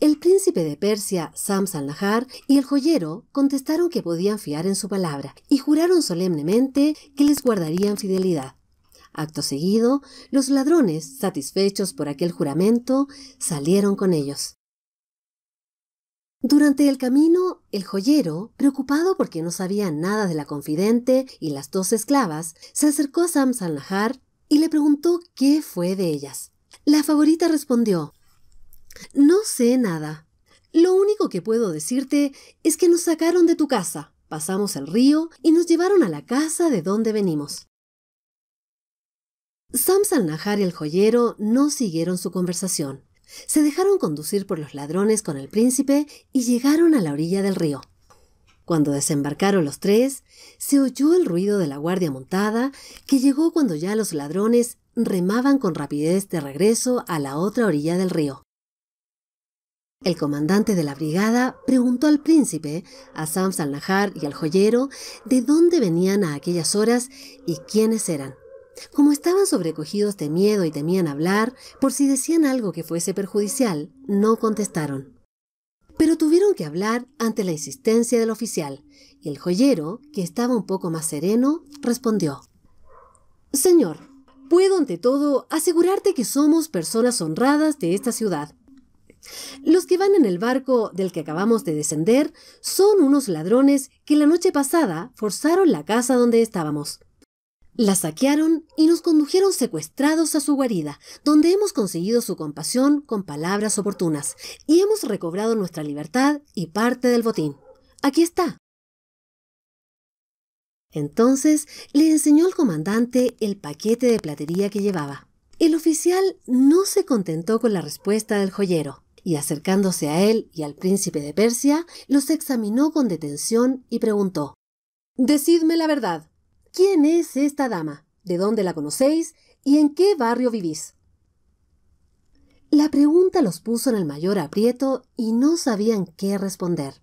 El príncipe de Persia, Sam Nahar, y el joyero contestaron que podían fiar en su palabra y juraron solemnemente que les guardarían fidelidad. Acto seguido, los ladrones, satisfechos por aquel juramento, salieron con ellos. Durante el camino, el joyero, preocupado porque no sabía nada de la confidente y las dos esclavas, se acercó a Sam Nahar y le preguntó qué fue de ellas. La favorita respondió, No sé nada. Lo único que puedo decirte es que nos sacaron de tu casa, pasamos el río y nos llevaron a la casa de donde venimos. Sam Nahar y el joyero no siguieron su conversación. Se dejaron conducir por los ladrones con el príncipe y llegaron a la orilla del río. Cuando desembarcaron los tres, se oyó el ruido de la guardia montada, que llegó cuando ya los ladrones remaban con rapidez de regreso a la otra orilla del río. El comandante de la brigada preguntó al príncipe, a Sams al y al joyero de dónde venían a aquellas horas y quiénes eran. Como estaban sobrecogidos de miedo y temían hablar, por si decían algo que fuese perjudicial, no contestaron. Pero tuvieron que hablar ante la insistencia del oficial, y el joyero, que estaba un poco más sereno, respondió. Señor, puedo ante todo asegurarte que somos personas honradas de esta ciudad. Los que van en el barco del que acabamos de descender son unos ladrones que la noche pasada forzaron la casa donde estábamos. La saquearon y nos condujeron secuestrados a su guarida, donde hemos conseguido su compasión con palabras oportunas y hemos recobrado nuestra libertad y parte del botín. Aquí está. Entonces le enseñó al comandante el paquete de platería que llevaba. El oficial no se contentó con la respuesta del joyero y acercándose a él y al príncipe de Persia, los examinó con detención y preguntó, Decidme la verdad, ¿Quién es esta dama? ¿De dónde la conocéis? ¿Y en qué barrio vivís? La pregunta los puso en el mayor aprieto y no sabían qué responder.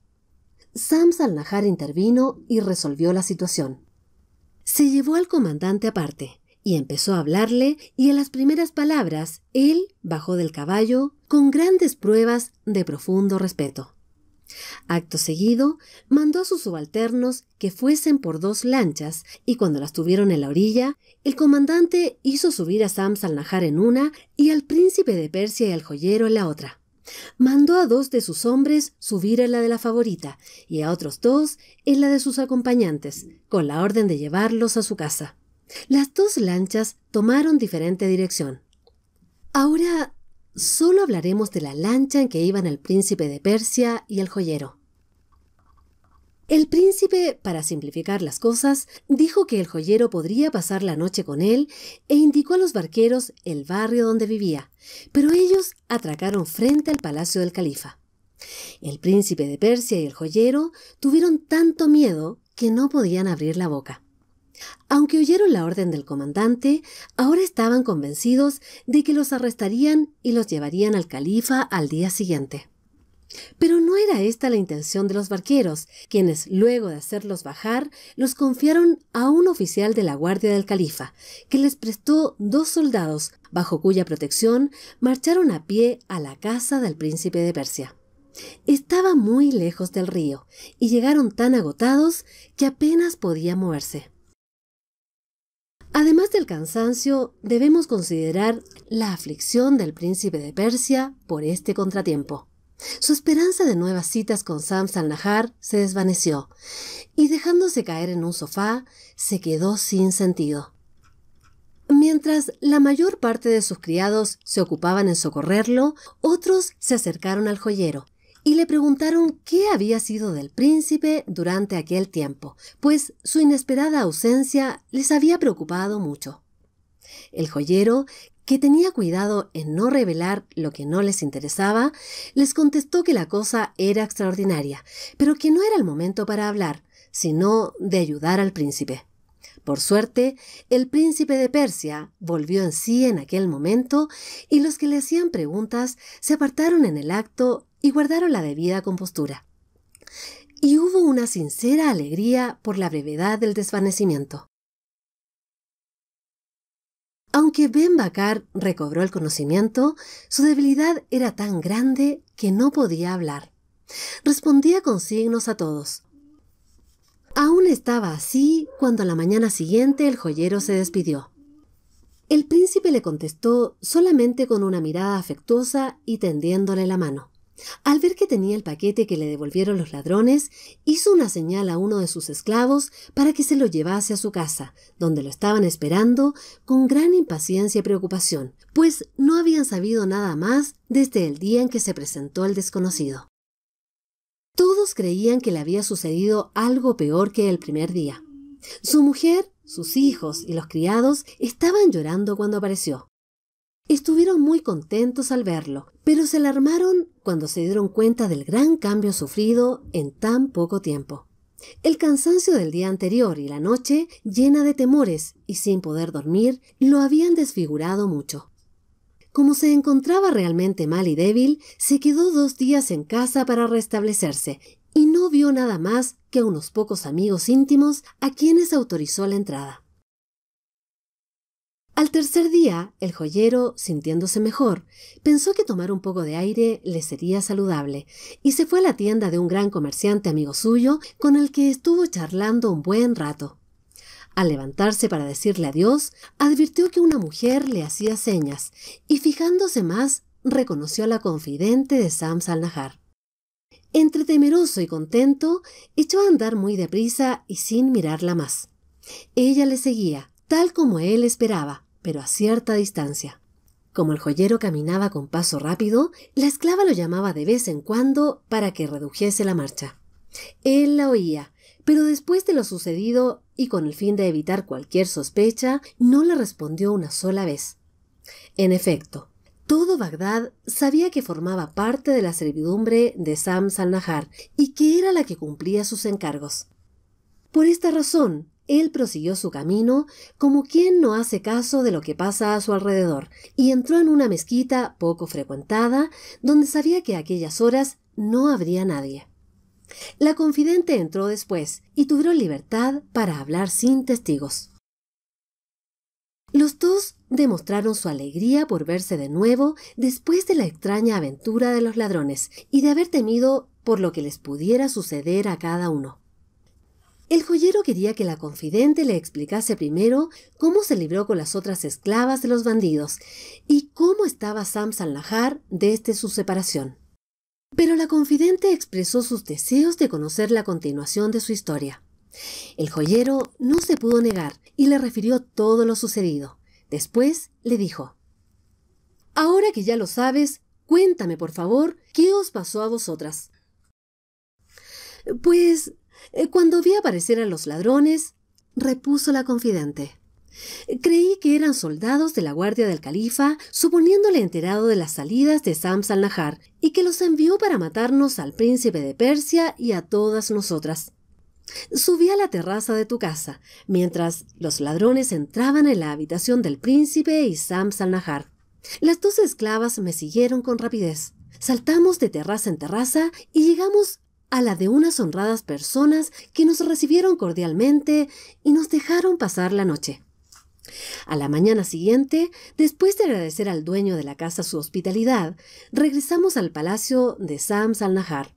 Sams al intervino y resolvió la situación. Se llevó al comandante aparte y empezó a hablarle y en las primeras palabras él bajó del caballo con grandes pruebas de profundo respeto. Acto seguido, mandó a sus subalternos que fuesen por dos lanchas y cuando las tuvieron en la orilla, el comandante hizo subir a Sams al Najar en una y al príncipe de Persia y al joyero en la otra. Mandó a dos de sus hombres subir en la de la favorita y a otros dos en la de sus acompañantes, con la orden de llevarlos a su casa. Las dos lanchas tomaron diferente dirección. Ahora solo hablaremos de la lancha en que iban el príncipe de Persia y el joyero. El príncipe, para simplificar las cosas, dijo que el joyero podría pasar la noche con él e indicó a los barqueros el barrio donde vivía, pero ellos atracaron frente al palacio del califa. El príncipe de Persia y el joyero tuvieron tanto miedo que no podían abrir la boca. Aunque oyeron la orden del comandante, ahora estaban convencidos de que los arrestarían y los llevarían al califa al día siguiente. Pero no era esta la intención de los barqueros, quienes, luego de hacerlos bajar, los confiaron a un oficial de la guardia del califa, que les prestó dos soldados, bajo cuya protección marcharon a pie a la casa del príncipe de Persia. Estaba muy lejos del río, y llegaron tan agotados que apenas podía moverse. Además del cansancio, debemos considerar la aflicción del príncipe de Persia por este contratiempo. Su esperanza de nuevas citas con Sam Nahar se desvaneció y dejándose caer en un sofá, se quedó sin sentido. Mientras la mayor parte de sus criados se ocupaban en socorrerlo, otros se acercaron al joyero y le preguntaron qué había sido del príncipe durante aquel tiempo, pues su inesperada ausencia les había preocupado mucho. El joyero, que tenía cuidado en no revelar lo que no les interesaba, les contestó que la cosa era extraordinaria, pero que no era el momento para hablar, sino de ayudar al príncipe. Por suerte, el príncipe de Persia volvió en sí en aquel momento y los que le hacían preguntas se apartaron en el acto y guardaron la debida compostura. Y hubo una sincera alegría por la brevedad del desvanecimiento. Aunque Ben Bacar recobró el conocimiento, su debilidad era tan grande que no podía hablar. Respondía con signos a todos. Aún estaba así cuando a la mañana siguiente el joyero se despidió. El príncipe le contestó solamente con una mirada afectuosa y tendiéndole la mano. Al ver que tenía el paquete que le devolvieron los ladrones, hizo una señal a uno de sus esclavos para que se lo llevase a su casa, donde lo estaban esperando con gran impaciencia y preocupación, pues no habían sabido nada más desde el día en que se presentó el desconocido. Todos creían que le había sucedido algo peor que el primer día. Su mujer, sus hijos y los criados estaban llorando cuando apareció. Estuvieron muy contentos al verlo, pero se alarmaron cuando se dieron cuenta del gran cambio sufrido en tan poco tiempo. El cansancio del día anterior y la noche, llena de temores y sin poder dormir, lo habían desfigurado mucho. Como se encontraba realmente mal y débil, se quedó dos días en casa para restablecerse y no vio nada más que a unos pocos amigos íntimos a quienes autorizó la entrada. Al tercer día, el joyero, sintiéndose mejor, pensó que tomar un poco de aire le sería saludable y se fue a la tienda de un gran comerciante amigo suyo con el que estuvo charlando un buen rato. Al levantarse para decirle adiós, advirtió que una mujer le hacía señas y fijándose más, reconoció a la confidente de Sam Salnajar. Entre temeroso y contento, echó a andar muy deprisa y sin mirarla más. Ella le seguía, tal como él esperaba, pero a cierta distancia. Como el joyero caminaba con paso rápido, la esclava lo llamaba de vez en cuando para que redujese la marcha. Él la oía, pero después de lo sucedido y con el fin de evitar cualquier sospecha, no le respondió una sola vez. En efecto, todo Bagdad sabía que formaba parte de la servidumbre de Sam Salnahar y que era la que cumplía sus encargos. Por esta razón, él prosiguió su camino como quien no hace caso de lo que pasa a su alrededor, y entró en una mezquita poco frecuentada, donde sabía que a aquellas horas no habría nadie. La confidente entró después y tuvieron libertad para hablar sin testigos. Los dos demostraron su alegría por verse de nuevo después de la extraña aventura de los ladrones y de haber temido por lo que les pudiera suceder a cada uno. El joyero quería que la confidente le explicase primero cómo se libró con las otras esclavas de los bandidos y cómo estaba Sam Sanlajar desde este, su separación. Pero la confidente expresó sus deseos de conocer la continuación de su historia. El joyero no se pudo negar y le refirió todo lo sucedido. Después le dijo, Ahora que ya lo sabes, cuéntame por favor qué os pasó a vosotras. Pues eh, cuando vi aparecer a los ladrones, repuso la confidente. Creí que eran soldados de la guardia del califa, suponiéndole enterado de las salidas de Sam y que los envió para matarnos al príncipe de Persia y a todas nosotras. Subí a la terraza de tu casa, mientras los ladrones entraban en la habitación del príncipe y Sam Las dos esclavas me siguieron con rapidez. Saltamos de terraza en terraza y llegamos a la de unas honradas personas que nos recibieron cordialmente y nos dejaron pasar la noche. A la mañana siguiente, después de agradecer al dueño de la casa su hospitalidad, regresamos al palacio de Sam al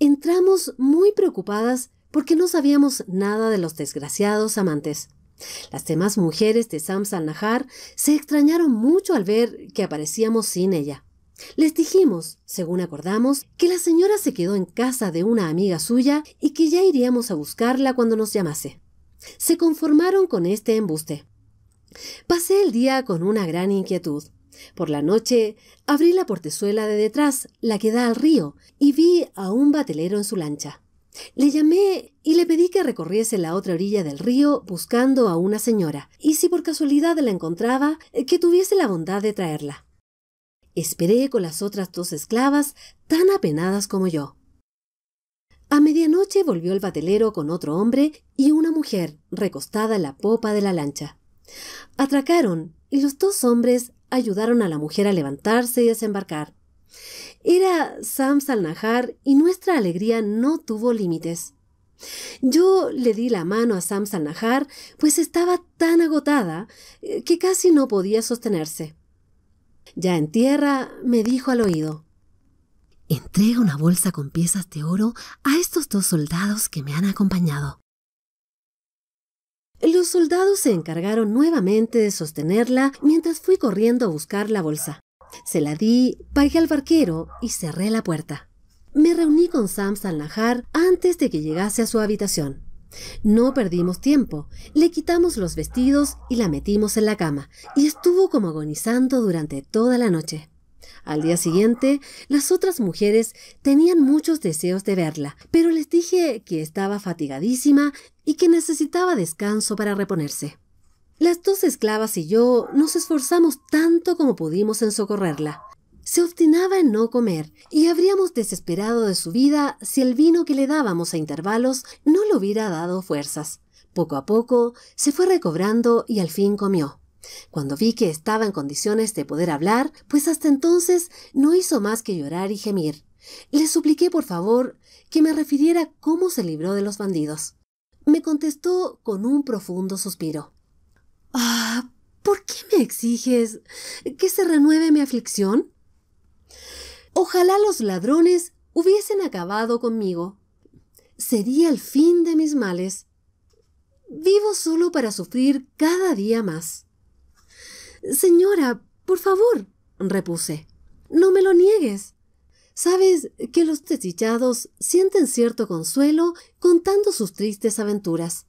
Entramos muy preocupadas porque no sabíamos nada de los desgraciados amantes. Las demás mujeres de Sam al se extrañaron mucho al ver que aparecíamos sin ella. Les dijimos, según acordamos, que la señora se quedó en casa de una amiga suya y que ya iríamos a buscarla cuando nos llamase. Se conformaron con este embuste. Pasé el día con una gran inquietud. Por la noche abrí la portezuela de detrás, la que da al río, y vi a un batelero en su lancha. Le llamé y le pedí que recorriese la otra orilla del río buscando a una señora, y si por casualidad la encontraba, eh, que tuviese la bondad de traerla. Esperé con las otras dos esclavas, tan apenadas como yo. A medianoche volvió el batelero con otro hombre y una mujer recostada en la popa de la lancha. Atracaron y los dos hombres ayudaron a la mujer a levantarse y desembarcar. Era Sam Salnajar y nuestra alegría no tuvo límites. Yo le di la mano a Sam Salnajar, pues estaba tan agotada eh, que casi no podía sostenerse. Ya en tierra me dijo al oído, Entrega una bolsa con piezas de oro a estos dos soldados que me han acompañado. Los soldados se encargaron nuevamente de sostenerla mientras fui corriendo a buscar la bolsa. Se la di, pagué al barquero y cerré la puerta. Me reuní con Sam Sanlajar antes de que llegase a su habitación. No perdimos tiempo. Le quitamos los vestidos y la metimos en la cama, y estuvo como agonizando durante toda la noche. Al día siguiente, las otras mujeres tenían muchos deseos de verla, pero les dije que estaba fatigadísima y que necesitaba descanso para reponerse. Las dos esclavas y yo nos esforzamos tanto como pudimos en socorrerla. Se obstinaba en no comer y habríamos desesperado de su vida si el vino que le dábamos a intervalos no le hubiera dado fuerzas. Poco a poco se fue recobrando y al fin comió. Cuando vi que estaba en condiciones de poder hablar, pues hasta entonces no hizo más que llorar y gemir. Le supliqué por favor que me refiriera cómo se libró de los bandidos. Me contestó con un profundo suspiro. Ah, ¿por qué me exiges que se renueve mi aflicción? Ojalá los ladrones hubiesen acabado conmigo. Sería el fin de mis males. Vivo solo para sufrir cada día más. Señora, por favor, repuse, no me lo niegues. Sabes que los desdichados sienten cierto consuelo contando sus tristes aventuras.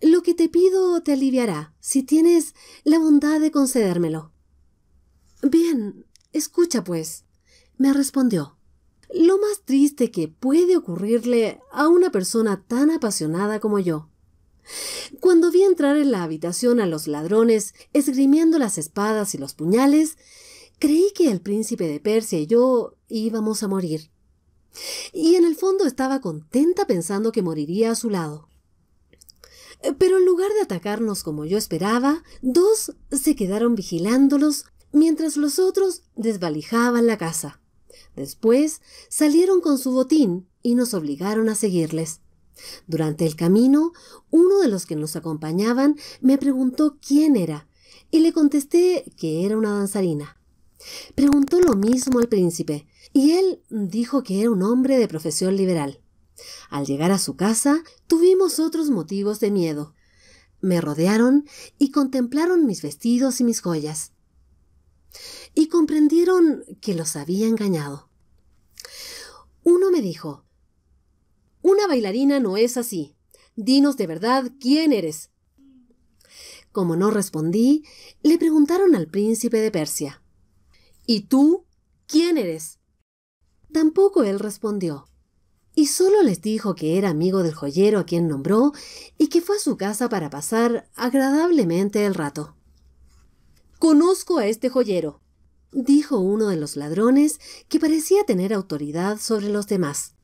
Lo que te pido te aliviará si tienes la bondad de concedérmelo. Bien, escucha pues me respondió, lo más triste que puede ocurrirle a una persona tan apasionada como yo. Cuando vi entrar en la habitación a los ladrones, esgrimiendo las espadas y los puñales, creí que el príncipe de Persia y yo íbamos a morir. Y en el fondo estaba contenta pensando que moriría a su lado. Pero en lugar de atacarnos como yo esperaba, dos se quedaron vigilándolos mientras los otros desvalijaban la casa. Después salieron con su botín y nos obligaron a seguirles. Durante el camino, uno de los que nos acompañaban me preguntó quién era y le contesté que era una danzarina. Preguntó lo mismo al príncipe y él dijo que era un hombre de profesión liberal. Al llegar a su casa, tuvimos otros motivos de miedo. Me rodearon y contemplaron mis vestidos y mis joyas y comprendieron que los había engañado. Uno me dijo, Una bailarina no es así. Dinos de verdad quién eres. Como no respondí, le preguntaron al príncipe de Persia, ¿Y tú quién eres? Tampoco él respondió, y solo les dijo que era amigo del joyero a quien nombró y que fue a su casa para pasar agradablemente el rato. Conozco a este joyero, dijo uno de los ladrones, que parecía tener autoridad sobre los demás.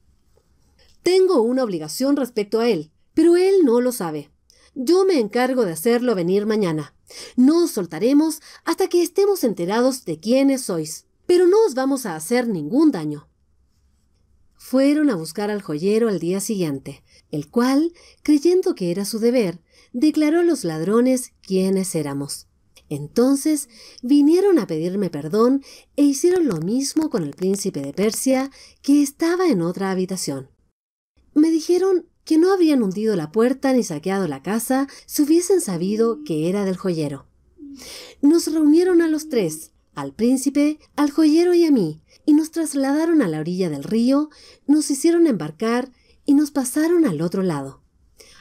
Tengo una obligación respecto a él, pero él no lo sabe. Yo me encargo de hacerlo venir mañana. No os soltaremos hasta que estemos enterados de quiénes sois, pero no os vamos a hacer ningún daño. Fueron a buscar al joyero al día siguiente, el cual, creyendo que era su deber, declaró a los ladrones quiénes éramos. Entonces vinieron a pedirme perdón e hicieron lo mismo con el príncipe de Persia, que estaba en otra habitación. Me dijeron que no habían hundido la puerta ni saqueado la casa si hubiesen sabido que era del joyero. Nos reunieron a los tres, al príncipe, al joyero y a mí, y nos trasladaron a la orilla del río, nos hicieron embarcar y nos pasaron al otro lado.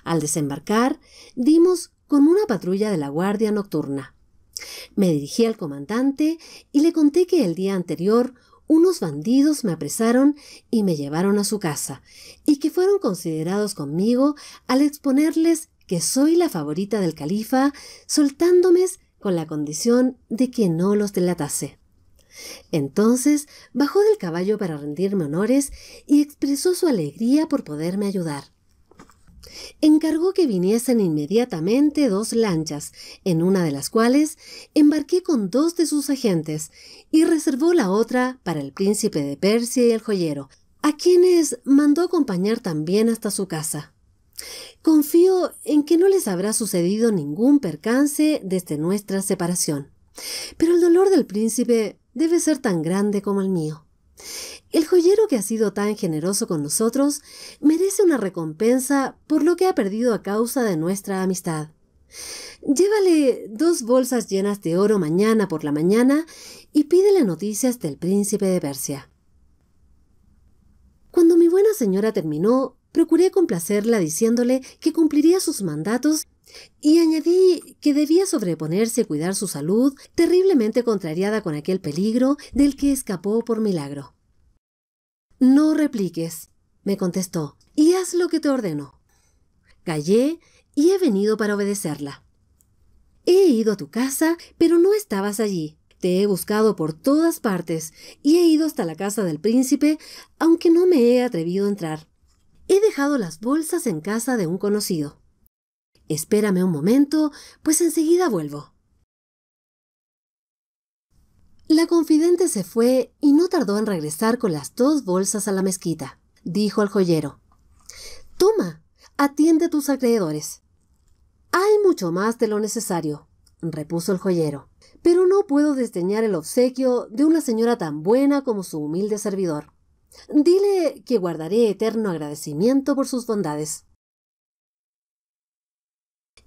Al desembarcar, dimos con una patrulla de la guardia nocturna. Me dirigí al comandante y le conté que el día anterior unos bandidos me apresaron y me llevaron a su casa, y que fueron considerados conmigo al exponerles que soy la favorita del califa, soltándome con la condición de que no los delatase. Entonces bajó del caballo para rendirme honores y expresó su alegría por poderme ayudar encargó que viniesen inmediatamente dos lanchas, en una de las cuales embarqué con dos de sus agentes, y reservó la otra para el príncipe de Persia y el joyero, a quienes mandó acompañar también hasta su casa. Confío en que no les habrá sucedido ningún percance desde nuestra separación, pero el dolor del príncipe debe ser tan grande como el mío. El joyero que ha sido tan generoso con nosotros merece una recompensa por lo que ha perdido a causa de nuestra amistad. Llévale dos bolsas llenas de oro mañana por la mañana y pídele noticias del príncipe de Persia. Cuando mi buena señora terminó, procuré complacerla diciéndole que cumpliría sus mandatos y añadí que debía sobreponerse a cuidar su salud, terriblemente contrariada con aquel peligro del que escapó por milagro. No repliques, me contestó, y haz lo que te ordeno. Callé y he venido para obedecerla. He ido a tu casa, pero no estabas allí. Te he buscado por todas partes y he ido hasta la casa del príncipe, aunque no me he atrevido a entrar. He dejado las bolsas en casa de un conocido. Espérame un momento, pues enseguida vuelvo. La confidente se fue y no tardó en regresar con las dos bolsas a la mezquita. Dijo al joyero, Toma, atiende a tus acreedores. Hay mucho más de lo necesario, repuso el joyero, pero no puedo desdeñar el obsequio de una señora tan buena como su humilde servidor. Dile que guardaré eterno agradecimiento por sus bondades.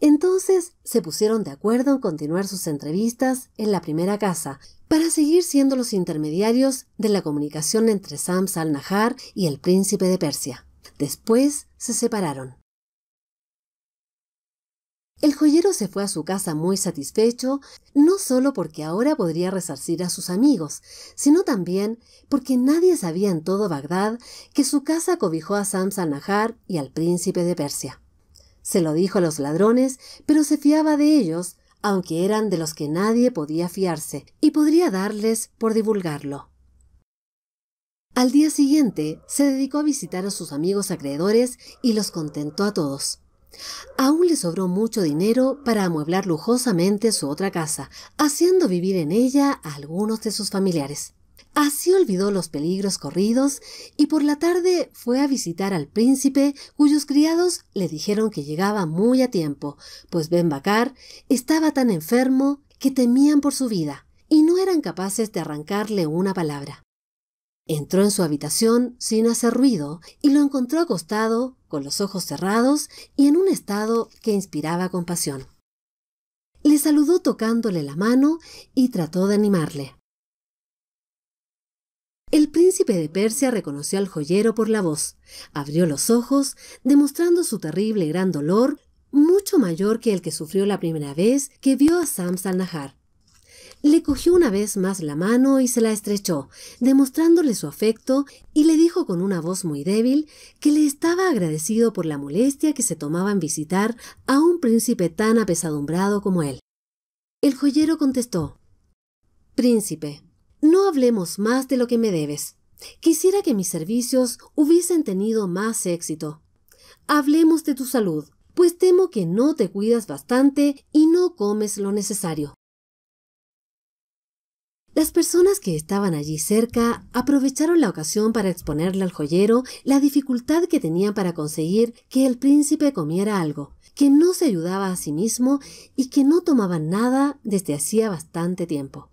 Entonces se pusieron de acuerdo en continuar sus entrevistas en la primera casa para seguir siendo los intermediarios de la comunicación entre Sams al-Nahar y el príncipe de Persia. Después se separaron. El joyero se fue a su casa muy satisfecho, no solo porque ahora podría resarcir a sus amigos, sino también porque nadie sabía en todo Bagdad que su casa cobijó a Sams al-Nahar y al príncipe de Persia. Se lo dijo a los ladrones, pero se fiaba de ellos, aunque eran de los que nadie podía fiarse, y podría darles por divulgarlo. Al día siguiente se dedicó a visitar a sus amigos acreedores y los contentó a todos. Aún le sobró mucho dinero para amueblar lujosamente su otra casa, haciendo vivir en ella a algunos de sus familiares. Así olvidó los peligros corridos y por la tarde fue a visitar al príncipe cuyos criados le dijeron que llegaba muy a tiempo, pues Ben Bacar estaba tan enfermo que temían por su vida y no eran capaces de arrancarle una palabra. Entró en su habitación sin hacer ruido y lo encontró acostado, con los ojos cerrados y en un estado que inspiraba compasión. Le saludó tocándole la mano y trató de animarle. El príncipe de Persia reconoció al joyero por la voz. Abrió los ojos, demostrando su terrible gran dolor, mucho mayor que el que sufrió la primera vez que vio a Sam Le cogió una vez más la mano y se la estrechó, demostrándole su afecto, y le dijo con una voz muy débil que le estaba agradecido por la molestia que se tomaba en visitar a un príncipe tan apesadumbrado como él. El joyero contestó Príncipe, no hablemos más de lo que me debes. Quisiera que mis servicios hubiesen tenido más éxito. Hablemos de tu salud, pues temo que no te cuidas bastante y no comes lo necesario. Las personas que estaban allí cerca aprovecharon la ocasión para exponerle al joyero la dificultad que tenían para conseguir que el príncipe comiera algo, que no se ayudaba a sí mismo y que no tomaba nada desde hacía bastante tiempo.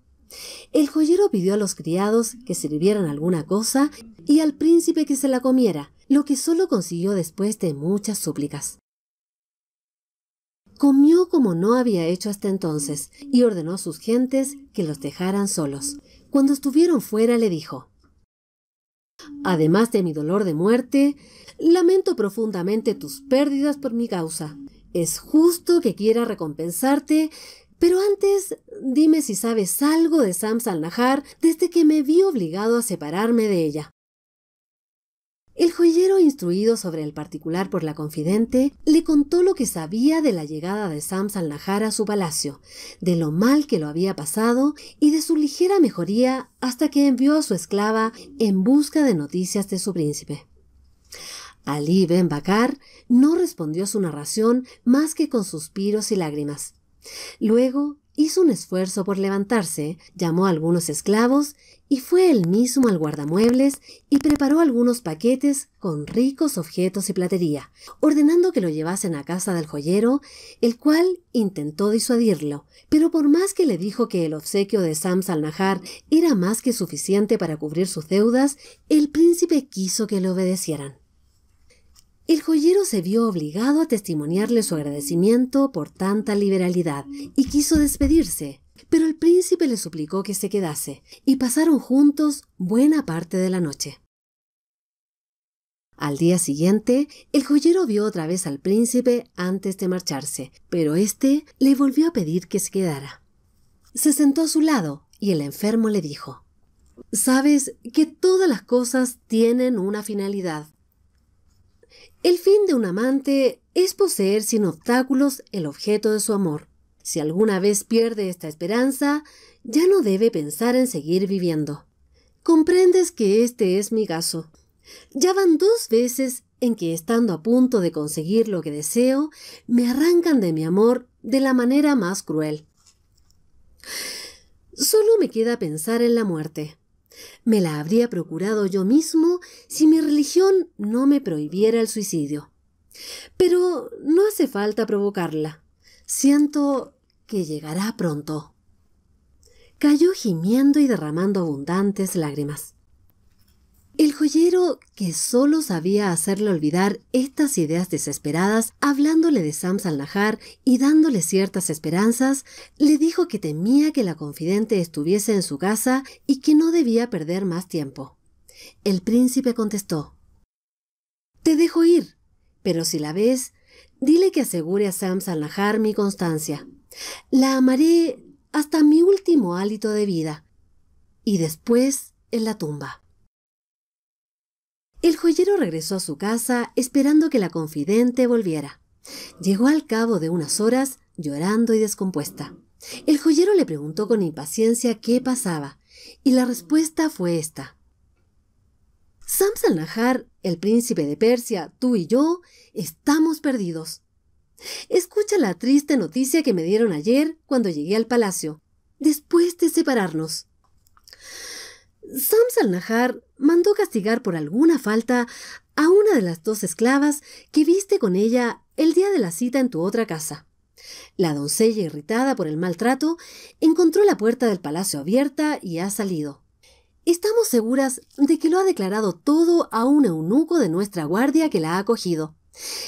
El joyero pidió a los criados que sirvieran alguna cosa y al príncipe que se la comiera, lo que solo consiguió después de muchas súplicas. Comió como no había hecho hasta entonces y ordenó a sus gentes que los dejaran solos. Cuando estuvieron fuera le dijo, Además de mi dolor de muerte, lamento profundamente tus pérdidas por mi causa. Es justo que quiera recompensarte pero antes, dime si sabes algo de Sam Nahar desde que me vi obligado a separarme de ella. El joyero, instruido sobre el particular por la confidente, le contó lo que sabía de la llegada de Sam Nahar a su palacio, de lo mal que lo había pasado y de su ligera mejoría hasta que envió a su esclava en busca de noticias de su príncipe. Ali Ben Bakar no respondió a su narración más que con suspiros y lágrimas. Luego hizo un esfuerzo por levantarse, llamó a algunos esclavos y fue él mismo al guardamuebles y preparó algunos paquetes con ricos objetos y platería, ordenando que lo llevasen a casa del joyero, el cual intentó disuadirlo, pero por más que le dijo que el obsequio de Sams al era más que suficiente para cubrir sus deudas, el príncipe quiso que le obedecieran. El joyero se vio obligado a testimoniarle su agradecimiento por tanta liberalidad y quiso despedirse, pero el príncipe le suplicó que se quedase y pasaron juntos buena parte de la noche. Al día siguiente, el joyero vio otra vez al príncipe antes de marcharse, pero éste le volvió a pedir que se quedara. Se sentó a su lado y el enfermo le dijo, Sabes que todas las cosas tienen una finalidad el fin de un amante es poseer sin obstáculos el objeto de su amor. Si alguna vez pierde esta esperanza, ya no debe pensar en seguir viviendo. Comprendes que este es mi caso. Ya van dos veces en que estando a punto de conseguir lo que deseo, me arrancan de mi amor de la manera más cruel. Solo me queda pensar en la muerte. Me la habría procurado yo mismo si mi religión no me prohibiera el suicidio. Pero no hace falta provocarla. Siento que llegará pronto. Cayó gimiendo y derramando abundantes lágrimas. El joyero, que solo sabía hacerle olvidar estas ideas desesperadas, hablándole de Sam Salnajar y dándole ciertas esperanzas, le dijo que temía que la confidente estuviese en su casa y que no debía perder más tiempo. El príncipe contestó Te dejo ir, pero si la ves, dile que asegure a Sam Salnajar mi constancia. La amaré hasta mi último hálito de vida. Y después en la tumba. El joyero regresó a su casa esperando que la confidente volviera. Llegó al cabo de unas horas llorando y descompuesta. El joyero le preguntó con impaciencia qué pasaba, y la respuesta fue esta. "Samson el príncipe de Persia, tú y yo, estamos perdidos. Escucha la triste noticia que me dieron ayer cuando llegué al palacio, después de separarnos. Samsal al mandó castigar por alguna falta a una de las dos esclavas que viste con ella el día de la cita en tu otra casa. La doncella, irritada por el maltrato, encontró la puerta del palacio abierta y ha salido. Estamos seguras de que lo ha declarado todo a un eunuco de nuestra guardia que la ha acogido.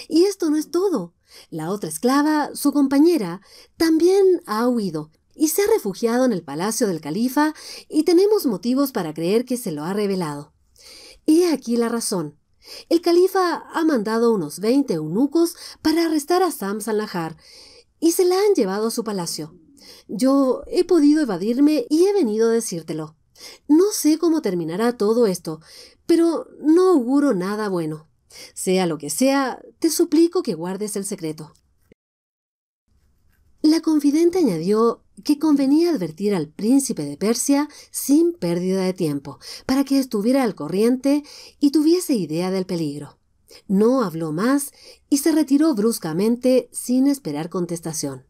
Y esto no es todo. La otra esclava, su compañera, también ha huido, y se ha refugiado en el palacio del califa y tenemos motivos para creer que se lo ha revelado. He aquí la razón. El califa ha mandado unos 20 eunucos para arrestar a Sam Najar y se la han llevado a su palacio. Yo he podido evadirme y he venido a decírtelo. No sé cómo terminará todo esto, pero no auguro nada bueno. Sea lo que sea, te suplico que guardes el secreto. La confidente añadió que convenía advertir al príncipe de Persia sin pérdida de tiempo, para que estuviera al corriente y tuviese idea del peligro. No habló más y se retiró bruscamente sin esperar contestación.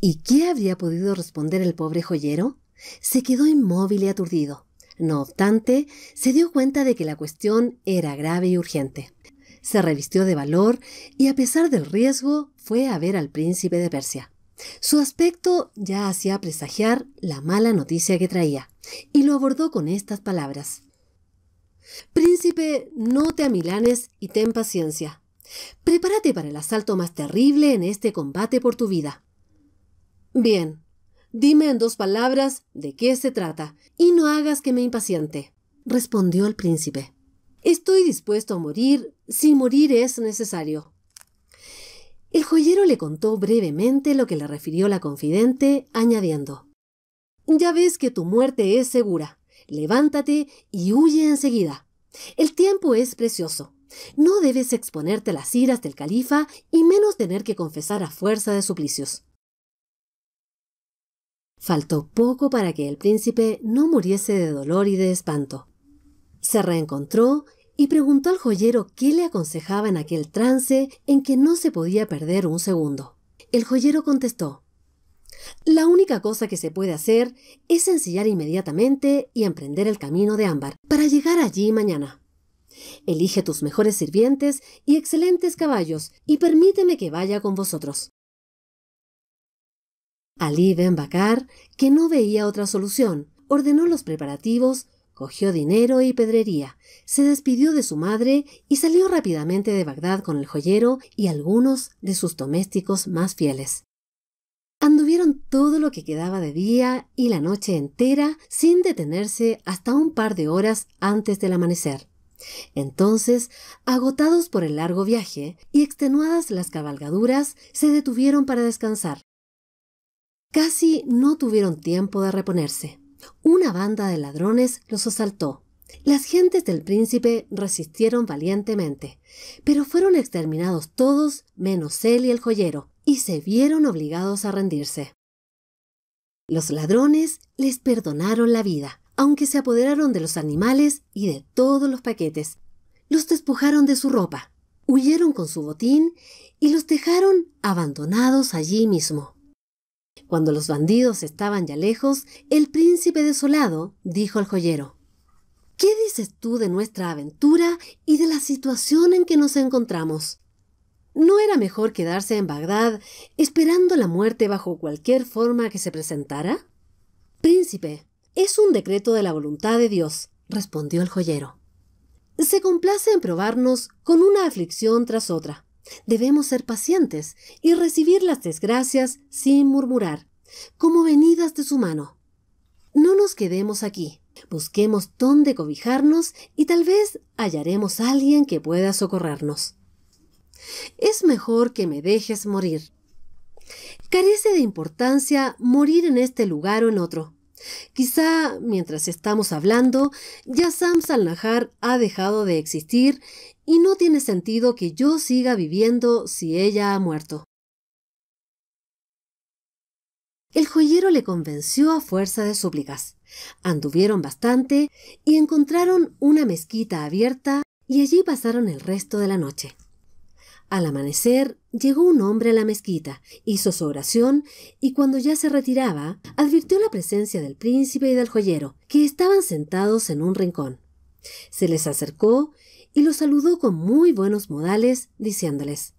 ¿Y qué habría podido responder el pobre joyero? Se quedó inmóvil y aturdido. No obstante, se dio cuenta de que la cuestión era grave y urgente. Se revistió de valor y, a pesar del riesgo, fue a ver al príncipe de Persia. Su aspecto ya hacía presagiar la mala noticia que traía, y lo abordó con estas palabras. Príncipe, no te amilanes y ten paciencia. Prepárate para el asalto más terrible en este combate por tu vida. Bien, dime en dos palabras de qué se trata, y no hagas que me impaciente, respondió el príncipe. Estoy dispuesto a morir si morir es necesario, el joyero le contó brevemente lo que le refirió la confidente, añadiendo, Ya ves que tu muerte es segura. Levántate y huye enseguida. El tiempo es precioso. No debes exponerte a las iras del califa y menos tener que confesar a fuerza de suplicios. Faltó poco para que el príncipe no muriese de dolor y de espanto. Se reencontró y preguntó al joyero qué le aconsejaba en aquel trance en que no se podía perder un segundo. El joyero contestó, La única cosa que se puede hacer es ensillar inmediatamente y emprender el camino de ámbar para llegar allí mañana. Elige tus mejores sirvientes y excelentes caballos y permíteme que vaya con vosotros. Ali Ben Bakar, que no veía otra solución, ordenó los preparativos Cogió dinero y pedrería, se despidió de su madre y salió rápidamente de Bagdad con el joyero y algunos de sus domésticos más fieles. Anduvieron todo lo que quedaba de día y la noche entera sin detenerse hasta un par de horas antes del amanecer. Entonces, agotados por el largo viaje y extenuadas las cabalgaduras, se detuvieron para descansar. Casi no tuvieron tiempo de reponerse. Una banda de ladrones los asaltó. Las gentes del príncipe resistieron valientemente, pero fueron exterminados todos menos él y el joyero, y se vieron obligados a rendirse. Los ladrones les perdonaron la vida, aunque se apoderaron de los animales y de todos los paquetes. Los despojaron de su ropa, huyeron con su botín y los dejaron abandonados allí mismo. Cuando los bandidos estaban ya lejos, el príncipe desolado dijo al joyero, ¿Qué dices tú de nuestra aventura y de la situación en que nos encontramos? ¿No era mejor quedarse en Bagdad esperando la muerte bajo cualquier forma que se presentara? Príncipe, es un decreto de la voluntad de Dios, respondió el joyero. Se complace en probarnos con una aflicción tras otra. Debemos ser pacientes y recibir las desgracias sin murmurar, como venidas de su mano. No nos quedemos aquí. Busquemos dónde cobijarnos y tal vez hallaremos a alguien que pueda socorrernos. Es mejor que me dejes morir. Carece de importancia morir en este lugar o en otro. Quizá mientras estamos hablando, ya Sam ha dejado de existir y no tiene sentido que yo siga viviendo si ella ha muerto. El joyero le convenció a fuerza de súplicas. Anduvieron bastante y encontraron una mezquita abierta y allí pasaron el resto de la noche. Al amanecer llegó un hombre a la mezquita, hizo su oración y cuando ya se retiraba, advirtió la presencia del príncipe y del joyero, que estaban sentados en un rincón. Se les acercó y los saludó con muy buenos modales, diciéndoles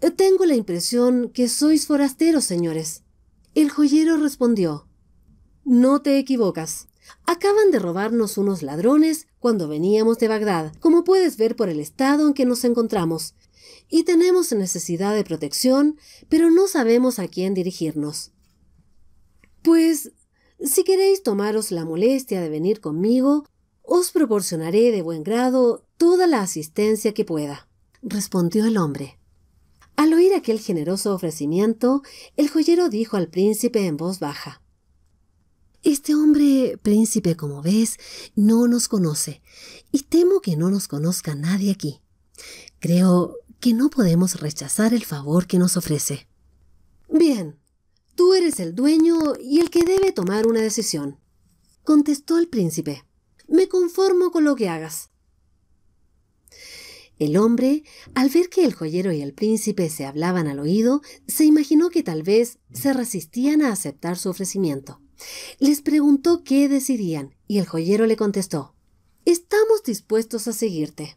eh, Tengo la impresión que sois forasteros, señores. El joyero respondió No te equivocas. Acaban de robarnos unos ladrones cuando veníamos de Bagdad, como puedes ver por el estado en que nos encontramos, y tenemos necesidad de protección, pero no sabemos a quién dirigirnos. Pues, si queréis tomaros la molestia de venir conmigo, os proporcionaré de buen grado toda la asistencia que pueda, respondió el hombre. Al oír aquel generoso ofrecimiento, el joyero dijo al príncipe en voz baja Este hombre, príncipe, como ves, no nos conoce, y temo que no nos conozca nadie aquí. Creo que no podemos rechazar el favor que nos ofrece. Bien, tú eres el dueño y el que debe tomar una decisión, contestó el príncipe me conformo con lo que hagas. El hombre, al ver que el joyero y el príncipe se hablaban al oído, se imaginó que tal vez se resistían a aceptar su ofrecimiento. Les preguntó qué decidían y el joyero le contestó, Estamos dispuestos a seguirte.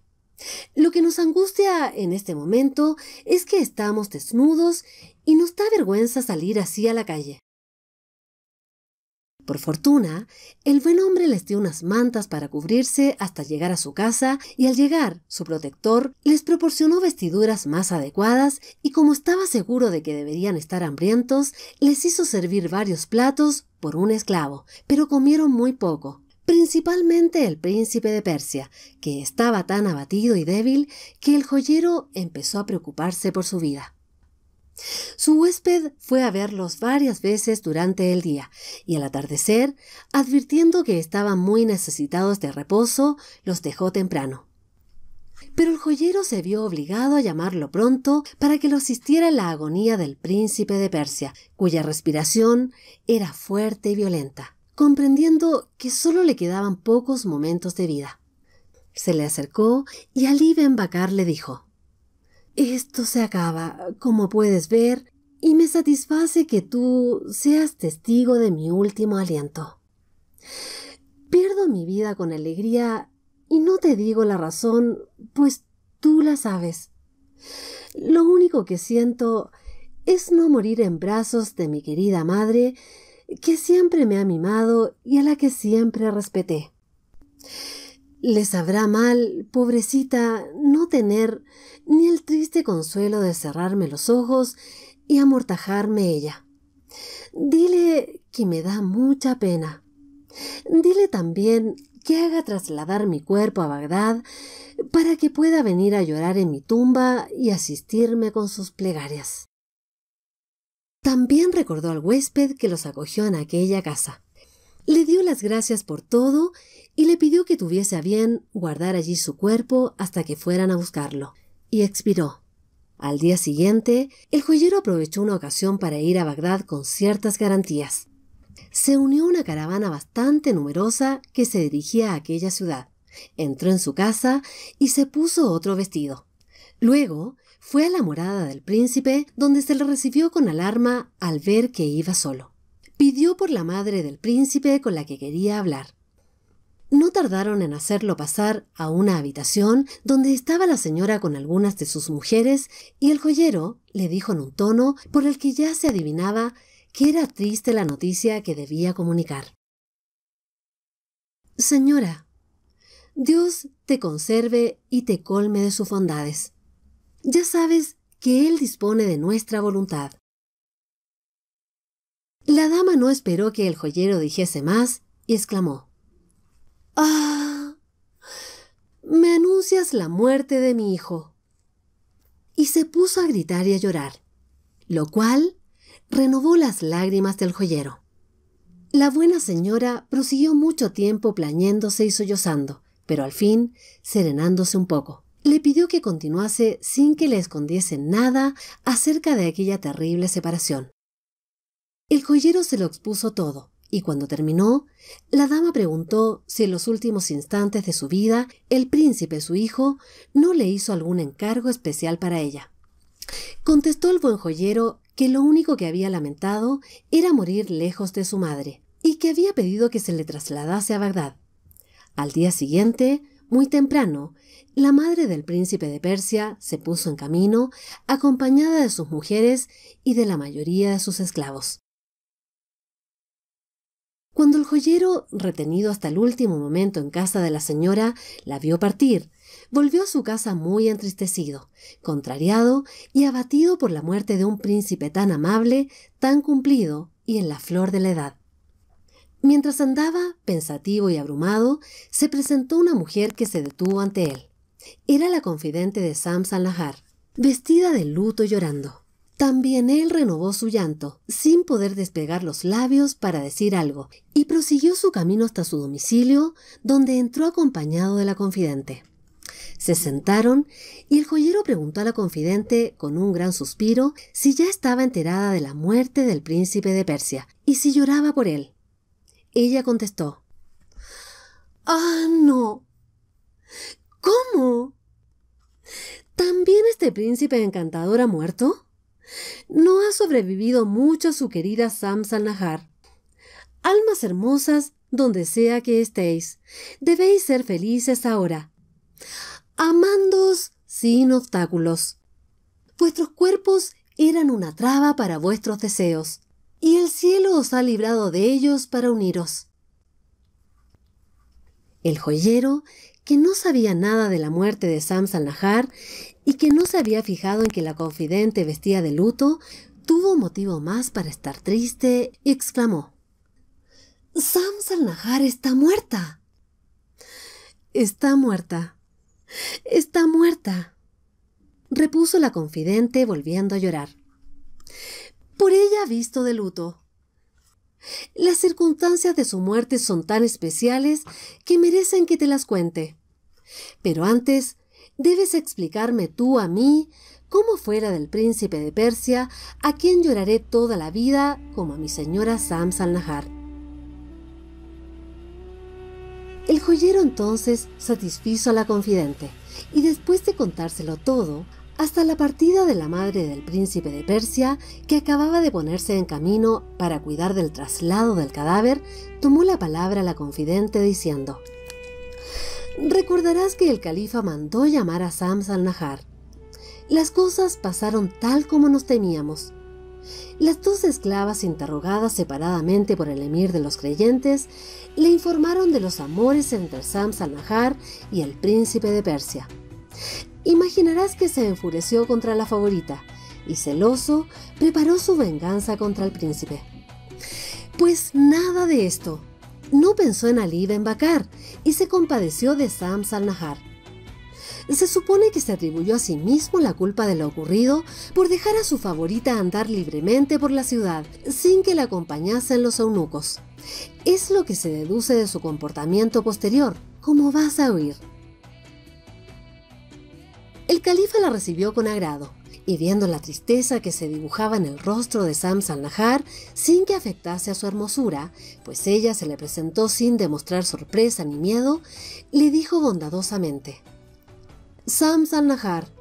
Lo que nos angustia en este momento es que estamos desnudos y nos da vergüenza salir así a la calle. Por fortuna, el buen hombre les dio unas mantas para cubrirse hasta llegar a su casa y al llegar, su protector les proporcionó vestiduras más adecuadas y como estaba seguro de que deberían estar hambrientos, les hizo servir varios platos por un esclavo, pero comieron muy poco, principalmente el príncipe de Persia, que estaba tan abatido y débil que el joyero empezó a preocuparse por su vida. Su huésped fue a verlos varias veces durante el día y al atardecer, advirtiendo que estaban muy necesitados de reposo, los dejó temprano. Pero el joyero se vio obligado a llamarlo pronto para que lo asistiera la agonía del príncipe de Persia, cuya respiración era fuerte y violenta, comprendiendo que solo le quedaban pocos momentos de vida. Se le acercó y al Ibn Bakar le dijo esto se acaba, como puedes ver, y me satisface que tú seas testigo de mi último aliento. Pierdo mi vida con alegría y no te digo la razón, pues tú la sabes. Lo único que siento es no morir en brazos de mi querida madre, que siempre me ha mimado y a la que siempre respeté. Le sabrá mal, pobrecita, no tener ni el triste consuelo de cerrarme los ojos y amortajarme ella. Dile que me da mucha pena. Dile también que haga trasladar mi cuerpo a Bagdad para que pueda venir a llorar en mi tumba y asistirme con sus plegarias. También recordó al huésped que los acogió en aquella casa. Le dio las gracias por todo y le pidió que tuviese a bien guardar allí su cuerpo hasta que fueran a buscarlo y expiró. Al día siguiente, el joyero aprovechó una ocasión para ir a Bagdad con ciertas garantías. Se unió a una caravana bastante numerosa que se dirigía a aquella ciudad. Entró en su casa y se puso otro vestido. Luego fue a la morada del príncipe, donde se le recibió con alarma al ver que iba solo. Pidió por la madre del príncipe con la que quería hablar. No tardaron en hacerlo pasar a una habitación donde estaba la señora con algunas de sus mujeres y el joyero le dijo en un tono por el que ya se adivinaba que era triste la noticia que debía comunicar. Señora, Dios te conserve y te colme de sus bondades. Ya sabes que Él dispone de nuestra voluntad. La dama no esperó que el joyero dijese más y exclamó Ah, me anuncias la muerte de mi hijo. Y se puso a gritar y a llorar, lo cual renovó las lágrimas del joyero. La buena señora prosiguió mucho tiempo plañéndose y sollozando, pero al fin, serenándose un poco, le pidió que continuase sin que le escondiese nada acerca de aquella terrible separación. El joyero se lo expuso todo, y cuando terminó, la dama preguntó si en los últimos instantes de su vida el príncipe su hijo no le hizo algún encargo especial para ella. Contestó el buen joyero que lo único que había lamentado era morir lejos de su madre, y que había pedido que se le trasladase a Bagdad. Al día siguiente, muy temprano, la madre del príncipe de Persia se puso en camino, acompañada de sus mujeres y de la mayoría de sus esclavos. Cuando el joyero, retenido hasta el último momento en casa de la señora, la vio partir, volvió a su casa muy entristecido, contrariado y abatido por la muerte de un príncipe tan amable, tan cumplido y en la flor de la edad. Mientras andaba, pensativo y abrumado, se presentó una mujer que se detuvo ante él. Era la confidente de Sam Sanlahar, vestida de luto llorando. También él renovó su llanto, sin poder despegar los labios para decir algo, y prosiguió su camino hasta su domicilio, donde entró acompañado de la confidente. Se sentaron y el joyero preguntó a la confidente, con un gran suspiro, si ya estaba enterada de la muerte del príncipe de Persia y si lloraba por él. Ella contestó, Ah, no. ¿Cómo? ¿También este príncipe encantador ha muerto? No ha sobrevivido mucho su querida Samsa Nahar. Almas hermosas, donde sea que estéis, debéis ser felices ahora. Amándoos sin obstáculos. Vuestros cuerpos eran una traba para vuestros deseos, y el cielo os ha librado de ellos para uniros. El joyero que no sabía nada de la muerte de Sam Salnajar y que no se había fijado en que la confidente vestía de luto, tuvo motivo más para estar triste y exclamó: —¡Sam Salnajar está muerta. Está muerta. Está muerta. Repuso la confidente volviendo a llorar. Por ella visto de luto. Las circunstancias de su muerte son tan especiales que merecen que te las cuente. Pero antes, debes explicarme tú a mí cómo fuera del príncipe de Persia, a quien lloraré toda la vida como a mi señora Sam El joyero entonces satisfizo a la confidente, y después de contárselo todo, hasta la partida de la madre del príncipe de Persia, que acababa de ponerse en camino para cuidar del traslado del cadáver, tomó la palabra la confidente diciendo, Recordarás que el califa mandó llamar a Sams al Las cosas pasaron tal como nos temíamos. Las dos esclavas interrogadas separadamente por el emir de los creyentes le informaron de los amores entre Sams al y el príncipe de Persia. Imaginarás que se enfureció contra la favorita y celoso preparó su venganza contra el príncipe. Pues nada de esto no pensó en Ali Ben Bakar y se compadeció de Sam Salnahar. Se supone que se atribuyó a sí mismo la culpa de lo ocurrido por dejar a su favorita andar libremente por la ciudad sin que la acompañasen los eunucos. Es lo que se deduce de su comportamiento posterior, como vas a oír. El califa la recibió con agrado y viendo la tristeza que se dibujaba en el rostro de Sam Salnahar sin que afectase a su hermosura, pues ella se le presentó sin demostrar sorpresa ni miedo, le dijo bondadosamente: Sam Salnahar,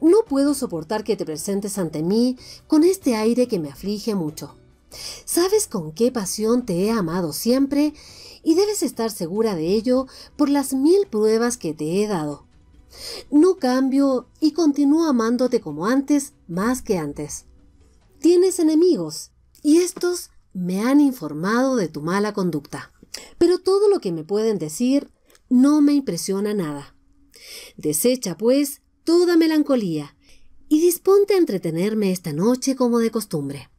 no puedo soportar que te presentes ante mí con este aire que me aflige mucho. Sabes con qué pasión te he amado siempre y debes estar segura de ello por las mil pruebas que te he dado. No cambio y continúo amándote como antes, más que antes. Tienes enemigos y estos me han informado de tu mala conducta. Pero todo lo que me pueden decir no me impresiona nada. Desecha, pues, toda melancolía y disponte a entretenerme esta noche como de costumbre.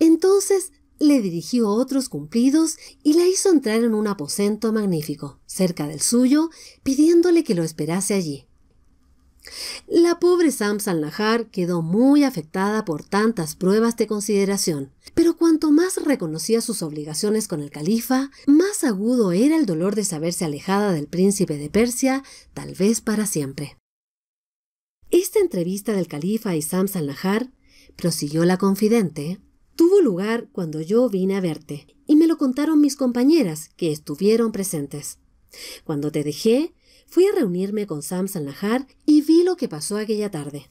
Entonces le dirigió otros cumplidos y la hizo entrar en un aposento magnífico, cerca del suyo, pidiéndole que lo esperase allí. La pobre Samsan nahar quedó muy afectada por tantas pruebas de consideración, pero cuanto más reconocía sus obligaciones con el califa, más agudo era el dolor de saberse alejada del príncipe de Persia, tal vez para siempre. Esta entrevista del califa y Samsan nahar prosiguió la confidente, tuvo lugar cuando yo vine a verte, y me lo contaron mis compañeras, que estuvieron presentes. Cuando te dejé, fui a reunirme con Sam Salnajar y vi lo que pasó aquella tarde.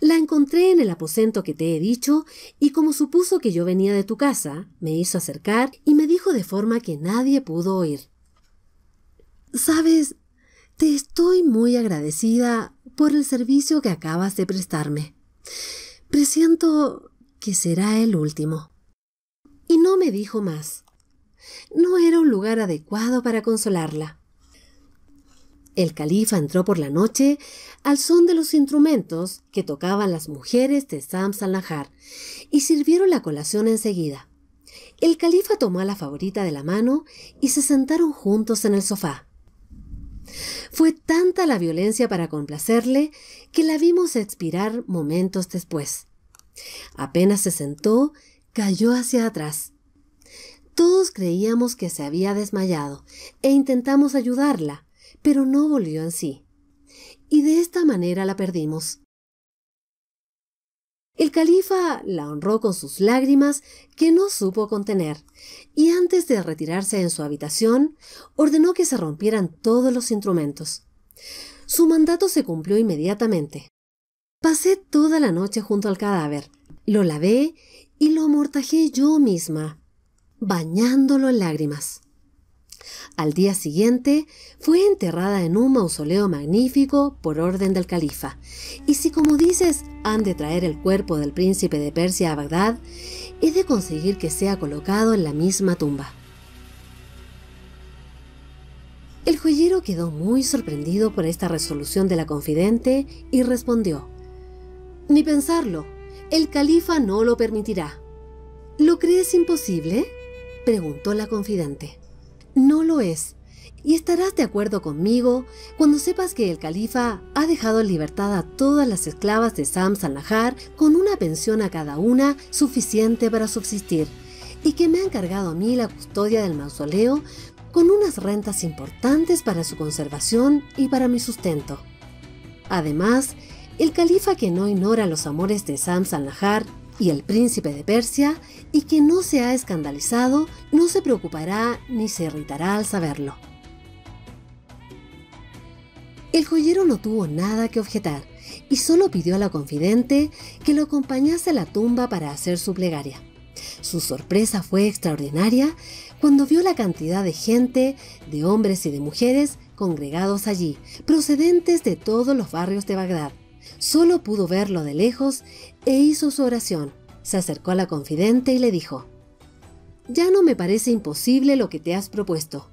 La encontré en el aposento que te he dicho y como supuso que yo venía de tu casa, me hizo acercar y me dijo de forma que nadie pudo oír. Sabes, te estoy muy agradecida por el servicio que acabas de prestarme. Presiento que será el último. Y no me dijo más. No era un lugar adecuado para consolarla. El califa entró por la noche al son de los instrumentos que tocaban las mujeres de Salnajar y sirvieron la colación enseguida. El califa tomó a la favorita de la mano y se sentaron juntos en el sofá. Fue tanta la violencia para complacerle que la vimos expirar momentos después. Apenas se sentó, cayó hacia atrás. Todos creíamos que se había desmayado e intentamos ayudarla, pero no volvió en sí. Y de esta manera la perdimos. El califa la honró con sus lágrimas que no supo contener, y antes de retirarse en su habitación, ordenó que se rompieran todos los instrumentos. Su mandato se cumplió inmediatamente. Pasé toda la noche junto al cadáver. Lo lavé y lo amortajé yo misma, bañándolo en lágrimas. Al día siguiente fue enterrada en un mausoleo magnífico por orden del califa. Y si como dices han de traer el cuerpo del príncipe de Persia a Bagdad, he de conseguir que sea colocado en la misma tumba. El joyero quedó muy sorprendido por esta resolución de la confidente y respondió, ni pensarlo. El califa no lo permitirá. ¿Lo crees imposible? preguntó la confidente. No lo es. Y estarás de acuerdo conmigo cuando sepas que el califa ha dejado en libertad a todas las esclavas de Sam Sanahar con una pensión a cada una suficiente para subsistir, y que me ha encargado a mí la custodia del mausoleo con unas rentas importantes para su conservación y para mi sustento. Además, el califa que no ignora los amores de Sams al y el príncipe de Persia y que no se ha escandalizado no se preocupará ni se irritará al saberlo. El joyero no tuvo nada que objetar y solo pidió a la confidente que lo acompañase a la tumba para hacer su plegaria. Su sorpresa fue extraordinaria cuando vio la cantidad de gente, de hombres y de mujeres congregados allí, procedentes de todos los barrios de Bagdad, Solo pudo verlo de lejos e hizo su oración. Se acercó a la confidente y le dijo, Ya no me parece imposible lo que te has propuesto.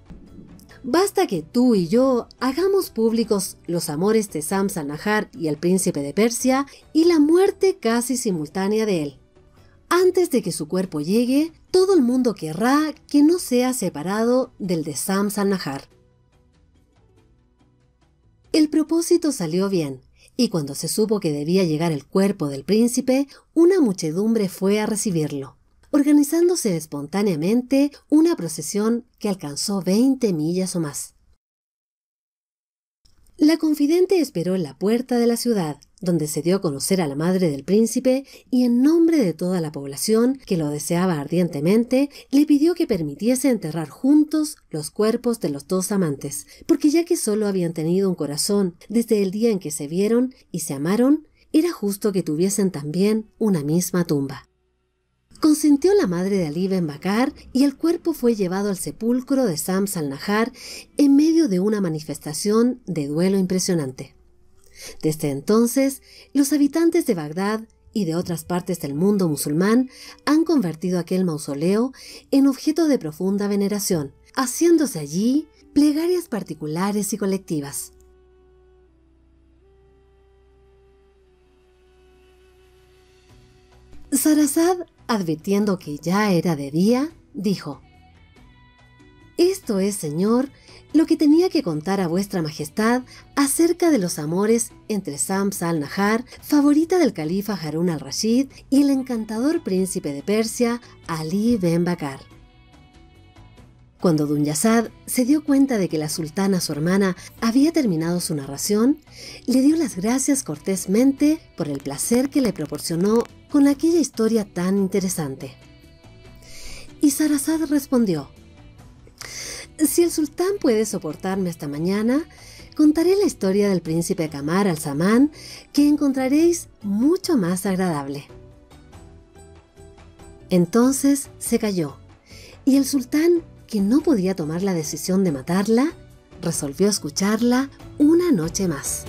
Basta que tú y yo hagamos públicos los amores de Sam Nahar y el príncipe de Persia y la muerte casi simultánea de él. Antes de que su cuerpo llegue, todo el mundo querrá que no sea separado del de Sam Nahar. El propósito salió bien y cuando se supo que debía llegar el cuerpo del príncipe, una muchedumbre fue a recibirlo, organizándose espontáneamente una procesión que alcanzó 20 millas o más. La confidente esperó en la puerta de la ciudad, donde se dio a conocer a la madre del príncipe y en nombre de toda la población que lo deseaba ardientemente, le pidió que permitiese enterrar juntos los cuerpos de los dos amantes, porque ya que solo habían tenido un corazón desde el día en que se vieron y se amaron, era justo que tuviesen también una misma tumba. Consintió la madre de Ali en vacar y el cuerpo fue llevado al sepulcro de Sam al en medio de una manifestación de duelo impresionante. Desde entonces, los habitantes de Bagdad y de otras partes del mundo musulmán han convertido aquel mausoleo en objeto de profunda veneración, haciéndose allí plegarias particulares y colectivas. Sarazad advirtiendo que ya era de día, dijo, Esto es, señor, lo que tenía que contar a vuestra majestad acerca de los amores entre Sams al-Nahar, favorita del califa Harun al-Rashid, y el encantador príncipe de Persia, Ali Ben Bakar. Cuando Dunyazad se dio cuenta de que la sultana, su hermana, había terminado su narración, le dio las gracias cortésmente por el placer que le proporcionó con aquella historia tan interesante. Y Sarasad respondió, Si el sultán puede soportarme hasta mañana, contaré la historia del príncipe Kamar al-Samán, que encontraréis mucho más agradable. Entonces se calló, y el sultán, que no podía tomar la decisión de matarla, resolvió escucharla una noche más.